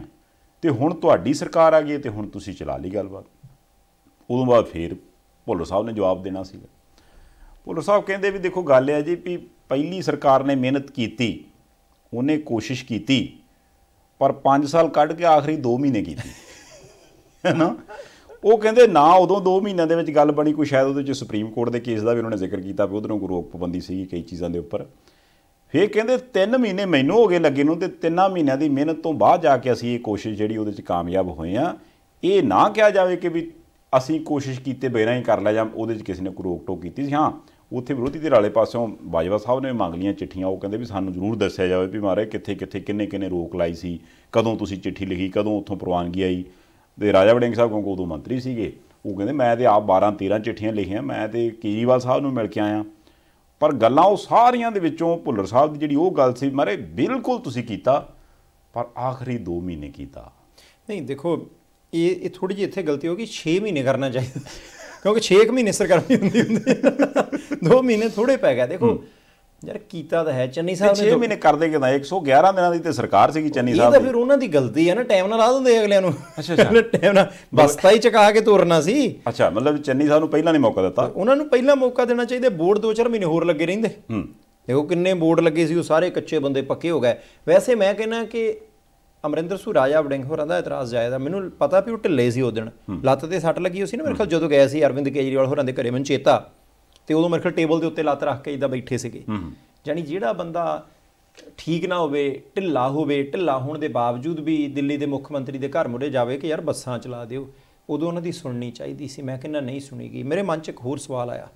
Speaker 1: ਤੇ ਹੁਣ ਤੁਹਾਡੀ ਸਰਕਾਰ ਆ ਗਈ ਤੇ ਹੁਣ ਤੁਸੀਂ ਚਲਾ ਲਈ ਗੱਲਬਾਤ ਉਦੋਂ ਬਾਅਦ ਫੇਰ ਭੁੱਲਰ ਸਾਹਿਬ ਨੇ ਜਵਾਬ ਦੇਣਾ ਸੀਗਾ ਭੁੱਲਰ ਸਾਹਿਬ ਕਹਿੰਦੇ ਵੀ ਦੇਖੋ ਗੱਲ ਹੈ ਜੀ ਵੀ ਪਹਿਲੀ ਸਰਕਾਰ ਨੇ ਮਿਹਨਤ ਕੀਤੀ ਉਹਨੇ ਕੋਸ਼ਿਸ਼ ਕੀਤੀ ਪਰ 5 ਸਾਲ ਕੱਢ ਕੇ ਆਖਰੀ 2 ਮਹੀਨੇ ਕੀਤੀ ਹੈਨਾ ਉਹ ਕਹਿੰਦੇ ਨਾ ਉਦੋਂ 2 ਮਹੀਨਿਆਂ ਦੇ ਵਿੱਚ ਗੱਲ ਬਣੀ ਕੋਈ ਸ਼ਾਇਦ ਉਹਦੇ ਵਿੱਚ ਸੁਪਰੀਮ ਕੋਰਟ ਦੇ ਕੇਸ ਦਾ ਵੀ ਉਹਨਾਂ ਨੇ ਜ਼ਿਕਰ ਕੀਤਾ ਵੀ ਉਧਰੋਂ ਗੁਰੂ ਰੋਕ ਪਾਬੰਦੀ ਸੀ ਕਈ ਚੀਜ਼ਾਂ ਦੇ ਉੱਪਰ ਇਹ ਕਹਿੰਦੇ 3 ਮਹੀਨੇ ਮੈਨੂੰ ਹੋ ਗਏ ਲੱਗੇ ਨੂੰ ਤੇ 3 ਮਹੀਨਿਆਂ ਦੀ ਮਿਹਨਤ ਤੋਂ ਬਾਅਦ ਜਾ ਕੇ ਅਸੀਂ ਇਹ ਕੋਸ਼ਿਸ਼ ਜਿਹੜੀ ਉਹਦੇ ਵਿੱਚ ਕਾਮਯਾਬ ਹੋਏ ਆ ਇਹ ਨਾ ਕਿਹਾ ਜਾਵੇ ਕਿ ਵੀ ਅਸੀਂ ਕੋਸ਼ਿਸ਼ ਕੀਤੇ ਬਿਨਾਂ ਹੀ ਕਰ ਲਿਆ ਜਾਂ ਉਹਦੇ ਵਿੱਚ ਕਿਸੇ ਨੇ ਕੋਈ ਰੋਕ ਟੋਕ ਕੀਤੀ ਸੀ ਹਾਂ ਉੱਥੇ ਵਿਰੋਧੀ ਦੇ ਰਾਲੇ ਪਾਸਿਓਂ ਬਾਜਵਾ ਸਾਹਿਬ ਨੇ ਮੰਗ ਲੀਆਂ ਚਿੱਠੀਆਂ ਉਹ ਕਹਿੰਦੇ ਵੀ ਸਾਨੂੰ ਜ਼ਰੂਰ ਦੱਸਿਆ ਜਾਵੇ ਵੀ ਮਾਰੇ ਕਿੱਥੇ ਕਿੱਥੇ ਕਿੰਨੇ ਕਿੰਨੇ ਰੋਕ ਲਾਈ ਸੀ ਕਦੋਂ ਤੁਸੀਂ ਚਿੱਠੀ ਲਿਖੀ ਕਦੋਂ ਉੱਥੋਂ ਪ੍ਰਵਾਨਗੀ ਆਈ ਤੇ ਰਾਜਾ ਵੜਿੰਗ ਸਾਹਿਬ ਕੋਲ ਉਦੋਂ ਮੰਤਰੀ ਸੀਗੇ ਉਹ ਕਹਿੰਦੇ ਮੈਂ ਤੇ ਆਪ 12 13 ਚਿੱਠੀਆਂ ਲਿਖੀਆਂ ਮੈਂ ਤੇ ਕੇਜੀਵਾਲ ਸਾਹਿਬ ਨੂੰ ਮਿਲ ਕੇ ਆਇਆ ਪਰ ਗੱਲਾਂ ਉਹ ਸਾਰੀਆਂ ਦੇ ਵਿੱਚੋਂ ਭੁੱਲਰ ਸਾਹਿਬ ਦੀ ਜਿਹੜੀ ਉਹ ਗੱਲ ਸੀ ਮਾਰੇ ਬਿਲਕੁਲ
Speaker 2: ਤੁਸੀਂ ਕੀਤਾ ਪਰ ਆਖਰੀ 2 ਮਹੀਨੇ ਕੀਤਾ ਨਹੀਂ ਦੇਖੋ ਇਹ ਇਹ ਥੋੜੀ ਜਿਹੀ ਇੱਥੇ ਗਲਤੀ ਹੋ ਗਈ 6 ਮਹੀਨੇ ਕਰਨਾ ਚਾਹੀਦਾ ਕਿਉਂਕਿ 6 ਮਹੀਨੇ ਸਰਗਰਮੀ ਹੁੰਦੀ ਹੁੰਦੀ 2 ਮਹੀਨੇ ਥੋੜੇ ਪੈ ਗਿਆ ਦੇਖੋ ਯਾਰ ਕੀਤਾ ਤਾਂ ਹੈ ਚੰਨੀ ਸਾਹਿਬ ਨੇ 6 ਮਹੀਨੇ ਕਰਦੇ ਕਿਦਾਂ 111 ਦਿਨਾਂ ਦੀ ਤੇ ਸਰਕਾਰ ਸੀਗੀ ਚੰਨੀ ਸਾਹਿਬ ਦੀ ਇਹ ਤਾਂ ਫਿਰ ਉਹਨਾਂ ਦੀ ਗਲਤੀ ਹੈ ਨਾ ਟਾਈਮ ਨਾਲ ਆ ਦਿੰਦੇ ਅਗਲਿਆਂ ਨੂੰ ਅੱਛਾ ਅੱਛਾ ਟਾਈਮ ਨਾਲ ਬਸਤਾ ਹੀ ਚਕਾ ਕੇ ਤੋਰਨਾ ਸੀ ਅੱਛਾ ਮਤਲਬ ਚੰਨੀ ਸਾਹਿਬ ਨੂੰ ਪਹਿਲਾਂ ਨਹੀਂ ਮੌਕਾ ਦਿੱਤਾ ਉਹਨਾਂ ਨੂੰ ਪਹਿਲਾਂ ਮੌਕਾ ਦੇਣਾ ਚਾਹੀਦਾ ਬੋਰਡ ਦੋ ਚਾਰ ਮਹੀਨੇ ਹੋਰ ਲੱਗੇ ਰਹਿੰਦੇ ਹੂੰ ਦੇਖੋ ਕਿੰਨੇ ਬੋਰਡ ਲੱਗੇ ਸੀ ਉਹ ਸਾਰੇ ਕੱਚੇ ਬੰਦੇ ਪੱਕੇ ਹੋ ਗਏ ਵੈਸੇ ਮੈਂ ਕਹਿੰਨਾ ਕਿ ਅਮਰਿੰਦਰ ਸੂ ਰਾਜਾ ਵੜਿੰਗ ਹੋਰਾਂ ਦਾ ਇਤਰਾਜ਼ ਜਾਇਦਾ ਮੈਨੂੰ ਪਤਾ ਵੀ ਉਹ ਢਿੱਲੇ ਸੀ ਉਹ ਦਿਨ ਲੱਤ ਤੇ ਸੱਟ ਲੱਗੀ ਸੀ ਨਾ ਮੇਰੇ ਖਿਆਲ ਜਦੋਂ ਗਿਆ ਸੀ ਅਰਵਿੰਦ ਕੇਜਰੀਵਾਲ ਹੋਰਾਂ ਦੇ ਘਰੇ ਮਨ ਚੇਤਾ ਤੇ ਉਦੋਂ ਮੇਰੇ ਕੋਲ ਟੇਬਲ ਦੇ ਉੱਤੇ ਲੱਤ ਰੱਖ ਕੇ ਇਦਾਂ ਬੈਠੇ ਸੀਗੇ ਯਾਨੀ ਜਿਹੜਾ ਬੰਦਾ ਠੀਕ ਨਾ ਹੋਵੇ ਢਿੱਲਾ ਹੋਵੇ ਢਿੱਲਾ ਹੋਣ ਦੇ ਬਾਵਜੂਦ ਵੀ ਦਿੱਲੀ ਦੇ ਮੁੱਖ ਮੰਤਰੀ ਦੇ ਘਰ ਮੁੜੇ ਜਾਵੇ ਕਿ ਯਾਰ ਬੱਸਾਂ ਚਲਾ ਦਿਓ ਉਦੋਂ ਉਹਨਾਂ ਦੀ ਸੁਣਨੀ ਚਾਹੀਦੀ ਸੀ ਮੈਂ ਕਿਹਾ ਨਹੀਂ ਸੁਣੀ ਗਈ ਮੇਰੇ ਮਨ 'ਚ ਇੱਕ ਹੋਰ ਸਵਾਲ ਆਇਆ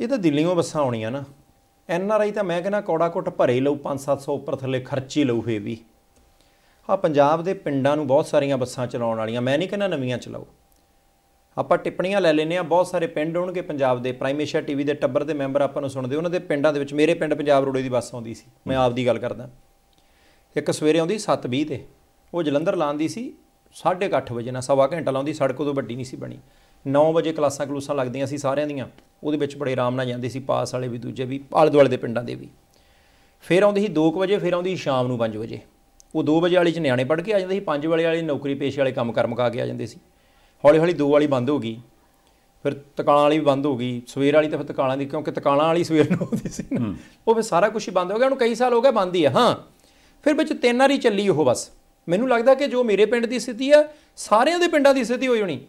Speaker 2: ਇਹ ਤਾਂ ਦਿੱਲੀੋਂ ਬੱਸਾਂ ਆਉਣੀਆਂ ਨਾ ਐਨ ਆਰ ਆਈ ਤਾਂ ਮੈਂ ਕਹਿੰਦਾ ਕੌੜਾ ਕੋਟ ਭਰੇ ਲਊ 5-700 ਉੱਪਰ ਥੱਲੇ ਖਰਚੀ ਲਊ ਫੇ ਵੀ ਆ ਪੰਜਾਬ ਦੇ ਪਿੰਡਾਂ ਨੂੰ ਬਹੁਤ ਸਾਰੀਆਂ ਬੱਸਾਂ ਚਲਾਉਣ ਵਾਲੀਆਂ ਮੈਂ ਨਹੀਂ ਕਹਿੰਦਾ ਨਵੀਆਂ ਚਲਾਓ ਆਪਾਂ ਟਿੱਪਣੀਆਂ ਲੈ ਲੈਨੇ ਆ ਬਹੁਤ ਸਾਰੇ ਪਿੰਡ ਹੋਣਗੇ ਪੰਜਾਬ ਦੇ ਪ੍ਰਾਈਮੇਸ਼ੀਆ ਟੀਵੀ ਦੇ ਟੱਬਰ ਦੇ ਮੈਂਬਰ ਆਪਾਂ ਨੂੰ ਸੁਣਦੇ ਉਹਨਾਂ ਦੇ ਪਿੰਡਾਂ ਦੇ ਵਿੱਚ ਮੇਰੇ ਪਿੰਡ ਪੰਜਾਬ ਰੋੜੇ ਦੀ ਬੱਸ ਆਉਂਦੀ ਸੀ ਮੈਂ ਆਪ ਦੀ ਗੱਲ ਕਰਦਾ ਇੱਕ ਸਵੇਰੇ ਆਉਂਦੀ 7:20 ਤੇ ਉਹ ਜਲੰਧਰ ਲਾਂਦੀ ਸੀ 8:30 ਵਜੇ ਨਾਲ ਸਵਾ ਘੰਟਾ ਲਾਉਂਦੀ ਸੜਕ ਉਦੋਂ ਵੱਡੀ ਨਹੀਂ ਸੀ ਬਣੀ 9 ਵਜੇ ਕਲਾਸਾਂ ਕਲੂਸਾਂ ਲੱਗਦੀਆਂ ਸੀ ਸਾਰਿਆਂ ਦੀਆਂ ਉਹਦੇ ਵਿੱਚ ਬੜੇ ਆਰਾਮ ਨਾਲ ਜਾਂਦੇ ਸੀ ਪਾਸ ਵਾਲੇ ਵੀ ਦੂਜੇ ਵੀ ਆਲੇ ਦੁਆਲੇ ਦੇ ਪਿੰਡਾਂ ਦੇ ਵੀ ਫੇਰ ਆਉਂਦੀ ਸੀ 2 ਵਜੇ ਫੇਰ ਆਉਂਦੀ ਸ਼ਾਮ ਨੂੰ 5 ਵਜੇ ਉਹ 2 ਵਜੇ ਵਾਲੀ ਚ ਨਿਆਣੇ ਪੜ ਕੇ ਆ ਜਾਂਦੇ ਸੀ 5 ਵਜੇ ਵਾਲੀ ਨੌਕਰੀ ਪੇਸ਼ੇ ਵਾਲੇ ਕੰਮ ਕਰਮ ਕਾ ਕੇ ਆ ਜਾਂਦੇ ਸੀ ਹੌਲੀ ਹੌਲੀ ਦੋ ਵਾਲੀ ਬੰਦ ਹੋ ਗਈ ਫਿਰ ਤਕਾਲਾਂ ਵਾਲੀ ਵੀ ਬੰਦ ਹੋ ਗਈ ਸਵੇਰ ਵਾਲੀ ਤਾਂ ਫਿਰ ਤਕਾਲਾਂ ਦੀ ਕਿਉਂਕਿ ਤਕਾਲਾਂ ਵਾਲੀ ਸਵੇਰ ਨੂੰ ਹੁੰਦੀ ਸੀ ਨਾ ਉਹ ਫਿਰ ਸਾਰਾ ਕੁਝ ਹੀ ਬੰਦ ਹੋ ਗਿਆ ਉਹਨੂੰ ਕਈ ਸਾਲ ਹੋ ਗਏ ਬੰਦ ਹੀ ਆ ਹਾਂ ਫਿਰ ਵਿੱਚ ਤਿੰਨ ਵਾਰੀ ਚੱਲੀ ਉਹ ਬਸ ਮੈਨੂੰ ਲੱਗਦਾ ਕਿ ਜੋ ਮੇਰੇ ਪਿੰਡ ਦੀ ਸਥਿਤੀ ਆ ਸਾਰਿਆਂ ਦੇ ਪਿੰਡਾਂ ਦੀ ਸਥਿਤੀ ਹੋਈ ਹੋਣੀ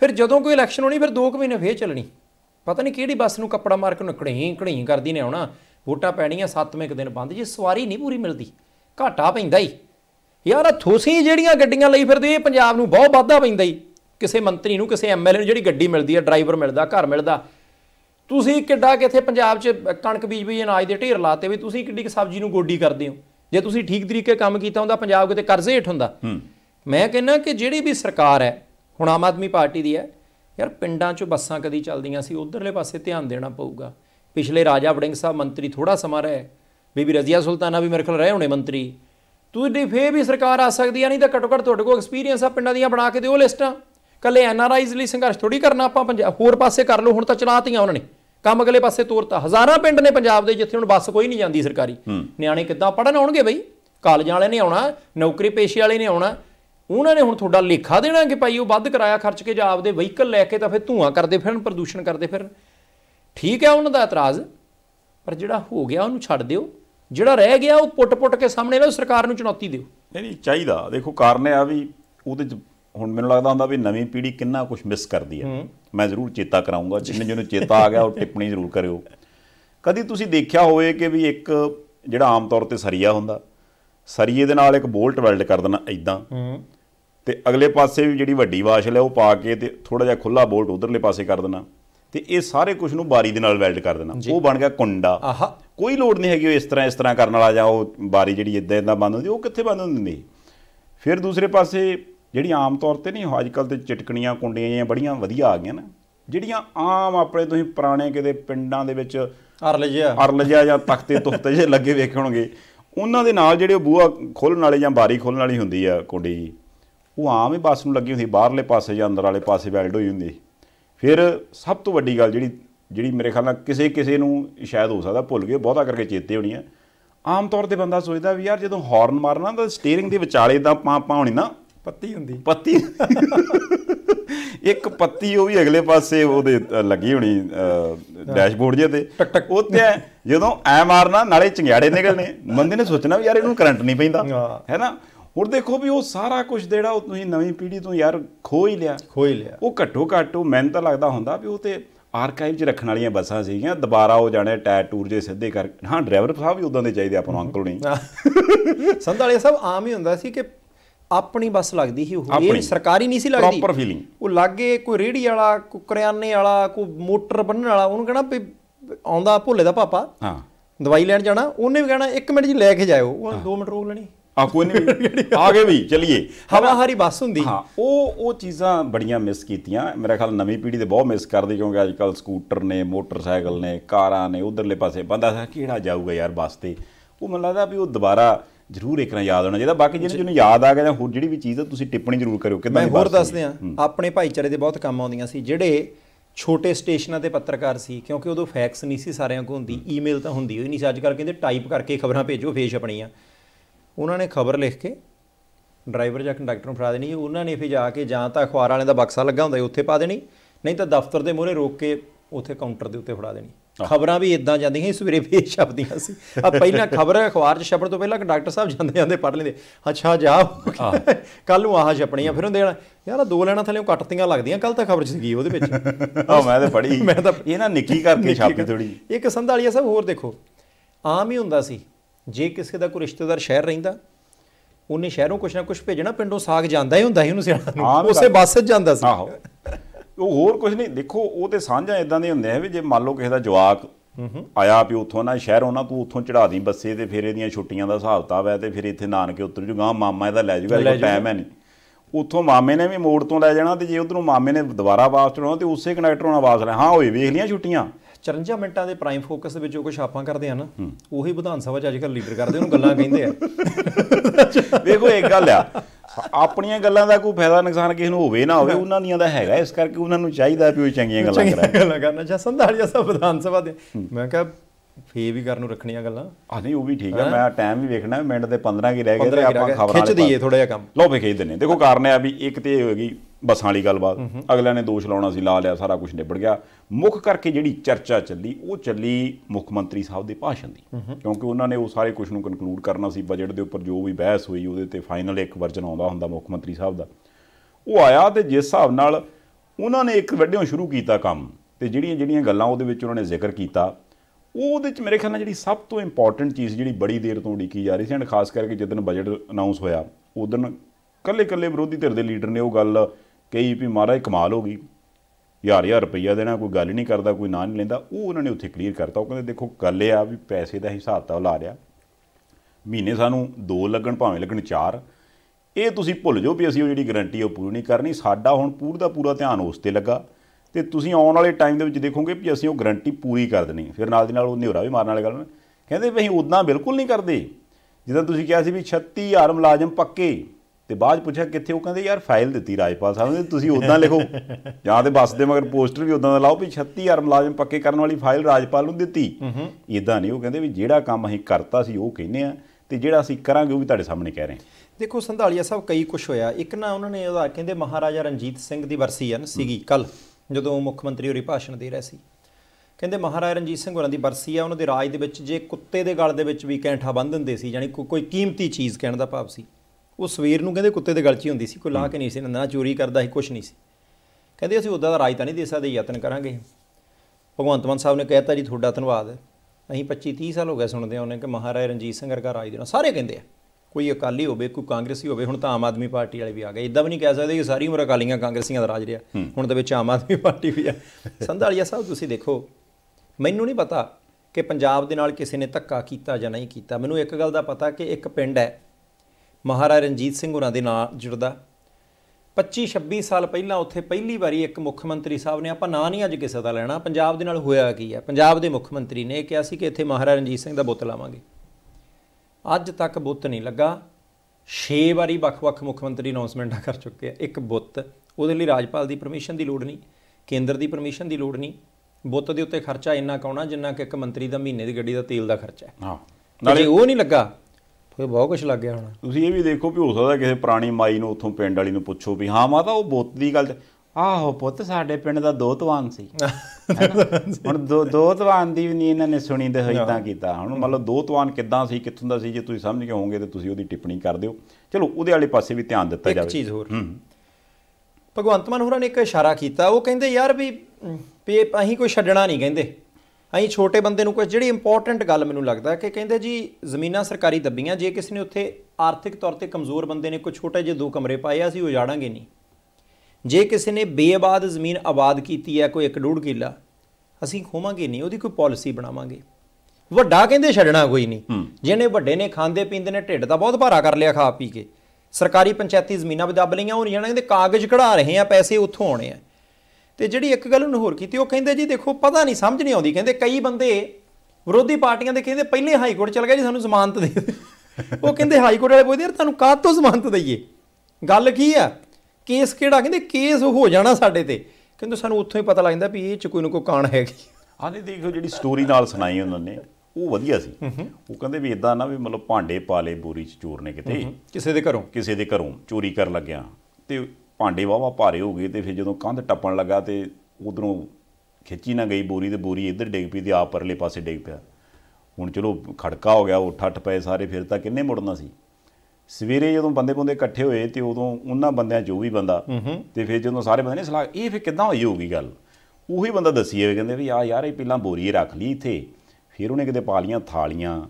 Speaker 2: ਫਿਰ ਜਦੋਂ ਕੋਈ ਇਲੈਕਸ਼ਨ ਹੋਣੀ ਫਿਰ 2 ਕੁ ਮਹੀਨੇ ਫੇਰ ਚੱਲਣੀ ਪਤਾ ਨਹੀਂ ਕਿਹੜੀ ਬੱਸ ਨੂੰ ਕੱਪੜਾ ਮਾਰ ਕੇ ਨਕੜੇ ਕਣੀ ਕਰਦੀ ਨੇ ਆਉਣਾ ਵੋਟਾਂ ਪੈਣੀਆਂ 7ਵੇਂ ਦਿਨ ਬੰਦ ਜੇ ਸਵਾਰੀ ਨਹੀਂ ਪੂਰੀ ਮਿਲਦੀ ਘਾਟਾ ਪੈਂਦਾ ਹੀ ਯਾਰ ਥੋਸੀ ਜਿਹੜੀਆਂ ਗੱਡੀਆਂ ਲਈ ਫਿਰਦੇ ਇਹ ਪੰਜਾਬ ਨੂੰ ਬਹੁਤ ਵਾਧਾ ਪੈਂਦਾ ਹੀ ਕਿਸੇ ਮੰਤਰੀ ਨੂੰ ਕਿਸੇ ਐਮਐਲਏ ਨੂੰ ਜਿਹੜੀ ਗੱਡੀ ਮਿਲਦੀ ਹੈ ਡਰਾਈਵਰ ਮਿਲਦਾ ਘਰ ਮਿਲਦਾ ਤੁਸੀਂ ਕਿੱਡਾ ਕਿਥੇ ਪੰਜਾਬ 'ਚ ਕਣਕ ਬੀਜ ਬੀਜ ਅਨਾਜ ਦੇ ਢੇਰ ਲਾਤੇ ਵੀ ਤੁਸੀਂ ਕਿੱਡੀ ਕਿ ਸਬਜ਼ੀ ਨੂੰ ਗੋਡੀ ਕਰਦੇ ਹੋ ਜੇ ਤੁਸੀਂ ਠੀਕ ਤਰੀਕੇ ਕੰਮ ਕੀਤਾ ਹੁੰਦਾ ਪੰਜਾਬ ਕਿਤੇ ਕਰਜ਼ੇ ਹੇਠ ਹੁੰਦਾ ਮੈਂ ਕਹਿੰਨਾ ਕਿ ਜਿਹੜੀ ਵੀ ਸਰਕਾਰ ਹੈ ਹੁਣ ਆਮ ਆਦਮੀ ਪਾਰਟੀ ਦੀ ਹੈ ਯਾਰ ਪਿੰਡਾਂ 'ਚ ਬੱਸਾਂ ਕਦੀ ਚੱਲਦੀਆਂ ਸੀ ਉਧਰਲੇ ਪਾਸੇ ਧਿਆਨ ਦੇਣਾ ਪਊਗਾ ਪਿਛਲੇ ਰਾਜਾ ਵੜਿੰਗ ਸਾਹਿਬ ਮੰਤਰੀ ਥੋੜਾ ਸਮਾਂ ਰਹੇ ਬੀਬੀ ਰਜ਼ੀਆ ਸੁਲਤਾਨਾ ਵੀ ਮੇਰੇ ਖਲ ਰਹੇ ਹੁਣੇ ਮੰਤਰੀ ਤੁਹਾਡੀ ਫੇਰ ਵੀ ਸਰਕਾਰ ਆ ਸਕਦੀ ਆ ਨਹੀਂ ਤਾਂ ਘਟੋ ਘਟ ਤੁਹਾਡੇ ਕੋਲ ਐਕਸਪੀਰੀਅੰਸ ਆ ਪਿੰਡਾਂ ਦੀਆਂ ਬਣਾ ਕੇ ਦਿਓ ਲਿਸਟਾਂ ਕੱਲੇ ਐਨ ਆਰ ਆਈਜ਼ ਲਈ ਸੰਘਰਸ਼ ਥੋੜੀ ਕਰਨਾ ਆਪਾਂ ਪੰਜਾਬ ਹੋਰ ਪਾਸੇ ਕਰ ਲਓ ਹੁਣ ਤਾਂ ਚਲਾਤੀਆਂ ਉਹਨਾਂ ਨੇ ਕੰਮ ਅਗਲੇ ਪਾਸੇ ਤੋਰਤਾ ਹਜ਼ਾਰਾਂ ਪਿੰਡ ਨੇ ਪੰਜਾਬ ਦੇ ਜਿੱਥੇ ਹੁਣ ਬੱਸ ਕੋਈ ਨਹੀਂ ਜਾਂਦੀ ਸਰਕਾਰੀ ਨਿਆਣੇ ਕਿੱਦਾਂ ਪੜਨ ਆਉਣਗੇ ਬਈ ਕਾਲਜਾਂ ਵਾਲੇ ਨੇ ਆਉਣਾ ਨੌਕਰੀ ਪੇਸ਼ੇ ਵਾਲੇ ਨੇ ਆਉਣਾ ਉਹਨਾਂ ਨੇ ਹੁਣ ਤੁਹਾਡਾ ਲੇਖਾ ਦੇਣਾ ਕਿ ਭਾਈ ਉਹ ਵੱਧ ਕਿਰਾਇਆ ਖਰਚ ਕੇ ਜਾਂ ਆਪਦੇ ਵਹੀਕਲ ਲੈ ਕੇ ਤਾਂ ਫਿਰ ਧੂਆਂ ਕਰਦੇ ਫਿਰਨ ਪ੍ਰਦੂਸ਼ਣ ਕਰਦੇ ਫਿਰਨ ਠੀਕ ਹੈ ਉਹਨਾਂ ਦਾ ਇਤਰਾਜ਼ ਪਰ ਜਿਹੜਾ ਹੋ ਗਿਆ ਉਹਨੂੰ ਛੱਡ ਦਿਓ ਜਿਹੜਾ ਰਹਿ ਗਿਆ ਉਹ ਪੁੱਟ-ਪੁੱਟ ਕੇ ਸਾਹਮਣੇ ਲਓ ਸਰਕਾਰ ਨੂੰ ਚੁਣੌਤੀ ਦਿਓ ਨਹੀਂ ਨਹੀਂ ਚਾਹੀਦਾ ਦੇਖੋ ਕਾਰਨ ਆ ਵੀ ਉਹਦੇ ਚ
Speaker 1: ਹੁਣ ਮੈਨੂੰ ਲੱਗਦਾ ਹੁੰਦਾ ਵੀ ਨਵੀਂ ਪੀੜ੍ਹੀ ਕਿੰਨਾ ਕੁਝ ਮਿਸ ਕਰਦੀ ਹੈ ਮੈਂ ਜ਼ਰੂਰ ਚੇਤਾ ਕਰਾਉਂਗਾ ਜਿੰਨੇ ਜਿਹਨੂੰ ਚੇਤਾ ਆ ਗਿਆ ਉਹ ਟਿੱਪਣੀ ਜ਼ਰੂਰ ਕਰਿਓ ਕਦੀ ਤੁਸੀਂ ਦੇਖਿਆ ਹੋਵੇ ਕਿ ਵੀ ਇੱਕ ਜਿਹੜਾ ਆਮ ਤੌਰ ਤੇ ਸਰੀਆ ਹੁੰਦਾ ਸਰੀਏ ਦੇ ਨਾਲ ਇੱਕ ਬੋਲਟ ਵੈਲਡ ਕਰ ਦੇਣਾ ਇਦਾਂ ਤੇ ਅਗਲੇ ਪਾਸੇ ਵੀ ਜਿਹੜੀ ਵੱਡੀ ਵਾਸ਼ ਲੈ ਉਹ ਪਾ ਕੇ ਤੇ ਥੋੜਾ ਜਿਹਾ ਖੁੱਲਾ ਬੋਲਟ ਉਧਰਲੇ ਪਾਸੇ ਕਰ ਦੇਣਾ ਤੇ ਇਹ ਸਾਰੇ ਕੁਝ ਨੂੰ ਬਾਰੀ ਦੇ ਨਾਲ ਵੈਲਡ ਕਰ ਦੇਣਾ ਉਹ ਬਣ ਗਿਆ ਕੁੰਡਾ ਕੋਈ ਲੋੜ ਨਹੀਂ ਹੈਗੀ ਉਹ ਇਸ ਤਰ੍ਹਾਂ ਇਸ ਤਰ੍ਹਾਂ ਕਰਨ ਵਾਲਾ ਜਾਂ ਉਹ ਬਾਰੀ ਜਿਹੜੀ ਇਦਾਂ ਇਦਾਂ ਬੰਦ ਹੁੰਦੀ ਉਹ ਕਿੱਥੇ ਬੰਦ ਹੁੰਦੀ ਫਿਰ ਦੂਸਰੇ ਪਾਸੇ ਜਿਹੜੀ ਆਮ ਤੌਰ ਤੇ ਨਹੀਂ ਅੱਜ ਕੱਲ ਤੇ ਚਟਕਣੀਆਂ ਕੁੰਡੀਆਂ ਜਾਂ ਬੜੀਆਂ ਵਧੀਆ ਆ ਗਈਆਂ ਨਾ ਜਿਹੜੀਆਂ ਆਮ ਆਪਣੇ ਤੁਸੀਂ ਪੁਰਾਣੇ ਕਿਤੇ ਪਿੰਡਾਂ ਦੇ ਵਿੱਚ ਅਰਲ ਜਿਆ ਅਰਲ ਜਿਆ ਜਾਂ ਤਖਤੇ ਤੁਖਤੇ ਜੇ ਲੱਗੇ ਵੇਖਣਗੇ ਉਹਨਾਂ ਦੇ ਨਾਲ ਜਿਹੜੇ ਬੂਹਾ ਖੋਲਣ ਵਾਲੇ ਜਾਂ ਬਾਰੀ ਖੋਲਣ ਵਾਲੀ ਹੁੰਦੀ ਆ ਕੁੰਡੀ ਜੀ ਉਹ ਆਮ ਹੀ ਬਾਸ ਨੂੰ ਲੱਗੀ ਹੁੰਦੀ ਬਾਹਰਲੇ ਪਾਸੇ ਜਾਂ ਅੰਦਰ ਵਾਲੇ ਪਾਸੇ ਵੈਲਡ ਹੋਈ ਹੁੰਦੀ ਫਿਰ ਸਭ ਤੋਂ ਵੱਡੀ ਗੱਲ ਜਿਹੜੀ ਜਿਹੜੀ ਮੇਰੇ ਖਿਆਲ ਨਾਲ ਕਿਸੇ ਕਿਸੇ ਨੂੰ ਸ਼ਾਇਦ ਹੋ ਸਕਦਾ ਭੁੱਲ ਗਏ ਬਹੁਤਾ ਕਰਕੇ ਚੇਤੇ ਹੋਣੀ ਆ ਆਮ ਤੌਰ ਤੇ ਬੰਦਾ ਸੋਚਦਾ ਵੀ ਯਾਰ ਜਦੋਂ ਹਾਰਨ ਮਾਰਨਾ ਤਾਂ ਸਟੀering ਦੇ ਵਿਚਾਲੇ ਦਾ ਪਾਂ ਪਾਉਣੀ ਨਾ ਪੱਤੀ ਹੁੰਦੀ ਪੱਤੀ ਇੱਕ ਪੱਤੀ ਉਹ ਵੀ ਅਗਲੇ ਪਾਸੇ ਉਹਦੇ ਲੱਗੀ ਹੋਣੀ ਡੈਸ਼ਬੋਰਡ ਜੇ ਤੇ ਉਹ ਤੇ ਜਦੋਂ ਐ ਮਾਰਨਾ ਨਾਲੇ ਚੰਗਿਆੜੇ ਨਿਕਲਨੇ ਬੰਦੇ ਨੇ ਸੋਚਣਾ ਵੀ ਯਾਰ ਇਹਨੂੰ ਕਰੰਟ ਨਹੀਂ ਪੈਂਦਾ ਹੈਨਾ ਹੁਣ ਦੇਖੋ ਵੀ ਉਹ ਸਾਰਾ ਕੁਝ ਜਿਹੜਾ ਉਹ ਤੁਸੀਂ ਨਵੀਂ ਪੀੜ੍ਹੀ ਤੋਂ ਯਾਰ ਖੋ ਹੀ ਲਿਆ ਖੋ ਹੀ ਲਿਆ ਉਹ ਘੱਟੋ ਘੱਟ ਉਹ ਮੈਨੂੰ ਤਾਂ ਲੱਗਦਾ ਹੁੰਦਾ ਵੀ ਉਹ ਤੇ ਆਰਕਾਈਵ 'ਚ ਰੱਖਣ ਵਾਲੀਆਂ ਬੱਸਾਂ ਸੀਗੀਆਂ ਦੁਬਾਰਾ ਉਹ ਜਾਣੇ ਟਾਇਰ ਟੂਰ ਜੇ ਸਿੱਧੇ ਕਰ ਹਾਂ ਡਰਾਈਵਰ ਸਾਹਿਬ ਵੀ ਉਦਾਂ ਦੇ ਚਾਹੀਦੇ ਆਪਾਂ ਨੂੰ ਅੰਕਲ
Speaker 2: ਨਹੀਂ ਸੰਧਾਲੇ ਸਾਹਿਬ ਆਮ ਹੀ ਹੁੰਦਾ ਸੀ ਕਿ ਆਪਣੀ ਬੱਸ ਲੱਗਦੀ ਸੀ ਉਹ ਇਹ ਸਰਕਾਰੀ ਨਹੀਂ ਸੀ ਲੱਗਦੀ ਪ੍ਰੋਪਰ ਫੀਲਿੰਗ ਉਹ ਲੱਗੇ ਕੋਈ ਰੇੜੀ ਵਾਲਾ ਕੋਈ ਕਰਿਆਨੇ ਵਾਲਾ ਕੋਈ ਮੋਟਰ ਬੰਨਣ ਵਾਲਾ ਉਹਨੂੰ ਕਹਣਾ ਵੀ ਆਉਂਦਾ ਭੋਲੇ ਦਾ ਪਾਪਾ ਹਾਂ ਦਵਾਈ ਲੈਣ ਜਾਣਾ ਉਹਨੇ ਵੀ ਕਹਣਾ 1 ਮਿੰਟ ਜੀ ਲੈ ਕੇ ਜਾਇਓ ਉਹ 2 ਮਿੰਟ ਰੋਕ ਲੈਣੀ ਆ ਕੋਈ ਨਹੀਂ ਆ ਗਏ ਵੀ ਚਲਿਏ ਹਵਾ ਹਾਰੀ ਬੱਸ ਹੁੰਦੀ ਹਾਂ
Speaker 1: ਉਹ ਉਹ ਚੀਜ਼ਾਂ ਬੜੀਆਂ ਮਿਸ ਕੀਤੀਆਂ ਮੇਰੇ ਖਿਆਲ ਨਵੀਂ ਪੀੜ੍ਹੀ ਦੇ ਬਹੁਤ ਮਿਸ ਕਰਦੀ ਕਿਉਂਕਿ ਅੱਜ ਕੱਲ ਸਕੂਟਰ ਨੇ ਮੋਟਰਸਾਈਕਲ ਨੇ ਕਾਰਾਂ ਨੇ ਉਧਰਲੇ ਪਾਸੇ ਬੰਦਾ ਕਿਹੜਾ ਜਾਊਗਾ ਯਾਰ ਬੱਸ ਤੇ ਉਹ ਮੈਨੂੰ ਲੱਗਦਾ
Speaker 2: ਵੀ ਉਹ ਦੁਬਾਰਾ ਜ਼ਰੂਰ ਇੱਕ ਨਾ ਯਾਦ ਹੋਣਾ ਜਿਹਦਾ ਬਾਕੀ ਜਿਹਨੂੰ ਜਿਹਨੂੰ ਯਾਦ
Speaker 1: ਆ ਗਿਆ ਜਾਂ ਹੋਰ ਜਿਹੜੀ ਵੀ ਚੀਜ਼ ਹੈ ਤੁਸੀਂ ਟਿੱਪਣੀ ਜ਼ਰੂਰ
Speaker 2: ਕਰਿਓ ਕਿਦਾਂ ਮੈਂ ਹੋਰ ਦੱਸਦੇ ਆ ਆਪਣੇ ਭਾਈਚਾਰੇ ਦੇ ਬਹੁਤ ਕੰਮ ਆਉਂਦੀਆਂ ਸੀ ਜਿਹੜੇ ਛੋਟੇ ਸਟੇਸ਼ਨਾਂ ਤੇ ਪੱਤਰਕਾਰ ਸੀ ਕਿਉਂਕਿ ਉਦੋਂ ਫੈਕਸ ਨਹੀਂ ਸੀ ਸਾਰਿਆਂ ਕੋਲ ਹੁੰਦੀ ਈਮੇਲ ਤਾਂ ਹੁੰਦੀ ਹੋਈ ਨਹੀਂ ਸੀ ਅੱਜ ਕੱਲ ਕਹਿੰਦੇ ਟਾਈਪ ਕਰਕੇ ਖਬਰਾਂ ਭੇਜੋ ਫੇਸ਼ ਆਪਣੀਆਂ ਉਹਨਾਂ ਨੇ ਖਬਰ ਲਿਖ ਕੇ ਡਰਾਈਵਰ ਜਾਂ ਕੰਡਕਟਰ ਨੂੰ ਫੜਾ ਦੇਣੀ ਉਹਨਾਂ ਨੇ ਫੇ ਜਾ ਕੇ ਜਾਂ ਤਾਂ ਅਖਬਾਰ ਵਾਲਿਆਂ ਦਾ ਬਕਸਾ ਲੱਗਾ ਹੁੰਦਾ ਉੱਥੇ ਪਾ ਦੇਣੀ ਨਹੀਂ ਤਾਂ ਦਫ਼ਤਰ ਦੇ ਮੂਹਰੇ ਰੋਕ ਕੇ ਉੱਥੇ ਕਾਊਂਟਰ ਦੇ ਉੱਤੇ ਫੜਾ ਦੇਣੀ ਖਬਰਾਂ ਵੀ ਇਦਾਂ ਜਾਂਦੀਆਂ ਸੀ ਸਵੇਰੇ ਵੀ ਛਪਦੀਆਂ ਸੀ ਆ ਪਹਿਲਾਂ ਖਬਰ ਅਖਬਾਰ 'ਚ ਛਪਣ ਤੋਂ ਪਹਿਲਾਂ ਡਾਕਟਰ ਸਾਹਿਬ ਜਾਂਦੇ ਜਾਂਦੇ ਪੜ ਲੈਂਦੇ ਅੱਛਾ ਜਾ ਕੱਲ ਨੂੰ ਆਹ ਛਪਣੀਆਂ ਫਿਰ ਹੁੰਦੇ ਯਾਰ ਦੋ ਲੈਣਾ ਥੱਲੇੋਂ ਕੱਟਤੀਆਂ ਲੱਗਦੀਆਂ ਕੱਲ ਤਾਂ ਖਬਰ 'ਚ ਸੀਗੀ ਉਹਦੇ ਵਿੱਚ
Speaker 3: ਆ ਮੈਂ ਤਾਂ ਪੜੀ ਮੈਂ
Speaker 2: ਤਾਂ ਇਹ
Speaker 1: ਨਾ ਨਿੱਕੀ ਕਰਕੇ ਛਾਪੀ ਥੋੜੀ
Speaker 2: ਇੱਕ ਸੰਧਾਲੀਆ ਸਭ ਹੋਰ ਦੇਖੋ ਆਮ ਹੀ ਹੁੰਦਾ ਸੀ ਜੇ ਕਿਸੇ ਦਾ ਕੋਈ ਰਿਸ਼ਤੇਦਾਰ ਸ਼ਹਿਰ ਰਹਿੰਦਾ ਉਹਨੇ ਸ਼ਹਿਰੋਂ ਕੁਛ ਨਾ ਕੁਛ ਭੇਜਣਾ ਪਿੰਡੋਂ ਸਾਗ ਜਾਂਦਾ ਹੀ ਹੁੰਦਾ ਸੀ ਉਹਨੂੰ ਸਿਆਣਾ ਨੂੰ ਉਸੇ ਬੱਸ 'ਚ ਜਾਂਦਾ ਸੀ ਆਹੋ
Speaker 1: ਉਹ ਹੋਰ ਕੁਝ ਨਹੀਂ ਦੇਖੋ ਉਹ ਤੇ ਸਾਂਝਾ ਇਦਾਂ ਦੇ ਹੁੰਦੇ ਆ ਵੀ ਜੇ ਮੰਨ ਲਓ ਕਿਸੇ ਦਾ ਜਵਾਕ ਆਇਆ ਵੀ ਉਥੋਂ ਨਾ ਸ਼ਹਿਰ ਉਹਨਾਂ ਤੋਂ ਉਥੋਂ ਚੜਾ ਦੀ ਬੱਸੇ ਤੇ ਫੇਰੇ ਇਹਦੀਆਂ ਛੁੱਟੀਆਂ ਦਾ ਹਿਸਾਬ ਤਾਬ ਹੈ ਤੇ ਫਿਰ ਇੱਥੇ ਨਾਨਕੇ ਉਤਰ ਜੂਗਾ ਮਾਮਾ ਇਹਦਾ ਲੈ ਜੂਗਾ ਕੋਈ ਟਾਈਮ ਹੈ ਨਹੀਂ ਉਥੋਂ ਮਾਮੇ ਨੇ ਵੀ ਮੋੜ ਤੋਂ ਲੈ ਜਾਣਾ ਤੇ ਜੇ ਉਧਰੋਂ ਮਾਮੇ ਨੇ ਦੁਬਾਰਾ ਵਾਪਸ ਚੜਾਉਣਾ ਤੇ ਉਸੇ ਕੰਡਕਟਰ ਨਾਲ ਵਾਪਸ ਲੈ ਹਾਂ ਹੋਏ ਵੇਖ ਲੀਆਂ
Speaker 2: ਛੁੱਟੀਆਂ 54 ਮਿੰਟਾਂ ਦੇ ਪ੍ਰਾਈਮ ਫੋਕਸ ਦੇ ਵਿੱਚ ਜੋ ਕੁਝ ਆਪਾਂ ਕਰਦੇ ਆ ਨਾ ਉਹੀ ਵਿਧਾਨ ਸਭਾ ਚ ਅੱਜਕੱਲ ਲੀਡਰ ਕਰਦੇ ਉਹਨੂੰ ਗੱਲਾਂ ਕਹਿੰਦੇ ਆ
Speaker 1: ਵੇਖੋ ਇੱਕ ਗੱਲ
Speaker 2: ਆ ਆਪਣੀਆਂ ਗੱਲਾਂ ਦਾ ਕੋਈ ਫਾਇਦਾ
Speaker 1: ਨੁਕਸਾਨ ਕਿਸੇ ਨੂੰ ਹੋਵੇ ਨਾ ਹੋਵੇ ਉਹਨਾਂ ਦੀਆਂ ਦਾ ਹੈਗਾ ਇਸ ਕਰਕੇ ਉਹਨਾਂ ਨੂੰ ਚਾਹੀਦਾ ਵੀ ਉਹ ਚੰਗੀਆਂ ਗੱਲਾਂ ਕਰਨ
Speaker 2: ਗੱਲਾਂ ਕਰਨਾ ਜਾਂ ਸੰਧਾਲੀਆ ਸਾਹਿਬ ਵਿਧਾਨ ਸਭਾ ਦੇ ਮੈਂ ਕਿਹਾ ਫੇ ਵੀ ਕਰਨ ਨੂੰ ਰੱਖਣੀਆਂ ਗੱਲਾਂ ਆ ਨਹੀਂ ਉਹ ਵੀ ਠੀਕ ਹੈ ਮੈਂ
Speaker 1: ਟਾਈਮ ਵੀ ਵੇਖਣਾ ਮਿੰਟ ਦੇ 15 ਕੀ ਰਹਿ ਗਏ ਤੇ ਆਪਾਂ ਖਬਰਾਂ ਖਿੱਚ ਦਈਏ ਥੋੜਾ ਜਿਹਾ ਕੰਮ ਲਓ ਵੇਖੇ ਖਿੱਚ ਦਿੰਨੇ ਦੇਖੋ ਕਾਰਨ ਹੈ ਵੀ ਇੱਕ ਤੇ ਹੋਏਗੀ ਬਸਾਂ ਵਾਲੀ ਗੱਲਬਾਤ ਅਗਲਿਆਂ ਨੇ ਦੋਸ਼ ਲਾਉਣਾ ਸੀ ਲਾ ਲਿਆ ਸਾਰਾ ਕੁਝ ਨਿਬੜ ਗਿਆ ਮੁੱਖ ਕਰਕੇ ਜਿਹੜੀ ਚਰਚਾ ਚੱਲੀ ਉਹ ਚੱਲੀ ਮੁੱਖ ਮੰਤਰੀ ਸਾਹਿਬ ਦੇ ਭਾਸ਼ਣ ਦੀ ਕਿਉਂਕਿ ਉਹਨਾਂ ਨੇ ਉਹ ਸਾਰੇ ਕੁਝ ਨੂੰ ਕਨਕਲੂਡ ਕਰਨਾ ਸੀ ਬਜਟ ਦੇ ਉੱਪਰ ਜੋ ਵੀ ਬਹਿਸ ਹੋਈ ਉਹਦੇ ਤੇ ਫਾਈਨਲ ਇੱਕ ਵਰਜਨ ਆਉਂਦਾ ਹੁੰਦਾ ਮੁੱਖ ਮੰਤਰੀ ਸਾਹਿਬ ਦਾ ਉਹ ਆਇਆ ਤੇ ਜਿਸ ਹਿਸਾਬ ਨਾਲ ਉਹਨਾਂ ਨੇ ਇੱਕ ਵੱਡਿਓਂ ਸ਼ੁਰੂ ਕੀਤਾ ਕੰਮ ਤੇ ਜਿਹੜੀਆਂ ਜਿਹੜੀਆਂ ਗੱਲਾਂ ਉਹਦੇ ਵਿੱਚ ਉਹਨਾਂ ਨੇ ਜ਼ਿਕਰ ਕੀਤਾ ਉਹਦੇ ਵਿੱਚ ਮੇਰੇ ਖਿਆਲ ਨਾਲ ਜਿਹੜੀ ਸਭ ਤੋਂ ਇੰਪੋਰਟੈਂਟ ਚੀਜ਼ ਜਿਹੜੀ ਬੜੀ ਦੇਰ ਤੋਂ ਉਡੀਕੀ ਜਾ ਰਹੀ ਸੀ ਐਂਡ ਖਾਸ ਕਰਕੇ ਜਦੋਂ ਬਜਟ ਅਨਾਉਂਸ ਹੋਇਆ ਉਦੋਂ ਕੱਲੇ ਕੱਲੇ ਵਿਰੋਧੀ ਧਿਰ ਦੇ ਲੀਡਰ ਨੇ ਉਹ ਗੱਲ ਕਈ ਵੀ ਮਹਾਰਾਜ ਕਮਾਲ ਹੋ ਗਈ ਯਾਰ ਯਾਰ ਰੁਪਈਆ ਦੇਣਾ ਕੋਈ ਗੱਲ ਨਹੀਂ ਕਰਦਾ ਕੋਈ ਨਾਂ ਨਹੀਂ ਲੈਂਦਾ ਉਹ ਉਹਨਾਂ ਨੇ ਉੱਥੇ ਕਲੀਅਰ ਕਰਤਾ ਉਹ ਕਹਿੰਦੇ ਦੇਖੋ ਗੱਲ ਇਹ ਆ ਵੀ ਪੈਸੇ ਦਾ ਹਿਸਾਬ ਤਾਂ ਲਾ ਰਿਆ ਮਹੀਨੇ ਸਾਨੂੰ 2 ਲੱਗਣ ਭਾਵੇਂ ਲੱਗਣ 4 ਇਹ ਤੁਸੀਂ ਭੁੱਲ ਜਾਓ ਵੀ ਅਸੀਂ ਉਹ ਜਿਹੜੀ ਗਾਰੰਟੀ ਉਹ ਪੂਰੀ ਨਹੀਂ ਕਰਨੀ ਸਾਡਾ ਹੁਣ ਪੂਰ ਦਾ ਪੂਰਾ ਧਿਆਨ ਉਸ ਤੇ ਲੱਗਾ ਤੇ ਤੁਸੀਂ ਆਉਣ ਵਾਲੇ ਟਾਈਮ ਦੇ ਵਿੱਚ ਦੇਖੋਗੇ ਵੀ ਅਸੀਂ ਉਹ ਗਾਰੰਟੀ ਪੂਰੀ ਕਰ ਦੇਣੀ ਫਿਰ ਨਾਲ ਦੀ ਨਾਲ ਉਹ ਨਿਹਰਾ ਵੀ ਮਾਰਨ ਵਾਲੇ ਗੱਲ ਕਹਿੰਦੇ ਵੀ ਅਸੀਂ ਉਦਾਂ ਬਿਲਕੁਲ ਨਹੀਂ ਕਰਦੇ ਜਿੱਦਾਂ ਤੁਸੀਂ ਕਿਹਾ ਸੀ ਵੀ 36000 ਮੁਲਾਜ਼ਮ ਪੱਕੇ ਤੇ ਬਾਅਦ ਪੁੱਛਿਆ ਕਿੱਥੇ ਉਹ ਕਹਿੰਦੇ ਯਾਰ ਫਾਈਲ ਦਿੱਤੀ ਰਾਜਪਾਲ ਸਾਹਿਬ ਨੇ ਤੁਸੀਂ ਉਦਾਂ ਲਿਖੋ ਜਾਂ ਤੇ ਬੱਸ ਦੇ ਮਗਰ ਪੋਸਟਰ ਵੀ ਉਦਾਂ ਦਾ ਲਾਓ ਵੀ 36000 ਮੁਲਾਜ਼ਮ ਪੱਕੇ ਕਰਨ ਵਾਲੀ ਫਾਈਲ ਰਾਜਪਾਲ ਨੂੰ ਦਿੱਤੀ ਇਦਾਂ ਨਹੀਂ ਉਹ ਕਹਿੰਦੇ ਵੀ ਜਿਹੜਾ ਕੰਮ ਅਸੀਂ ਕਰਤਾ ਸੀ ਉਹ ਕਹਿੰਨੇ ਆ ਤੇ ਜਿਹੜਾ ਅਸੀਂ ਕਰਾਂਗੇ ਉਹ ਵੀ ਤੁਹਾਡੇ ਸਾਹਮਣੇ ਕਹਿ ਰਹੇ ਹਾਂ
Speaker 2: ਦੇਖੋ ਸੰਧਾਲੀਆ ਸਾਹਿਬ ਕਈ ਕੁਝ ਹੋਇਆ ਇੱਕ ਨਾ ਉਹਨਾਂ ਨੇ ਉਹਦਾ ਕਹਿੰਦੇ ਮਹਾਰਾਜਾ ਰਣਜੀਤ ਸਿੰਘ ਦੀ ਵਰਸੀ ਹਨ ਸੀਗੀ ਕੱਲ ਜਦੋਂ ਮੁੱਖ ਮੰਤਰੀ ਹੋਰੀ ਭਾਸ਼ਣ ਦੇ ਰਹੇ ਸੀ ਕਹਿੰਦੇ ਮਹਾਰਾਜਾ ਰਣਜੀਤ ਸਿੰਘ ਹੋਰਾਂ ਦੀ ਵਰਸੀ ਆ ਉਹਨਾਂ ਦੇ ਰਾਜ ਦੇ ਵਿੱਚ ਜੇ ਕੁੱਤੇ ਦੇ ਗਲ ਦੇ ਵਿੱਚ ਵੀ ਕੈਂਠਾ ਬੰਨ੍ਹ ਦਿੰਦੇ ਸੀ ਯਾਨੀ ਕੋਈ ਕੀਮਤੀ ਚੀਜ਼ ਕਹਿਣ ਦਾ ਭਾਵ ਸੀ ਉਹ ਸਵੇਰ ਨੂੰ ਕਹਿੰਦੇ ਕੁੱਤੇ ਦੇ ਗਲ 'ਚ ਹੀ ਹੁੰਦੀ ਸੀ ਕੋਈ ਲਾ ਕੇ ਨਹੀਂ ਸੀ ਨਾ ਚੋਰੀ ਕਰਦਾ ਸੀ ਕੁਝ ਨਹੀਂ ਸੀ ਕਹਿੰਦੇ ਅਸੀਂ ਉਦਾਂ ਦਾ ਰਾਜ ਤਾਂ ਨਹੀਂ ਦੇ ਸਕਦੇ ਯਤਨ ਕਰਾਂਗੇ ਭਗਵੰਤ ਮਾਨ ਸਾਹਿਬ ਨੇ ਕਹਿਤਾ ਜੀ ਤੁਹਾਡਾ ਧੰਨਵਾਦ ਅਸੀਂ 25 30 ਸਾਲ ਹੋ ਗਏ ਸੁਣਦੇ ਆਉਂਦੇ ਕਿ ਮਹਾਰਾਜ ਰਣਜੀਤ ਸਿੰਘ ਵਰਗਾ ਰਾਜ ਦੇਣਾ ਸਾਰੇ ਕਹਿੰਦੇ ਆ ਕੋਈ ਅਕਾਲੀ ਹੋਵੇ ਕੋਈ ਕਾਂਗਰਸੀ ਹੋਵੇ ਹੁਣ ਤਾਂ ਆਮ ਆਦਮੀ ਪਾਰਟੀ ਵਾਲੇ ਵੀ ਆ ਗਏ ਇਦਾਂ ਵੀ ਨਹੀਂ ਕਹਿ ਸਕਦੇ ਕਿ ਸਾਰੀ ਉਮਰ ਅਕਾਲੀਆਂ ਕਾਂਗਰਸੀਆਂ ਦਾ ਰਾਜ ਰਿਹਾ ਹੁਣ ਤਾਂ ਵਿੱਚ ਆਮ ਆਦਮੀ ਪਾਰਟੀ ਵੀ ਆ ਸੰਧਾਲੀਆ ਸਾਹਿਬ ਤੁਸੀਂ ਦੇਖੋ ਮੈਨੂੰ ਨਹੀਂ ਪਤਾ ਕਿ ਪੰਜਾਬ ਦੇ ਨਾਲ ਕਿਸੇ ਨੇ ਧੱਕਾ ਕੀਤਾ ਜਾਂ ਨਹੀਂ ਕੀਤਾ ਮੈਨੂੰ ਇੱਕ ਗੱਲ ਦਾ ਪਤਾ ਕਿ ਇੱਕ ਪਿੰਡ ਹੈ ਮਹਾਰਾਜਾ ਰਣਜੀਤ ਸਿੰਘ ਹੋਰਾਂ ਦੇ ਨਾਲ ਜੁੜਦਾ 25 26 ਸਾਲ ਪਹਿਲਾਂ ਉੱਥੇ ਪਹਿਲੀ ਵਾਰੀ ਇੱਕ ਮੁੱਖ ਮੰਤਰੀ ਸਾਹਿਬ ਨੇ ਆਪਾਂ ਨਾਂ ਨਹੀਂ ਅੱਜ ਕਿਸੇ ਦਾ ਲੈਣਾ ਪੰਜਾਬ ਦੇ ਨਾਲ ਹੋਇਆ ਕੀ ਹੈ ਪੰਜਾਬ ਦੇ ਮੁੱਖ ਮੰਤਰੀ ਨੇ ਕਿਹਾ ਸੀ ਕਿ ਇੱਥੇ ਮਹਾਰਾਜਾ ਰਣਜੀਤ ਸਿੰਘ ਦਾ ਬੁੱਤ ਲਾਵਾਂਗੇ ਅੱਜ ਤੱਕ ਬੁੱਤ ਨਹੀਂ ਲੱਗਾ 6 ਵਾਰੀ ਵੱਖ-ਵੱਖ ਮੁੱਖ ਮੰਤਰੀ ਅਨਾਉਂਸਮੈਂਟਾਂ ਕਰ ਚੁੱਕੇ ਆ ਇੱਕ ਬੁੱਤ ਉਹਦੇ ਲਈ ਰਾਜਪਾਲ ਦੀ ਪਰਮਿਸ਼ਨ ਦੀ ਲੋੜ ਨਹੀਂ ਕੇਂਦਰ ਦੀ ਪਰਮਿਸ਼ਨ ਦੀ ਲੋੜ ਨਹੀਂ ਬੁੱਤ ਦੇ ਉੱਤੇ ਖਰਚਾ ਇੰਨਾ ਕਾਉਣਾ ਜਿੰਨਾ ਕਿ ਇੱਕ ਮੰਤਰੀ ਦਾ ਮਹੀਨੇ ਦੀ ਗੱਡੀ ਦਾ ਤੇਲ ਦਾ ਖਰਚਾ ਹੈ ਹਾਂ ਨਾਲੇ ਉਹ ਨਹੀਂ ਲੱਗਾ ਕੋਈ ਬਹੁਤ ਕੁਝ ਲੱਗ ਗਿਆ ਹੁਣ
Speaker 1: ਤੁਸੀਂ ਇਹ ਵੀ ਦੇਖੋ ਵੀ ਹੋ ਸਕਦਾ ਕਿਸੇ ਪੁਰਾਣੀ ਮਾਈ ਨੂੰ ਉੱਥੋਂ ਪਿੰਡ ਵਾਲੀ ਨੂੰ ਪੁੱਛੋ ਵੀ ਹਾਂ ਮਾਤਾ ਉਹ ਬੁੱਤ ਦੀ ਗੱਲ ਆਹੋ ਪੁੱਤ ਸਾਡੇ ਪਿੰਡ ਦਾ ਦੋ ਤਵਾਨ ਸੀ ਹੁਣ ਦੋ ਦੋ ਤਵਾਨ ਦੀ ਵੀ ਨਹੀਂ ਇਹਨਾਂ ਨੇ ਸੁਣੀ ਦੇ ਹੋਈ ਤਾਂ ਕੀਤਾ ਹੁਣ ਮਤਲਬ ਦੋ ਤਵਾਨ ਕਿੱਦਾਂ ਸੀ ਕਿੱਥੋਂ ਦਾ ਸੀ ਜੇ ਤੁਸੀਂ ਸਮਝ ਗਏ ਹੋਵੋਗੇ ਤੇ ਤੁਸੀਂ ਉਹਦੀ ਟਿੱਪਣੀ ਕਰ ਦਿਓ ਚਲੋ ਉਹਦੇ ਵਾਲੇ ਪਾਸੇ ਵੀ ਧਿਆਨ ਦਿੱਤਾ ਜਾਵੇ ਇੱਕ ਚੀਜ਼ ਹੋਰ
Speaker 2: ਭਗਵੰਤ ਮਾਨ ਹੋਰਾਂ ਨੇ ਇੱਕ ਇਸ਼ਾਰਾ ਕੀਤਾ ਉਹ ਕਹਿੰਦੇ ਯਾਰ ਵੀ ਵੀ ਅਸੀਂ ਕੋਈ ਛੱਡਣਾ ਨਹੀਂ ਕਹਿੰਦੇ ਅਹੀਂ ਛੋਟੇ ਬੰਦੇ ਨੂੰ ਕੁਝ ਜਿਹੜੀ ਇੰਪੋਰਟੈਂਟ ਗੱਲ ਮੈਨੂੰ ਲੱਗਦਾ ਕਿ ਕਹਿੰਦੇ ਜੀ ਜ਼ਮੀਨਾਂ ਸਰਕਾਰੀ ਦੱਬੀਆਂ ਜੇ ਕਿਸੇ ਨੇ ਉੱਥੇ ਆਰਥਿਕ ਤੌਰ ਤੇ ਕਮਜ਼ੋਰ ਬੰਦੇ ਨੇ ਕੋਈ ਛੋਟੇ ਜਿਹੇ ਦੋ ਕਮਰੇ ਪਾਏ ਆ ਉਹ ਜਾੜਾਂਗੇ ਨਹੀਂ ਜੇ ਕਿਸੇ ਨੇ ਬੇਆਬਾਦ ਜ਼ਮੀਨ ਆਬਾਦ ਕੀਤੀ ਹੈ ਕੋਈ ਇੱਕ ਡੂੜ ਕਿਲਾ ਅਸੀਂ ਖੋਵਾਂਗੇ ਨਹੀਂ ਉਹਦੀ ਕੋਈ ਪਾਲਿਸੀ ਬਣਾਵਾਂਗੇ ਵੱਡਾ ਕਹਿੰਦੇ ਛੱਡਣਾ ਕੋਈ ਨਹੀਂ ਜਿਹਨੇ ਵੱਡੇ ਨੇ ਖਾਂਦੇ ਪੀਂਦੇ ਨੇ ਢਿੱਡ ਦਾ ਬਹੁਤ ਭਾਰਾ ਕਰ ਲਿਆ ਖਾ ਪੀ ਕੇ ਸਰਕਾਰੀ ਪੰਚਾਇਤੀ ਜ਼ਮੀਨਾਂ ਵੀ ਦੱਬ ਲਈਆਂ ਉਹ ਨਹੀਂ ਕਹਿੰਦੇ ਕਾਗਜ਼ ਕਢਾ ਰਹੇ ਆ ਪੈਸੇ ਉੱਥੋਂ ਆਉਣੇ ਆ ਤੇ ਜਿਹੜੀ ਇੱਕ ਗੱਲ ਨੂੰ ਹੋਰ ਕੀਤੀ ਉਹ ਕਹਿੰਦੇ ਜੀ ਦੇਖੋ ਪਤਾ ਨਹੀਂ ਸਮਝ ਨਹੀਂ ਆਉਂਦੀ ਕਹਿੰਦੇ ਕਈ ਬੰਦੇ ਵਿਰੋਧੀ ਪਾਰਟੀਆਂ ਦੇ ਕਹਿੰਦੇ ਪਹਿਲੇ ਹਾਈ ਕੋਰਟ ਚਲ ਗਏ ਜੀ ਸਾਨੂੰ ਜ਼ਮਾਨਤ ਦੇ ਉਹ ਕਹਿੰਦੇ ਹਾਈ ਕੋਰਟ ਵਾਲੇ ਪੁੱਛਦੇ ਯਾਰ ਤੁਹਾਨੂੰ ਕਾਹ ਤੋਂ ਜ਼ਮਾਨਤ ਦਈਏ ਗੱਲ ਕੀ ਆ ਕੇਸ ਕਿਹੜਾ ਕਹਿੰਦੇ ਕੇਸ ਹੋ ਜਾਣਾ ਸਾਡੇ ਤੇ ਕਹਿੰਦੇ ਸਾਨੂੰ ਉੱਥੋਂ ਹੀ ਪਤਾ ਲੱਗ ਜਾਂਦਾ ਵੀ ਇਹ ਚ ਕੋਈ ਨਾ ਕੋਈ ਕਾਣ ਹੈਗੀ ਆ ਨਹੀਂ ਦੇਖੋ ਜਿਹੜੀ ਸਟੋਰੀ
Speaker 1: ਨਾਲ ਸੁਣਾਈ ਉਹਨਾਂ ਨੇ ਉਹ ਵਧੀਆ ਸੀ ਉਹ ਕਹਿੰਦੇ ਵੀ ਇਦਾਂ ਨਾ ਵੀ ਮਤਲਬ ਭਾਂਡੇ ਪਾਲੇ ਬੋਰੀ ਚ ਚੋਰ ਨੇ ਕਿਤੇ ਕਿਸੇ ਦੇ ਘਰੋਂ ਕਿਸੇ ਦੇ ਘਰੋਂ ਚੋਰੀ ਕਰਨ ਲੱਗਿਆ ਤੇ ਭਾਂਡੇ ਵਾਵਾ ਭਾਰੇ ਹੋ ਗਏ ਤੇ ਫਿਰ ਜਦੋਂ ਕੰਧ ਟੱਪਣ ਲੱਗਾ ਤੇ ਉਧਰੋਂ ਖਿੱਚੀ ਨਾ ਗਈ ਬੋਰੀ ਤੇ ਬੋਰੀ ਇੱਧਰ ਡਿੱਗ ਪਈ ਤੇ ਆਪ ਪਰਲੇ ਪਾਸੇ ਡਿੱਗ ਪਿਆ ਹੁਣ ਚਲੋ ਖੜਕਾ ਹੋ ਗਿਆ ਉੱਠ ਠੱਠ ਪਏ ਸਾਰੇ ਫਿਰ ਤਾਂ ਕਿੰਨੇ ਮੁੜਨਾ ਸੀ ਸਵੇਰੇ ਜਦੋਂ ਬੰਦੇ ਬੰਦੇ ਇਕੱਠੇ ਹੋਏ ਤੇ ਉਦੋਂ ਉਹਨਾਂ ਬੰਦਿਆਂ ਚੋਂ ਵੀ ਬੰਦਾ ਤੇ ਫਿਰ ਜਦੋਂ ਸਾਰੇ ਬੰਦੇ ਨੇ ਸਲਾਹ ਇਹ ਫਿਰ ਕਿੱਦਾਂ ਹੋਈ ਹੋਊਗੀ ਗੱਲ ਉਹੀ ਬੰਦਾ ਦੱਸੀ ਹੋਵੇ ਕਹਿੰਦੇ ਵੀ ਆ ਯਾਰ ਇਹ ਪਹਿਲਾਂ ਬੋਰੀ ਰੱਖ ਲਈ ਇੱਥੇ ਫਿਰ ਉਹਨੇ ਕਿਤੇ ਪਾ ਲੀਆਂ ਥਾਲੀਆਂ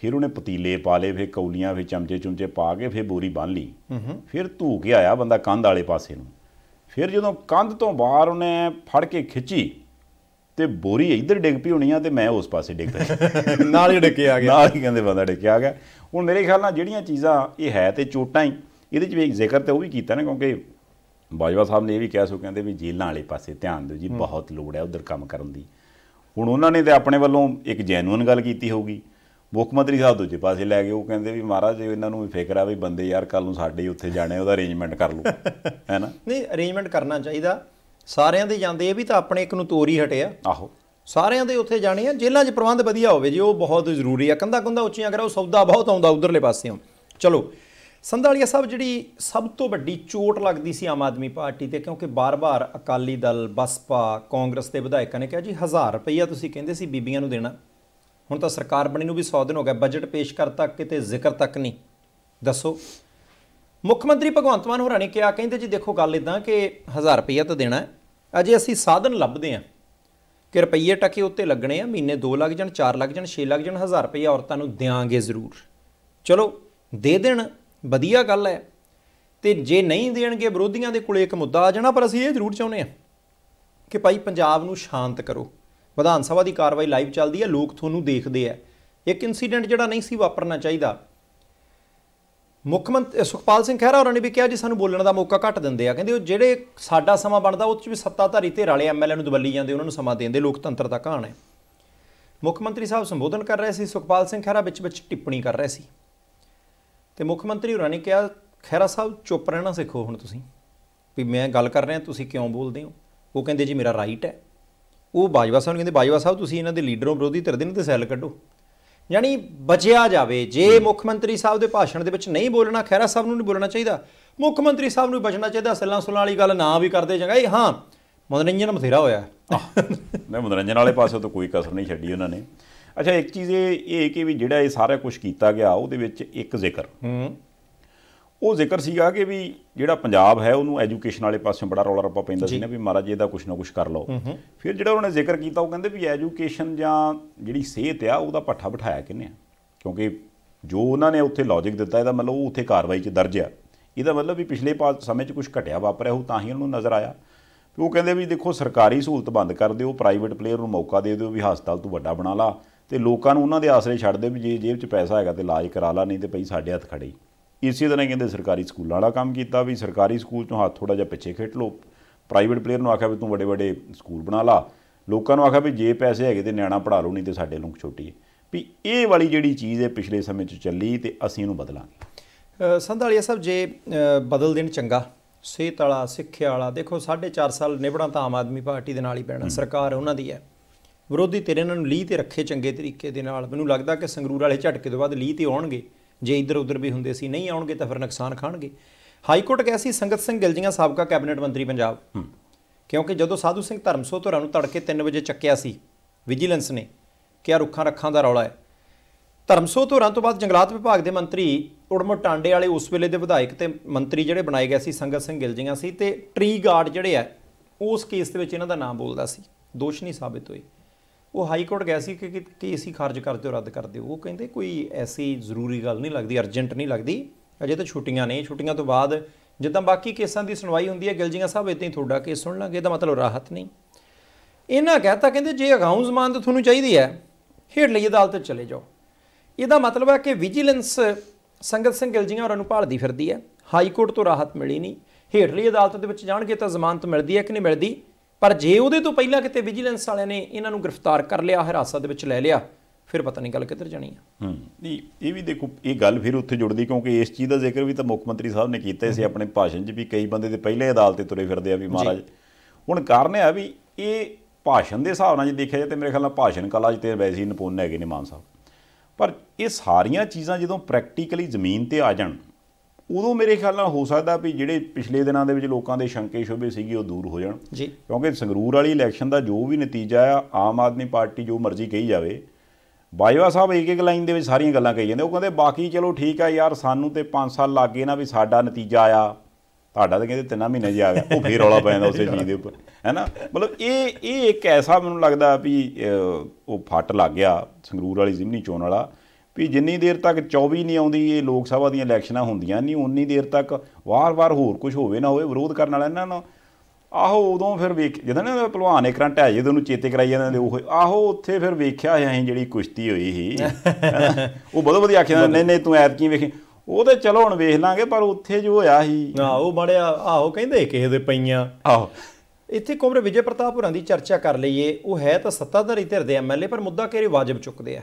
Speaker 1: ਫਿਰ ਉਹਨੇ ਪਤੀਲੇ ਪਾ ਲਏ ਫਿਰ ਕੌਲੀਆਂ ਫਿਰ ਚਮਚੇ ਚੁਮਚੇ ਪਾ ਕੇ ਫਿਰ ਬੋਰੀ ਬੰਨ ਲਈ ਫਿਰ ਧੂ ਕੇ ਆਇਆ ਬੰਦਾ ਕੰਧ ਵਾਲੇ ਪਾਸੇ ਨੂੰ ਫਿਰ ਜਦੋਂ ਕੰਧ ਤੋਂ ਬਾਹਰ ਉਹਨੇ ਫੜ ਕੇ ਖਿੱਚੀ ਤੇ ਬੋਰੀ ਇੱਧਰ ਡਿੱਗ ਪਈ ਹੋਣੀ ਆ ਤੇ ਮੈਂ ਉਸ ਪਾਸੇ ਡਿੱਗ ਪਿਆ ਨਾਲ ਹੀ ਡਿੱਕੇ ਆ ਗਿਆ ਨਾਲ ਹੀ ਕਹਿੰਦੇ ਬੰਦਾ ਡਿੱਕੇ ਆ ਗਿਆ ਹੁਣ ਮੇਰੇ ਖਿਆਲ ਨਾਲ ਜਿਹੜੀਆਂ ਚੀਜ਼ਾਂ ਇਹ ਹੈ ਤੇ ਚੋਟਾਂ ਹੀ ਇਹਦੇ ਚ ਵੀ ਇੱਕ ਜ਼ਿਕਰ ਤੇ ਉਹ ਵੀ ਕੀਤਾ ਨਾ ਕਿਉਂਕਿ ਬਾਜਵਾ ਸਾਹਿਬ ਨੇ ਇਹ ਵੀ ਕਿਹਾ ਸੋ ਕਹਿੰਦੇ ਵੀ ਜੇਲਾਂ ਵਾਲੇ ਪਾਸੇ ਧਿਆਨ ਦਿਓ ਜੀ ਬਹੁਤ ਲੋੜ ਹੈ ਉਧਰ ਕੰਮ ਕਰਨ ਦੀ ਹੁਣ ਉਹਨਾਂ ਨੇ ਤੇ ਆਪਣੇ ਵੱਲੋਂ ਇੱਕ ਜੈਨੂਇਨ ਗੱਲ ਕੀਤੀ ਹੋਊਗੀ ਮੁੱਖ ਮੰਤਰੀ ਸਾਹਿਬ ਦੂਜੇ ਪਾਸੇ ਲੈ ਗਏ ਉਹ ਕਹਿੰਦੇ ਵੀ ਮਹਾਰਾਜ ਜੇ ਇਹਨਾਂ ਨੂੰ ਵੀ ਫਿਕਰ ਆ ਵੀ ਬੰਦੇ ਯਾਰ ਕੱਲ ਨੂੰ ਸਾਡੇ ਉੱਥੇ ਜਾਣੇ ਉਹਦਾ ਅਰੇਂਜਮੈਂਟ ਕਰ ਲਓ
Speaker 2: ਹੈਨਾ ਨਹੀਂ ਅਰੇਂਜਮੈਂਟ ਕਰਨਾ ਚਾਹੀਦਾ ਸਾਰਿਆਂ ਦੇ ਜਾਂਦੇ ਇਹ ਵੀ ਤਾਂ ਆਪਣੇ ਇੱਕ ਨੂੰ ਤੋਰੀ ਹਟਿਆ ਆਹੋ ਸਾਰਿਆਂ ਦੇ ਉੱਥੇ ਜਾਣੇ ਆ ਜੇਲ੍ਹਾਂ 'ਚ ਪ੍ਰਬੰਧ ਵਧੀਆ ਹੋਵੇ ਜੀ ਉਹ ਬਹੁਤ ਜ਼ਰੂਰੀ ਆ ਕੰਦਾ ਕੰਦਾ ਉੱਚੀਆਂ ਕਰਾਓ ਸੌਦਾ ਬਹੁਤ ਆਉਂਦਾ ਉਧਰਲੇ ਪਾਸਿਓਂ ਚਲੋ ਸੰਧਾਲੀਆ ਸਾਹਿਬ ਜਿਹੜੀ ਸਭ ਤੋਂ ਵੱਡੀ ਚੋਟ ਲੱਗਦੀ ਸੀ ਆਮ ਆਦਮੀ ਪਾਰਟੀ ਤੇ ਕਿਉਂਕਿ ਬਾਰ-ਬਾਰ ਅਕਾਲੀ ਦਲ ਬਸਪਾ ਕਾਂਗਰਸ ਦੇ ਵਿਧਾਇਕਾਂ ਨੇ ਕਿਹਾ ਜੀ 1000 ਰੁਪਈਆ ਤੁਸੀਂ ਕਹਿੰਦੇ ਸੀ ਬੀਬੀਆਂ ਨੂੰ ਦੇਣਾ ਹੁਣ ਤਾਂ ਸਰਕਾਰ ਬਣੀ ਨੂੰ ਵੀ 100 ਦਿਨ ਹੋ ਗਏ ਬਜਟ ਪੇਸ਼ ਕਰ ਤੱਕ ਕਿਤੇ ਜ਼ਿਕਰ ਤੱਕ ਨਹੀਂ ਦੱਸੋ ਮੁੱਖ ਮੰਤਰੀ ਭਗਵੰਤ ਮਾਨ ਹੋਰਾਂ ਨੇ ਕਿਹਾ ਕਹਿੰਦੇ ਜੀ ਦੇਖੋ ਗੱਲ ਇਦਾਂ ਕਿ 1000 ਰੁਪਏ ਤਾਂ ਦੇਣਾ ਹੈ ਅਜੇ ਅਸੀਂ ਸਾਧਨ ਲੱਭਦੇ ਆਂ ਕਿ ਰੁਪਈਏ ਟਕੇ ਉੱਤੇ ਲੱਗਣੇ ਆ ਮਹੀਨੇ 2 ਲੱਗ ਜਾਣ 4 ਲੱਗ ਜਾਣ 6 ਲੱਗ ਜਾਣ 1000 ਰੁਪਏ ਔਰਤਾਂ ਨੂੰ ਦੇਾਂਗੇ ਜ਼ਰੂਰ ਚਲੋ ਦੇ ਦੇਣ ਵਧੀਆ ਗੱਲ ਹੈ ਤੇ ਜੇ ਨਹੀਂ ਦੇਣਗੇ ਵਿਰੋਧੀਆਂ ਦੇ ਕੋਲੇ ਇੱਕ ਮੁੱਦਾ ਆ ਜਾਣਾ ਪਰ ਅਸੀਂ ਇਹ ਜ਼ਰੂਰ ਚਾਹੁੰਦੇ ਆ ਕਿ ਭਾਈ ਪੰਜਾਬ ਨੂੰ ਸ਼ਾਂਤ ਕਰੋ ਵਿਧਾਨ ਸਭਾ ਦੀ ਕਾਰਵਾਈ ਲਾਈਵ ਚੱਲਦੀ ਹੈ ਲੋਕ ਤੁਹਾਨੂੰ ਦੇਖਦੇ ਆ ਇੱਕ ਇਨਸੀਡੈਂਟ ਜਿਹੜਾ ਨਹੀਂ ਸੀ ਵਾਪਰਨਾ ਚਾਹੀਦਾ ਮੁੱਖ ਮੰਤਰੀ ਸੁਖਪਾਲ ਸਿੰਘ ਖਹਿਰਾ ਹੋਰਾਂ ਨੇ ਵੀ ਕਿਹਾ ਜੀ ਸਾਨੂੰ ਬੋਲਣ ਦਾ ਮੌਕਾ ਘੱਟ ਦਿੰਦੇ ਆ ਕਹਿੰਦੇ ਉਹ ਜਿਹੜੇ ਸਾਡਾ ਸਮਾਂ ਬਣਦਾ ਉਹ ਚ ਵੀ ਸੱਤਾਧਾਰੀ ਧਿਰ ਵਾਲੇ ਐਮਐਲਏ ਨੂੰ ਦਬੱਲੀ ਜਾਂਦੇ ਉਹਨਾਂ ਨੂੰ ਸਮਾਂ ਦੇਣ ਦੇ ਲੋਕਤੰਤਰ ਦਾ ਕਹਾਣ ਹੈ ਮੁੱਖ ਮੰਤਰੀ ਸਾਹਿਬ ਸੰਬੋਧਨ ਕਰ ਰਹੇ ਸੀ ਸੁਖਪਾਲ ਸਿੰਘ ਖਹਿਰਾ ਵਿੱਚ ਵਿੱਚ ਟਿੱਪਣੀ ਕਰ ਰਹੇ ਸੀ ਤੇ ਮੁੱਖ ਮੰਤਰੀ ਹੋਰਾਂ ਨੇ ਕਿਹਾ ਖਹਿਰਾ ਸਾਹਿਬ ਚੁੱਪ ਰਹਿਣਾ ਸਿੱਖੋ ਹੁਣ ਤੁਸੀਂ ਵੀ ਮੈਂ ਗੱਲ ਕਰ ਰਿਹਾ ਤੁਸੀਂ ਕਿਉਂ ਬੋਲਦੇ ਹੋ ਉਹ ਕਹਿੰਦੇ ਜੀ ਮੇਰਾ ਰਾਈਟ ਹੈ ਉਹ ਬਾਜਵਾ ਸਾਹਿਬ ਨੂੰ ਕਹਿੰਦੇ ਬਾਜਵਾ ਸਾਹਿਬ ਤੁਸੀਂ ਇਹਨਾਂ ਦੇ ਲੀਡਰੋਂ ਵਿਰੋਧੀ ਧਿਰ ਦੇ ਤੇ ਸੈੱਲ ਕੱਢੋ ਯਾਨੀ ਬਚਿਆ ਜਾਵੇ ਜੇ ਮੁੱਖ ਮੰਤਰੀ ਸਾਹਿਬ ਦੇ ਭਾਸ਼ਣ ਦੇ ਵਿੱਚ ਨਹੀਂ ਬੋਲਣਾ ਖੈਰਾ ਸਾਹਿਬ ਨੂੰ ਨਹੀਂ ਬੋਲਣਾ ਚਾਹੀਦਾ ਮੁੱਖ ਮੰਤਰੀ ਸਾਹਿਬ ਨੂੰ ਬਚਣਾ ਚਾਹੀਦਾ ਸੱਲਾਂ ਸੁਲਾਂ ਵਾਲੀ ਗੱਲ ਨਾ ਵੀ ਕਰਦੇ ਚੰਗਾ ਇਹ ਹਾਂ ਮਨੋਰੰਜਨ ਬਥੇਰਾ ਹੋਇਆ
Speaker 1: ਮੈਂ ਮਨੋਰੰਜਨ ਵਾਲੇ ਪਾਸੇ ਤੋਂ ਕੋਈ ਕਸਰ ਨਹੀਂ ਛੱਡੀ ਉਹਨਾਂ ਨੇ ਅੱਛਾ ਇੱਕ ਚੀਜ਼ ਇਹ ਇਹ ਕਿ ਵੀ ਜਿਹੜਾ ਇਹ ਸਾਰਾ ਕੁਝ ਕੀਤਾ ਗਿਆ ਉਹਦੇ ਵਿੱਚ ਇੱਕ ਜ਼ਿਕਰ ਹੂੰ ਉਹ ਜ਼ਿਕਰ ਸੀਗਾ ਕਿ ਵੀ ਜਿਹੜਾ ਪੰਜਾਬ ਹੈ ਉਹਨੂੰ ਐਜੂਕੇਸ਼ਨ ਵਾਲੇ ਪਾਸਿਓਂ ਬੜਾ ਰੌਲਾ ਰੱਪਾ ਪੈਂਦਾ ਸੀ ਨਾ ਵੀ ਮਹਾਰਾਜ ਇਹਦਾ ਕੁਛ ਨਾ ਕੁਛ ਕਰ ਲਓ ਫਿਰ ਜਿਹੜਾ ਉਹਨੇ ਜ਼ਿਕਰ ਕੀਤਾ ਉਹ ਕਹਿੰਦੇ ਵੀ ਐਜੂਕੇਸ਼ਨ ਜਾਂ ਜਿਹੜੀ ਸਿਹਤ ਆ ਉਹਦਾ ਪੱਠਾ ਬਿਠਾਇਆ ਕਿੰਨੇ ਆ ਕਿਉਂਕਿ ਜੋ ਉਹਨਾਂ ਨੇ ਉੱਥੇ ਲੌਜੀਕ ਦਿੱਤਾ ਇਹਦਾ ਮਤਲਬ ਉਹ ਉੱਥੇ ਕਾਰਵਾਈ 'ਚ ਦਰਜ ਆ ਇਹਦਾ ਮਤਲਬ ਵੀ ਪਿਛਲੇ ਪਾਸ ਸਮੇਂ 'ਚ ਕੁਝ ਘਟਿਆ ਵਾਪਰਿਆ ਹੋ ਤਾਂ ਹੀ ਉਹਨੂੰ ਨਜ਼ਰ ਆਇਆ ਉਹ ਕਹਿੰਦੇ ਵੀ ਦੇਖੋ ਸਰਕਾਰੀ ਸਹੂਲਤ ਬੰਦ ਕਰ ਦਿਓ ਪ੍ਰਾਈਵੇਟ ਪਲੇਅਰ ਨੂੰ ਮੌਕਾ ਦੇ ਦਿਓ ਵੀ ਹਸਪਤਾਲ ਤੋਂ ਵੱਡਾ ਬਣਾ ਲਾ ਤੇ ਲੋਕਾਂ ਨੂੰ ਉਹਨਾਂ ਦੇ ਆਸਰੇ ਛੱਡ ਦੇ ਵੀ ਜੇ ਜੇਬ 'ਚ ਪੈਸਾ ਹੈਗਾ ਤੇ ਇਲਾਜ ਕਰਾ ਲਾ ਨਹੀਂ ਤੇ ਭਈ ਸਾਡੇ ਹੱਥ ਖੜੇ ਇਸੇ ਤਰ੍ਹਾਂ ਕਹਿੰਦੇ ਸਰਕਾਰੀ ਸਕੂਲਾਂ ਵਾਲਾ ਕੰਮ ਕੀਤਾ ਵੀ ਸਰਕਾਰੀ ਸਕੂਲ ਤੋਂ ਹੱਥ ਥੋੜਾ ਜਿਹਾ ਪਿੱਛੇ ਖੇਟ ਲੋ ਪ੍ਰਾਈਵੇਟ ਪਲੇਅਰ ਨੂੰ ਆਖਿਆ ਵੀ ਤੂੰ ਵੱਡੇ ਵੱਡੇ ਸਕੂਲ ਬਣਾ ਲਾ ਲੋਕਾਂ ਨੂੰ ਆਖਿਆ ਵੀ ਜੇ ਪੈਸੇ ਹੈਗੇ ਤੇ ਨਿਆਣਾ ਪੜਾ ਲਓ ਨਹੀਂ ਤੇ ਸਾਡੇ ਲੋਕ ਛੋਟੀ ਹੈ ਵੀ ਇਹ ਵਾਲੀ ਜਿਹੜੀ ਚੀਜ਼ ਹੈ ਪਿਛਲੇ ਸਮੇਂ 'ਚ ਚੱਲੀ ਤੇ ਅਸੀਂ ਇਹਨੂੰ ਬਦਲਾਂਗੇ
Speaker 2: ਸੰਧਾਲੀਆ ਸਾਹਿਬ ਜੇ ਬਦਲ ਦੇਣ ਚੰਗਾ ਸਿਹਤ ਵਾਲਾ ਸਿੱਖਿਆ ਵਾਲਾ ਦੇਖੋ 4.5 ਸਾਲ ਨਿਭਣਾ ਤਾਂ ਆਮ ਆਦਮੀ ਪਾਰਟੀ ਦੇ ਨਾਲ ਹੀ ਪੈਣਾ ਸਰਕਾਰ ਉਹਨਾਂ ਦੀ ਹੈ ਵਿਰੋਧੀ ਤੇਰੇ ਇਹਨਾਂ ਨੂੰ ਲੀਹ ਤੇ ਰੱਖੇ ਚੰਗੇ ਤਰੀਕੇ ਦੇ ਨਾਲ ਮੈਨੂੰ ਲੱਗਦਾ ਕਿ ਸੰਗਰੂਰ ਵਾਲੇ ਝਟਕੇ ਤੋਂ ਬਾਅਦ ਲੀਹ ਤੇ ਆਉਣਗੇ ਜੇ ਇੱਧਰ ਉੱਧਰ ਵੀ ਹੁੰਦੇ ਸੀ ਨਹੀਂ ਆਉਣਗੇ ਤਾਂ ਫਿਰ ਨੁਕਸਾਨ ਖਾਣਗੇ ਹਾਈ ਕੋਰਟ ਗਿਆ ਸੀ ਸੰਗਤ ਸਿੰਘ ਗਿਲਜੀਆਂ ਸਾਬਕਾ ਕੈਬਨਿਟ ਮੰਤਰੀ ਪੰਜਾਬ ਕਿਉਂਕਿ ਜਦੋਂ ਸਾਧੂ ਸਿੰਘ ਧਰਮਸੋ ਧਰਾਂ ਨੂੰ ਤੜਕੇ 3 ਵਜੇ ਚੱਕਿਆ ਸੀ ਵਿਜੀਲੈਂਸ ਨੇ ਕਿ ਆ ਰੁੱਖਾਂ ਰੱਖਾਂ ਦਾ ਰੌਲਾ ਹੈ ਧਰਮਸੋ ਧਰਾਂ ਤੋਂ ਬਾਅਦ ਜੰਗਲਾਤ ਵਿਭਾਗ ਦੇ ਮੰਤਰੀ ਉੜਮ ਟਾਂਡੇ ਵਾਲੇ ਉਸ ਵੇਲੇ ਦੇ ਵਿਧਾਇਕ ਤੇ ਮੰਤਰੀ ਜਿਹੜੇ ਬਣਾਏ ਗਏ ਸੀ ਸੰਗਤ ਸਿੰਘ ਗਿਲਜੀਆਂ ਸੀ ਤੇ ਟ੍ਰੀ ਗਾਰਡ ਜਿਹੜੇ ਆ ਉਸ ਕੇਸ ਦੇ ਵਿੱਚ ਇਹਨਾਂ ਦਾ ਨਾਮ ਬੋਲਦਾ ਸੀ ਦੋਸ਼ ਨਹੀਂ ਸਾਬਿਤ ਹੋਏ ਉਹ ਹਾਈ ਕੋਰਟ ਗਿਆ ਸੀ ਕਿ ਕਿ ਅਸੀਂ ਖਾਰਜ ਕਰ ਦਿਓ ਰੱਦ ਕਰ ਦਿਓ ਉਹ ਕਹਿੰਦੇ ਕੋਈ ਐਸੀ ਜ਼ਰੂਰੀ ਗੱਲ ਨਹੀਂ ਲੱਗਦੀ ਅਰਜੈਂਟ ਨਹੀਂ ਲੱਗਦੀ ਅਜੇ ਤਾਂ ਛੁੱਟੀਆਂ ਨੇ ਛੁੱਟੀਆਂ ਤੋਂ ਬਾਅਦ ਜਿੱਦਾਂ ਬਾਕੀ ਕੇਸਾਂ ਦੀ ਸੁਣਵਾਈ ਹੁੰਦੀ ਹੈ ਗਿਲਜੀਆਂ ਸਾਹਿਬ ਇਦਾਂ ਹੀ ਤੁਹਾਡਾ ਕੇਸ ਸੁਣ ਲਾਂਗੇ ਇਹਦਾ ਮਤਲਬ ਰਾਹਤ ਨਹੀਂ ਇਹਨਾਂ ਕਹਤਾ ਕਹਿੰਦੇ ਜੇ ਅਗਾਊਂ ਜ਼ਮਾਨਤ ਤੁਹਾਨੂੰ ਚਾਹੀਦੀ ਹੈ ਹੇਠਲੀ ਅਦਾਲਤ ਚਲੇ ਜਾਓ ਇਹਦਾ ਮਤਲਬ ਹੈ ਕਿ ਵਿਜੀਲੈਂਸ ਸੰਗਤ ਸਿੰਘ ਗਿਲਜੀਆਂ ਨੂੰ ਭਾਲਦੀ ਫਿਰਦੀ ਹੈ ਹਾਈ ਕੋਰਟ ਤੋਂ ਰਾਹਤ ਮਿਲੀ ਨਹੀਂ ਹੇਠਲੀ ਅਦਾਲਤ ਦੇ ਵਿੱਚ ਜਾਣਗੇ ਤਾਂ ਜ਼ਮਾਨਤ ਮਿਲਦੀ ਹੈ ਕਿ ਨਹੀਂ ਮਿਲਦੀ ਪਰ ਜੇ ਉਹਦੇ ਤੋਂ ਪਹਿਲਾਂ ਕਿਤੇ ਵਿਜੀਲੈਂਸ ਵਾਲਿਆਂ ਨੇ ਇਹਨਾਂ ਨੂੰ ਗ੍ਰਿਫਤਾਰ ਕਰ ਲਿਆ ਹਿਰਾਸਤ ਦੇ ਵਿੱਚ ਲੈ ਲਿਆ ਫਿਰ ਪਤਾ ਨਹੀਂ ਗੱਲ ਕਿੱਧਰ ਜਾਣੀ ਆ ਹੂੰ ਨਹੀਂ ਇਹ ਵੀ ਦੇਖੋ
Speaker 1: ਇਹ ਗੱਲ ਫਿਰ ਉੱਥੇ ਜੁੜਦੀ ਕਿਉਂਕਿ ਇਸ ਚੀਜ਼ ਦਾ ਜ਼ਿਕਰ ਵੀ ਤਾਂ ਮੁੱਖ ਮੰਤਰੀ ਸਾਹਿਬ ਨੇ ਕੀਤਾ ਸੀ ਆਪਣੇ ਭਾਸ਼ਣ 'ਚ ਵੀ ਕਈ ਬੰਦੇ ਤੇ ਪਹਿਲੇ ਅਦਾਲਤੇ ਤੁਰੇ ਫਿਰਦੇ ਆ ਵੀ ਮਹਾਰਾਜ ਹੁਣ ਕਾਰਨ ਹੈ ਵੀ ਇਹ ਭਾਸ਼ਣ ਦੇ ਹਿਸਾਬ ਨਾਲ ਜੇ ਦੇਖਿਆ ਜਾਏ ਤੇ ਮੇਰੇ ਖਿਆਲ ਨਾਲ ਭਾਸ਼ਣ ਕਲਾ 'ਚ ਤੇ ਵੈਸੇ ਹੀ ਨਿਪੁੰਨ ਹੈਗੇ ਨੇ ਮਾਨ ਸਾਹਿਬ ਪਰ ਇਹ ਸਾਰੀਆਂ ਚੀਜ਼ਾਂ ਜਦੋਂ ਪ੍ਰੈਕਟੀਕਲੀ ਜ਼ਮੀਨ ਤੇ ਆ ਜਾਣ ਉਦੋਂ ਮੇਰੇ ਖਿਆਲ ਨਾਲ ਹੋ ਸਕਦਾ ਵੀ ਜਿਹੜੇ ਪਿਛਲੇ ਦਿਨਾਂ ਦੇ ਵਿੱਚ ਲੋਕਾਂ ਦੇ ਸ਼ੰਕੇ ਸ਼ੋਭੇ ਸੀਗੇ ਉਹ ਦੂਰ ਹੋ ਜਾਣ ਕਿਉਂਕਿ ਸੰਗਰੂਰ ਵਾਲੀ ਇਲੈਕਸ਼ਨ ਦਾ ਜੋ ਵੀ ਨਤੀਜਾ ਆ ਆਮ ਆਦਮੀ ਪਾਰਟੀ ਜੋ ਮਰਜ਼ੀ ਕਹੀ ਜਾਵੇ ਬਾਜਵਾ ਸਾਹਿਬ ਇੱਕ ਇੱਕ ਲਾਈਨ ਦੇ ਵਿੱਚ ਸਾਰੀਆਂ ਗੱਲਾਂ ਕਹੀ ਜਾਂਦੇ ਉਹ ਕਹਿੰਦੇ ਬਾਕੀ ਚਲੋ ਠੀਕ ਆ ਯਾਰ ਸਾਨੂੰ ਤੇ 5 ਸਾਲ ਲੱਗ ਗਏ ਨਾ ਵੀ ਸਾਡਾ ਨਤੀਜਾ ਆਇਆ ਤੁਹਾਡਾ ਤਾਂ ਕਹਿੰਦੇ 3 ਮਹੀਨੇ ਜਿਹਾ ਆ ਗਿਆ ਉਹ ਫੇਰ ਰੌਲਾ ਪੈ ਜਾਂਦਾ ਉਸੇ ਚੀਜ਼ ਦੇ ਉੱਪਰ ਹੈਨਾ ਮਤਲਬ ਇਹ ਇਹ ਇੱਕ ਐਸਾ ਮੈਨੂੰ ਲੱਗਦਾ ਵੀ ਉਹ ਫੱਟ ਲੱਗ ਗਿਆ ਸੰਗਰੂਰ ਵਾਲੀ ਜ਼ਿਮਨੀ ਚੋਣ ਵਾਲਾ ਵੀ ਜਿੰਨੀ ਦੇਰ ਤੱਕ 24 ਨਹੀਂ ਆਉਂਦੀ ਇਹ ਲੋਕ ਸਭਾ ਦੀਆਂ ਇਲੈਕਸ਼ਨਾਂ ਹੁੰਦੀਆਂ ਨਹੀਂ ਉਨੀ ਦੇਰ ਤੱਕ ਵਾਰ-ਵਾਰ ਹੋਰ ਕੁਝ ਹੋਵੇ ਨਾ ਹੋਵੇ ਵਿਰੋਧ ਕਰਨ ਵਾਲਾ ਇਹਨਾਂ ਨੂੰ ਆਹੋ ਉਦੋਂ ਫਿਰ ਵੇਖ ਜਦੋਂ ਨਾ ਪਹਿਲਵਾਨ ਇੱਕ ਰੰਟ ਹੈ ਜਦੋਂ ਨੂੰ ਚੇਤੇ ਕਰਾਈ ਜਾਂਦੇ ਉਹ ਆਹੋ ਉੱਥੇ ਫਿਰ ਵੇਖਿਆ ਅਸੀਂ ਜਿਹੜੀ ਕੁਸ਼ਤੀ ਹੋਈ ਸੀ ਉਹ ਬਹੁਤ ਵਧੀਆ ਆਖਿਆ ਨਹੀਂ ਨਹੀਂ ਤੂੰ
Speaker 2: ਐਤਕੀ ਵੇਖੀ ਉਹ ਤੇ ਚਲੋ ਹੁਣ ਵੇਖ ਲਾਂਗੇ ਪਰ ਉੱਥੇ ਜੋ ਹੋਇਆ ਸੀ ਹਾਂ ਉਹ ਬੜਿਆ ਆਹੋ ਕਹਿੰਦੇ ਕਿਸੇ ਦੇ ਪਈਆਂ ਆਹੋ ਇੱਥੇ ਕੋਮਰੇ ਵਿਜੇ ਪ੍ਰਤਾਪ ਹੋਰਾਂ ਦੀ ਚਰਚਾ ਕਰ ਲਈਏ ਉਹ ਹੈ ਤਾਂ ਸੱਤਾਧਾਰੀ ਧਿਰ ਦੇ ਐਮਐਲਏ ਪਰ ਮੁੱਦਾ ਕਿਹੜੇ ਵਾਜਬ ਚੁੱਕਦੇ ਆ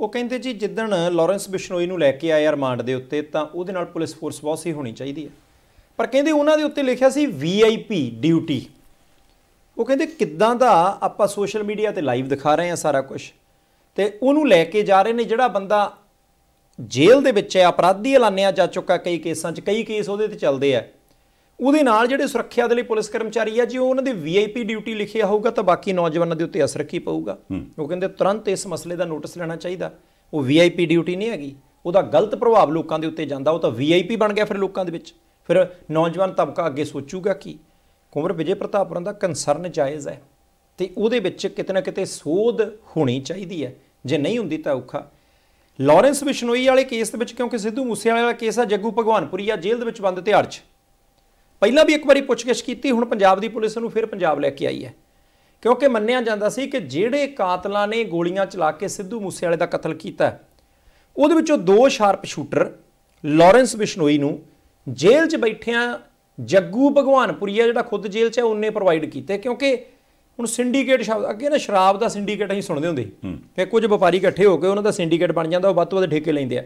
Speaker 2: ਉਹ ਕਹਿੰਦੇ ਜੀ ਜਿੱਦਣ ਲਾਰੈਂਸ ਬਿਸ਼ਨੋਈ ਨੂੰ ਲੈ ਕੇ ਆਇਆ ਰਿਮਾਂਡ ਦੇ ਉੱਤੇ ਤਾਂ ਉਹਦੇ ਨਾਲ ਪੁਲਿਸ ਫੋਰਸ ਬਹੁਤ ਸੀ ਹੋਣੀ ਚਾਹੀਦੀ ਹੈ ਪਰ ਕਹਿੰਦੇ ਉਹਨਾਂ ਦੇ ਉੱਤੇ ਲਿਖਿਆ ਸੀ ਵੀਆਈਪੀ ਡਿਊਟੀ ਉਹ ਕਹਿੰਦੇ ਕਿੱਦਾਂ ਦਾ ਆਪਾਂ ਸੋਸ਼ਲ ਮੀਡੀਆ ਤੇ ਲਾਈਵ ਦਿਖਾ ਰਹੇ ਆ ਸਾਰਾ ਕੁਝ ਤੇ ਉਹਨੂੰ ਲੈ ਕੇ ਜਾ ਰਹੇ ਨੇ ਜਿਹੜਾ ਬੰਦਾ ਜੇਲ੍ਹ ਦੇ ਵਿੱਚ ਹੈ ਅਪਰਾਧੀ ਐਲਾਨਿਆ ਜਾ ਚੁੱਕਾ ਕਈ ਕੇਸਾਂ 'ਚ ਕਈ ਕੇਸ ਉਹਦੇ ਤੇ ਚੱਲਦੇ ਆ ਉਹਦੇ ਨਾਲ ਜਿਹੜੇ ਸੁਰੱਖਿਆ ਦੇ ਲਈ ਪੁਲਿਸ ਕਰਮਚਾਰੀ ਆ ਜੇ ਉਹਨਾਂ ਦੇ ਵੀਆਈਪੀ ਡਿਊਟੀ ਲਿਖਿਆ ਹੋਊਗਾ ਤਾਂ ਬਾਕੀ ਨੌਜਵਾਨਾਂ ਦੇ ਉੱਤੇ ਅਸਰ ਕੀ ਪਊਗਾ ਉਹ ਕਹਿੰਦੇ ਤੁਰੰਤ ਇਸ ਮਸਲੇ ਦਾ ਨੋਟਿਸ ਲੈਣਾ ਚਾਹੀਦਾ ਉਹ ਵੀਆਈਪੀ ਡਿਊਟੀ ਨਹੀਂ ਹੈਗੀ ਉਹਦਾ ਗਲਤ ਪ੍ਰਭਾਵ ਲੋਕਾਂ ਦੇ ਉੱਤੇ ਜਾਂਦਾ ਉਹ ਤਾਂ ਵੀਆਈਪੀ ਬਣ ਗਿਆ ਫਿਰ ਲੋਕਾਂ ਦੇ ਵਿੱਚ ਫਿਰ ਨੌਜਵਾਨ ਤਬਕਾ ਅੱਗੇ ਸੋਚੂਗਾ ਕੀ ਕੁਮਰ ਵਿਜੇ ਪ੍ਰਤਾਪ ਦਾ ਕੰਸਰਨ ਜਾਇਜ਼ ਹੈ ਤੇ ਉਹਦੇ ਵਿੱਚ ਕਿਤਨਾ ਕਿਤੇ ਸੋਧ ਹੋਣੀ ਚਾਹੀਦੀ ਹੈ ਜੇ ਨਹੀਂ ਹੁੰਦੀ ਤਾਂ ਔਖਾ ਲਾਰੈਂਸ ਬਿਸ਼ਨੋਈ ਵਾਲੇ ਕੇਸ ਦੇ ਵਿੱਚ ਕਿਉਂਕਿ ਸਿੱਧੂ ਮੂਸੇ ਵਾਲੇ ਵਾਲਾ ਕੇਸ ਆ ਜੱਗੂ ਭਗਵਾਨਪੁਰੀ ਆ ਜੇਲ੍ਹ ਦੇ ਵਿੱਚ ਬੰਦ ਤੇ ਅਰਜ ਪਹਿਲਾਂ ਵੀ ਇੱਕ ਵਾਰੀ ਪੁੱਛਗਿੱਛ ਕੀਤੀ ਹੁਣ ਪੰਜਾਬ ਦੀ ਪੁਲਿਸ ਨੂੰ ਫਿਰ ਪੰਜਾਬ ਲੈ ਕੇ ਆਈ ਹੈ ਕਿਉਂਕਿ ਮੰਨਿਆ ਜਾਂਦਾ ਸੀ ਕਿ ਜਿਹੜੇ ਕਾਤਲਾਂ ਨੇ ਗੋਲੀਆਂ ਚਲਾ ਕੇ ਸਿੱਧੂ ਮੂਸੇ ਵਾਲੇ ਦਾ ਕਤਲ ਕੀਤਾ ਉਹਦੇ ਵਿੱਚੋਂ ਦੋ ਸ਼ਾਰਪ ਸ਼ੂਟਰ ਲਾਰੈਂਸ ਬਿਸ਼ਨੋਈ ਨੂੰ ਜੇਲ੍ਹ 'ਚ ਬੈਠਿਆਂ ਜੱਗੂ ਭਗਵਾਨਪੁਰੀਆ ਜਿਹੜਾ ਖੁਦ ਜੇਲ੍ਹ 'ਚ ਹੈ ਉਹਨੇ ਪ੍ਰੋਵਾਈਡ ਕੀਤੇ ਕਿਉਂਕਿ ਹੁਣ ਸਿੰਡੀਕੇਟ ਸ਼ਬਦ ਅੱਗੇ ਨਾ ਸ਼ਰਾਬ ਦਾ ਸਿੰਡੀਕੇਟ ਅਸੀਂ ਸੁਣਦੇ ਹੁੰਦੇ ਕਿ ਕੁਝ ਵਪਾਰੀ ਇਕੱਠੇ ਹੋ ਕੇ ਉਹਨਾਂ ਦਾ ਸਿੰਡੀਕੇਟ ਬਣ ਜਾਂਦਾ ਉਹ ਵੱਧ ਤੋਂ ਵੱਧ ਠੇਕੇ ਲੈਂਦੇ ਆ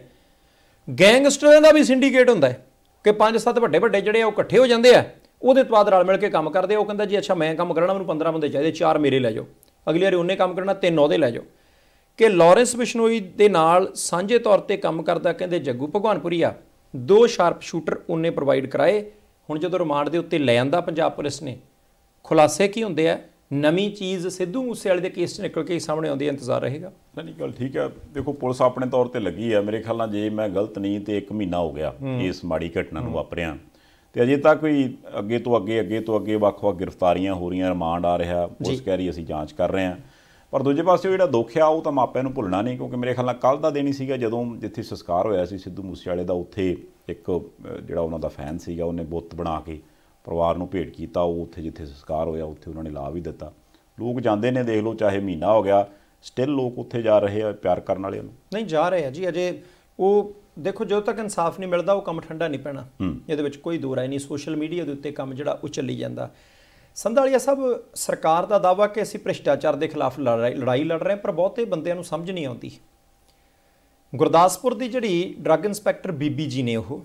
Speaker 2: ਗੈਂਗਸਟਰਾਂ ਦਾ ਵੀ ਸਿੰਡੀਕੇਟ ਹੁੰਦਾ ਹੈ ਕਿ ਪੰਜ ਸੱਤ ਵੱਡੇ ਵੱਡੇ ਜਿਹੜੇ ਆ ਉਹ ਇਕੱਠੇ ਹੋ ਜਾਂਦੇ ਆ ਉਹਦੇ ਤੋਂ ਬਾਅਦ ਰਲ ਮਿਲ ਕੇ ਕੰਮ ਕਰਦੇ ਉਹ ਕਹਿੰਦਾ ਜੀ ਅੱਛਾ ਮੈਂ ਕੰਮ ਕਰਨਾ ਮੈਨੂੰ 15 ਬੰਦੇ ਚਾਹੀਦੇ ਚਾਰ ਮੇਰੇ ਲੈ ਜਾਓ ਅਗਲੀ ਵਾਰੀ ਉਹਨੇ ਕੰਮ ਕਰਨਾ ਤਿੰਨ ਉਹਦੇ ਲੈ ਜਾਓ ਕਿ ਲਾਰੈਂਸ ਬਿਸ਼ਨੋਈ ਦੇ ਨਾਲ ਸਾਂਝੇ ਤੌਰ ਤੇ ਕੰਮ ਕਰਦਾ ਕਹਿੰਦੇ ਜੱਗੂ ਭਗਵਾਨਪੁਰੀ ਆ ਦੋ ਸ਼ਾਰਪ ਸ਼ੂਟਰ ਉਹਨੇ ਪ੍ਰੋਵਾਈਡ ਕਰਾਏ ਹੁਣ ਜਦੋਂ ਰਿਮਾਂਡ ਦੇ ਉੱਤੇ ਲੈ ਆਂਦਾ ਪੰਜਾਬ ਪੁਲਿਸ ਨੇ ਖੁਲਾਸੇ ਕੀ ਹੁੰਦੇ ਆ ਨਵੀਂ ਚੀਜ਼ ਸਿੱਧੂ ਮੂਸੇ ਵਾਲੇ ਦੇ ਕੇਸ 'ਚ ਨਿਕਲ ਕੇ ਸਾਹਮਣੇ ਆਉਂਦੀ ਹੈ ਇੰਤਜ਼ਾਰ ਰਹੇਗਾ ਨਹੀਂ ਗੱਲ ਠੀਕ ਹੈ ਦੇਖੋ ਪੁਲਿਸ ਆਪਣੇ ਤੌਰ ਤੇ ਲੱਗੀ ਹੈ ਮੇਰੇ ਖਿਆਲ ਨਾਲ
Speaker 1: ਜੇ ਮੈਂ ਗਲਤ ਨਹੀਂ ਤੇ 1 ਮਹੀਨਾ ਹੋ ਗਿਆ ਇਸ ਮਾੜੀ ਘਟਨਾ ਨੂੰ ਵਾਪਰਿਆ ਤੇ ਅਜੇ ਤੱਕ ਕੋਈ ਅੱਗੇ ਤੋਂ ਅੱਗੇ ਅੱਗੇ ਤੋਂ ਅੱਗੇ ਵੱਖ-ਵੱਖ ਗ੍ਰਿਫਤਾਰੀਆਂ ਹੋ ਰਹੀਆਂ ਰਿਮਾਂਡ ਆ ਰਿਹਾ ਉਸ ਕਹਿ ਰਹੀ ਅਸੀਂ ਜਾਂਚ ਕਰ ਰਹੇ ਹਾਂ ਪਰ ਦੂਜੇ ਪਾਸੇ ਜਿਹੜਾ ਦੁੱਖ ਆ ਉਹ ਤਾਂ ਮਾਪਿਆਂ ਨੂੰ ਭੁੱਲਣਾ ਨਹੀਂ ਕਿਉਂਕਿ ਮੇਰੇ ਖਿਆਲ ਨਾਲ ਕੱਲ ਦਾ ਦਿਨ ਹੀ ਸੀਗਾ ਜਦੋਂ ਜਿੱਥੇ ਸੰਸਕਾਰ ਹੋਇਆ ਸੀ ਸਿੱਧੂ ਮੂਸੇ ਵਾਲੇ ਦਾ ਉੱਥੇ ਇੱਕ ਜਿਹੜਾ ਉਹਨਾਂ ਦਾ ਫੈਨ ਸੀਗਾ ਉਹਨੇ ਬੁੱਤ ਬਣਾ ਕੇ ਪਰਿਵਾਰ ਨੂੰ ਭੇਟ ਕੀਤਾ ਉਹ ਉੱਥੇ ਜਿੱਥੇ ਸੰਸਕਾਰ ਹੋਇਆ ਉੱਥੇ ਉਹਨਾਂ ਨੇ ਲਾ ਵੀ ਦਿੱਤਾ ਲੋਕ ਜਾਂਦੇ ਨੇ ਦੇਖ ਲਓ ਚਾਹੇ ਮਹੀਨਾ ਹੋ ਗਿਆ ਸਟਿਲ ਲੋਕ ਉੱਥੇ ਜਾ ਰਹੇ ਆ ਪਿਆਰ ਕਰਨ ਵਾਲਿਆਂ ਨੂੰ
Speaker 2: ਨਹੀਂ ਜਾ ਰਹੇ ਆ ਜੀ ਅਜੇ ਉਹ ਦੇਖੋ ਜਦੋਂ ਤੱਕ ਇਨਸਾਫ ਨਹੀਂ ਮਿਲਦਾ ਉਹ ਕੰਮ ਠੰਡਾ ਨਹੀਂ ਪੈਣਾ ਇਹਦੇ ਵਿੱਚ ਕੋਈ ਦੂਰ ਨਹੀਂ ਸੋਸ਼ਲ ਮੀਡੀਆ ਦੇ ਉੱਤੇ ਕੰਮ ਜਿਹੜਾ ਉਹ ਚੱਲੀ ਜਾਂਦਾ ਸੰਧਾਲੀਆ ਸਾਹਿਬ ਸਰਕਾਰ ਦਾ ਦਾਵਾ ਕਿ ਅਸੀਂ ਭ੍ਰਿਸ਼ਟਾਚਾਰ ਦੇ ਖਿਲਾਫ ਲੜਾਈ ਲੜ ਰਹੇ ਪਰ ਬਹੁਤੇ ਬੰਦਿਆਂ ਨੂੰ ਸਮਝ ਨਹੀਂ ਆਉਂਦੀ ਗੁਰਦਾਸਪੁਰ ਦੀ ਜਿਹੜੀ ਡਰੱਗ ਇਨਸਪੈਕਟਰ ਬੀਬੀ ਜੀ ਨੇ ਉਹ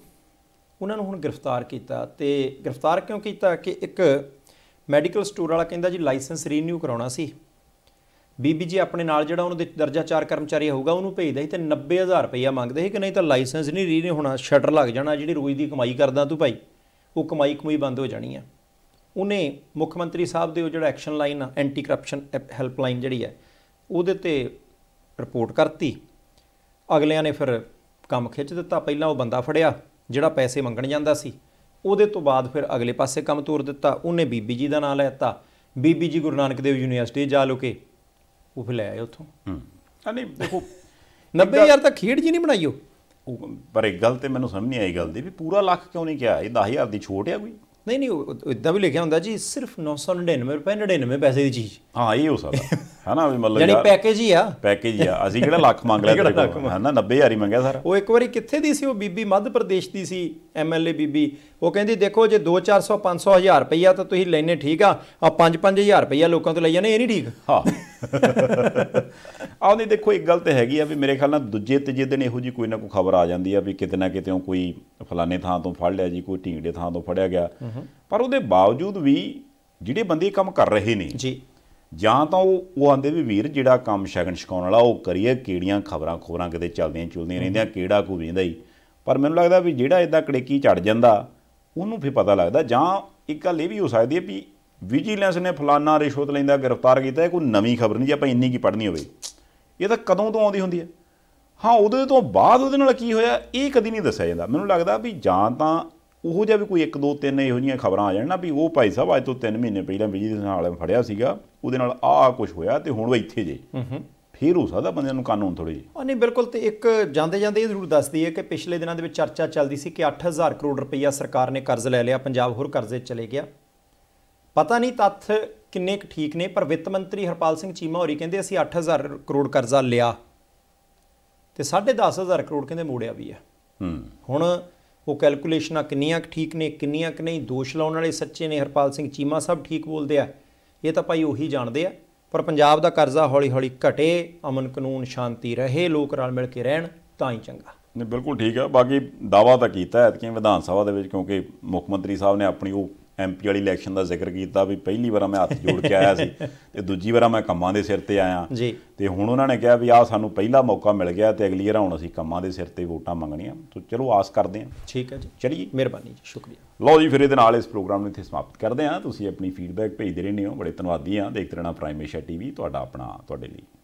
Speaker 2: ਉਹਨਾਂ ਨੂੰ ਹੁਣ ਗ੍ਰਿਫਤਾਰ ਕੀਤਾ ਤੇ ਗ੍ਰਿਫਤਾਰ ਕਿਉਂ ਕੀਤਾ ਕਿ ਇੱਕ ਮੈਡੀਕਲ ਸਟੋਰ ਵਾਲਾ ਕਹਿੰਦਾ ਜੀ ਲਾਇਸੈਂਸ ਰੀਨਿਊ ਕਰਾਉਣਾ ਸੀ ਬੀਬੀ ਜੀ ਆਪਣੇ ਨਾਲ ਜਿਹੜਾ ਉਹਨਾਂ ਦੇ ਦਰਜਾ 4 ਕਰਮਚਾਰੀ ਹੋਊਗਾ ਉਹਨੂੰ ਭੇਜਦਾ ਸੀ ਤੇ 90000 ਰੁਪਇਆ ਮੰਗਦੇ ਸੀ ਕਿ ਨਹੀਂ ਤਾਂ ਲਾਇਸੈਂਸ ਨਹੀਂ ਰੀਨਿਊ ਹੋਣਾ ਸ਼ਟਰ ਲੱਗ ਜਾਣਾ ਜਿਹੜੀ ਰੋਜ਼ ਦੀ ਕਮਾਈ ਕਰਦਾ ਤੂੰ ਭਾਈ ਉਹ ਕਮਾਈ ਕਮਾਈ ਬੰਦ ਹੋ ਜਾਣੀ ਆ ਉਹਨੇ ਮੁੱਖ ਮੰਤਰੀ ਸਾਹਿਬ ਦੇ ਉਹ ਜਿਹੜਾ ਐਕਸ਼ਨ ਲਾਈਨ ਆ ਐਂਟੀ ਕਰਪਸ਼ਨ ਹੈਲਪਲਾਈਨ ਜਿਹੜੀ ਹੈ ਉਹਦੇ ਤੇ ਰਿਪੋਰਟ ਕਰਤੀ ਅਗਲਿਆਂ ਨੇ ਫਿਰ ਕੰਮ ਖਿੱਚ ਦਿੱਤਾ ਪਹਿਲਾਂ ਉਹ ਬੰਦਾ ਫੜਿਆ ਜਿਹੜਾ ਪੈਸੇ ਮੰਗਣ ਜਾਂਦਾ ਸੀ ਉਹਦੇ ਤੋਂ ਬਾਅਦ ਫਿਰ ਅਗਲੇ ਪਾਸੇ ਕੰਮ ਤੋਰ ਦਿੱਤਾ ਉਹਨੇ ਬੀਬੀ ਜੀ ਦਾ ਨਾਮ ਲੈਤਾ ਬੀਬੀ ਜੀ ਗੁਰੂ ਨਾਨਕ ਦੇਵ ਯੂਨੀਵਰਸਿਟੀ ਜਾ ਲੋਕੇ ਉਹ ਫਿਰ ਲੈ ਆਏ ਉੱਥੋਂ ਹਾਂ ਨਹੀਂ ਦੇਖੋ 90000 ਤਾਂ ਖੇਡ ਜੀ ਨਹੀਂ ਬਣਾਈਓ
Speaker 1: ਪਰ ਇੱਕ ਗੱਲ ਤੇ ਮੈਨੂੰ ਸਮਝ ਨਹੀਂ ਆਈ ਗੱਲ ਦੀ ਵੀ ਪੂਰਾ ਲੱਖ ਕਿਉਂ ਨਹੀਂ ਕਿਹਾ ਇਹ 10000 ਦੀ ਛੋਟ ਆ ਕੋਈ ਨਹੀਂ ਨਹੀਂ
Speaker 2: ਇਦਾਂ ਵੀ ਲਿਖਿਆ ਹੁੰਦਾ ਜੀ ਸਿਰਫ 999 ਰੁਪਏ 99 ਪੈਸੇ ਦੀ ਚੀਜ਼ ਹਾਂ ਇਹ ਹੋ ਸਕਦਾ
Speaker 1: ਹੈ ਨਾ ਵੀ ਮਤਲਬ ਯਾਨੀ ਪੈਕੇਜ ਹੀ ਆ ਪੈਕੇਜ ਹੀ ਆ ਅਸੀਂ ਕਿਹੜਾ ਲੱਖ ਮੰਗ ਲਿਆ ਤੇਰੇ ਕੋਲ ਹੈ ਨਾ 90000 ਹੀ ਮੰਗਿਆ ਸਾਰਾ
Speaker 2: ਉਹ ਇੱਕ ਵਾਰੀ ਕਿੱਥੇ ਦੀ ਸੀ ਉਹ ਬੀਬੀ ਮੱਧ ਪ੍ਰਦੇਸ਼ ਦੀ ਸੀ ਐਮਐਲਏ ਬੀਬੀ ਉਹ ਕਹਿੰਦੀ ਦੇਖੋ ਜੇ 2 400 500 ਹਜ਼ਾਰ ਰੁਪਈਆ ਤਾਂ ਤੁਸੀਂ ਲੈਨੇ ਠੀਕ ਆ ਆ 5 5000 ਰੁਪਈਆ ਲੋਕਾਂ ਤੋਂ ਲਈ ਜਾਂਦੇ ਇਹ ਨਹੀਂ ਠੀਕ ਹਾਂ ਆਉਂਦੀ ਦੇਖੋ ਇੱਕ ਗੱਲ
Speaker 1: ਤੇ ਹੈਗੀ ਆ ਵੀ ਮੇਰੇ ਖਿਆਲ ਨਾਲ ਦੂਜੇ ਤੀਜੇ ਦਿਨ ਇਹੋ ਜੀ ਕੋਈ ਨਾ ਕੋਈ ਖਬਰ ਆ ਜਾਂਦੀ ਆ ਵੀ ਕਿਤੇ ਨਾ ਕਿਤੇ ਕੋਈ ਫਲਾਣੇ ਥਾਂ ਤੋਂ ਫੜ ਲਿਆ ਜੀ ਕੋਈ ਢੀਂਗੜੇ ਥਾਂ ਤੋਂ ਫੜਿਆ ਗਿਆ ਪਰ ਉਹਦੇ ਬਾਵਜੂਦ ਵੀ ਜਿਹੜੇ ਬੰਦੇ ਕੰਮ ਕਰ ਰਹੇ ਨੇ ਜੀ ਜਾਂ ਤਾਂ ਉਹ ਉਹ ਆਂਦੇ ਵੀ ਵੀਰ ਜਿਹੜਾ ਕੰਮ ਸ਼ਗਨ ਛਕਾਉਣ ਵਾਲਾ ਉਹ ਕਰੀਏ ਕਿਹੜੀਆਂ ਖਬਰਾਂ ਖੋਰਾਂ ਕਿਤੇ ਚੱਲਦੀਆਂ ਚੁਲਦੀਆਂ ਰਹਿੰਦੀਆਂ ਕਿਹੜਾ ਕੋ ਵੇਂਦਾ ਹੀ ਪਰ ਮੈਨੂੰ ਲੱਗਦਾ ਵੀ ਜਿਹੜਾ ਇਦਾਂ ਕੜੇਕੀ ਚੜ ਜਾਂਦਾ ਉਹਨੂੰ ਫੇ ਪਤਾ ਲੱਗਦਾ ਜਾਂ ਇੱਕ ਗੱਲ ਇਹ ਵੀ ਹੋ ਸਕਦੀ ਹੈ ਵੀ ਵਿਜੀਲੈਂਸ ਨੇ ਫਲਾਨਾ ਰਿਸ਼ਵਤ ਲੈਂਦਾ ਗ੍ਰਿਫਤਾਰ ਕੀਤਾ ਇਹ ਕੋਈ ਨਵੀਂ ਖਬਰ ਨਹੀਂ ਜੇ ਆਪਾਂ ਇੰਨੀ ਕੀ ਪੜ੍ਹਨੀ ਹੋਵੇ ਇਹ ਤਾਂ ਕਦੋਂ ਤੋਂ ਆਉਂਦੀ ਹੁੰਦੀ ਹੈ ਹਾਂ ਉਹਦੇ ਤੋਂ ਬਾਅਦ ਉਹਦੇ ਨਾਲ ਕੀ ਹੋਇਆ ਇਹ ਕਦੀ ਨਹੀਂ ਦੱਸਿਆ ਜਾਂਦਾ ਮੈਨੂੰ ਲੱਗਦਾ ਵੀ ਜਾਂ ਤਾਂ ਉਹੋ ਜਿਹਾ ਵੀ ਕੋਈ 1 2 3 ਇਹੋ ਜਿਹੀਆਂ ਖਬਰਾਂ ਆ ਜਾਣ ਨਾ ਵੀ ਉਹ ਭਾਈ ਸਾਹਿਬ ਅੱਜ ਤੋਂ 3 ਮਹੀਨੇ ਪਹਿਲਾਂ ਵਿਜੀਲੈਂਸ ਨਾਲ ਫੜਿਆ ਸੀਗਾ ਉਹਦੇ ਨਾਲ ਆਹ ਕੁਝ ਹੋਇਆ ਤੇ ਹੁਣ ਉਹ ਇੱਥੇ ਜੇ ਫੇਰ ਹੋ ਸਕਦਾ ਬੰਦਿਆਂ ਨੂੰ ਕਾਨੂੰਨ ਥੋੜੀ ਜੀ
Speaker 2: ਉਹ ਨਹੀਂ ਬਿਲਕੁਲ ਤੇ ਇੱਕ ਜਾਂਦੇ ਜਾਂਦੇ ਇਹ ਜ਼ਰੂਰ ਦੱਸਦੀ ਹੈ ਕਿ ਪਿਛਲੇ ਦਿਨਾਂ ਦੇ ਵਿੱਚ ਚਰਚਾ ਚੱਲਦੀ ਸੀ ਕਿ 8000 ਕਰੋੜ ਰੁਪਈਆ ਸਰਕਾਰ ਨੇ ਕਰਜ਼ ਲੈ ਲਿਆ ਪੰਜਾਬ ਹੋਰ ਕਰਜ਼ੇ ਚਲੇ ਗਿਆ ਪਤਾ ਨਹੀਂ ਤੱਥ ਕਿੰਨੇ ਕੁ ਠੀਕ ਨੇ ਪਰ ਵਿੱਤ ਮੰਤਰੀ ਹਰਪਾਲ ਸਿੰਘ ਚੀਮਾ ਹੋਰੀ ਕਹਿੰਦੇ ਅਸੀਂ 8000 ਕਰੋੜ ਕਰਜ਼ਾ ਲਿਆ ਤੇ 10500 ਕਰੋੜ ਕਹਿੰਦੇ ਮੋੜਿਆ ਵੀ ਹੈ ਹੁਣ ਉਹ ਕੈਲਕੂਲੇਸ਼ਨਾਂ ਕਿੰਨੀਆਂ ਠੀਕ ਨੇ ਕਿੰਨੀਆਂ ਕੁ ਨਹੀਂ ਦੋਸ਼ ਲਾਉਣ ਵਾਲੇ ਸੱਚੇ ਨੇ ਹਰਪਾਲ ਸਿੰਘ ਚੀਮਾ ਸਾਹਿਬ ਠੀਕ ਬੋਲਦੇ ਆ ਇਹ ਤਾਂ ਭਾਈ ਉਹੀ ਜਾਣਦੇ ਆ ਪਰ ਪੰਜਾਬ ਦਾ ਕਰਜ਼ਾ ਹੌਲੀ-ਹੌਲੀ ਘਟੇ ਅਮਨ ਕਾਨੂੰਨ ਸ਼ਾਂਤੀ ਰਹੇ ਲੋਕ ਰਲ ਮਿਲ ਕੇ ਰਹਿਣ ਤਾਂ ਹੀ ਚੰਗਾ
Speaker 1: ਨੇ ਬਿਲਕੁਲ ਠੀਕ ਹੈ ਬਾਕੀ ਦਾਵਾ ਤਾਂ ਕੀਤਾ ਹੈ ਕਿ ਵਿਧਾਨ ਸਭਾ ਦੇ ਵਿੱਚ ਕਿਉਂਕਿ ਮੁੱਖ ਮੰਤਰੀ ਸਾਹਿਬ ਨੇ ਆਪਣੀ ਉਹ ਐਮਪੀ ਵਾਲੀ ਇਲੈਕਸ਼ਨ ਦਾ ਜ਼ਿਕਰ ਕੀਤਾ ਵੀ ਪਹਿਲੀ ਵਾਰ ਮੈਂ ਹੱਥ ਜੋੜ ਕੇ ਆਇਆ ਸੀ ਤੇ ਦੂਜੀ ਵਾਰ ਮੈਂ ਕੰਮਾਂ ਦੇ ਸਿਰ ਤੇ ਆਇਆ ਜੀ ਤੇ ਹੁਣ ਉਹਨਾਂ ਨੇ ਕਿਹਾ ਵੀ ਆਹ ਸਾਨੂੰ ਪਹਿਲਾ ਮੌਕਾ ਮਿਲ ਗਿਆ ਤੇ ਅਗਲੀ ਵਾਰ ਹੁਣ ਅਸੀਂ ਕੰਮਾਂ ਦੇ ਸਿਰ ਤੇ ਵੋਟਾਂ ਮੰਗਣੀਆਂ ਤੋਂ ਚਲੋ ਆਸ ਕਰਦੇ ਹਾਂ ਠੀਕ ਹੈ ਜੀ ਚਲਿਏ ਮਿਹਰਬਾਨੀ ਜੀ ਸ਼ੁਕਰੀਆ ਲਓ ਜੀ ਫਿਰ ਇਹਦੇ ਨਾਲ ਇਸ ਪ੍ਰੋਗਰਾਮ ਨੂੰ ਇੱਥੇ ਸਮਾਪਤ ਕਰਦੇ ਹਾਂ ਤੁਸੀਂ ਆਪਣੀ ਫੀਡਬੈਕ ਭੇਜਦੇ ਰਹਿੰਦੇ ਹੋ ਬੜੇ ਧੰਨਵਾਦੀ ਹਾਂ ਦੇਖਦੇ ਰਹਿਣਾ ਪ੍ਰਾਈਮੇਸ਼ਾ ਟੀਵੀ ਤੁਹਾਡਾ ਆਪਣਾ ਤੁਹਾਡੇ ਲਈ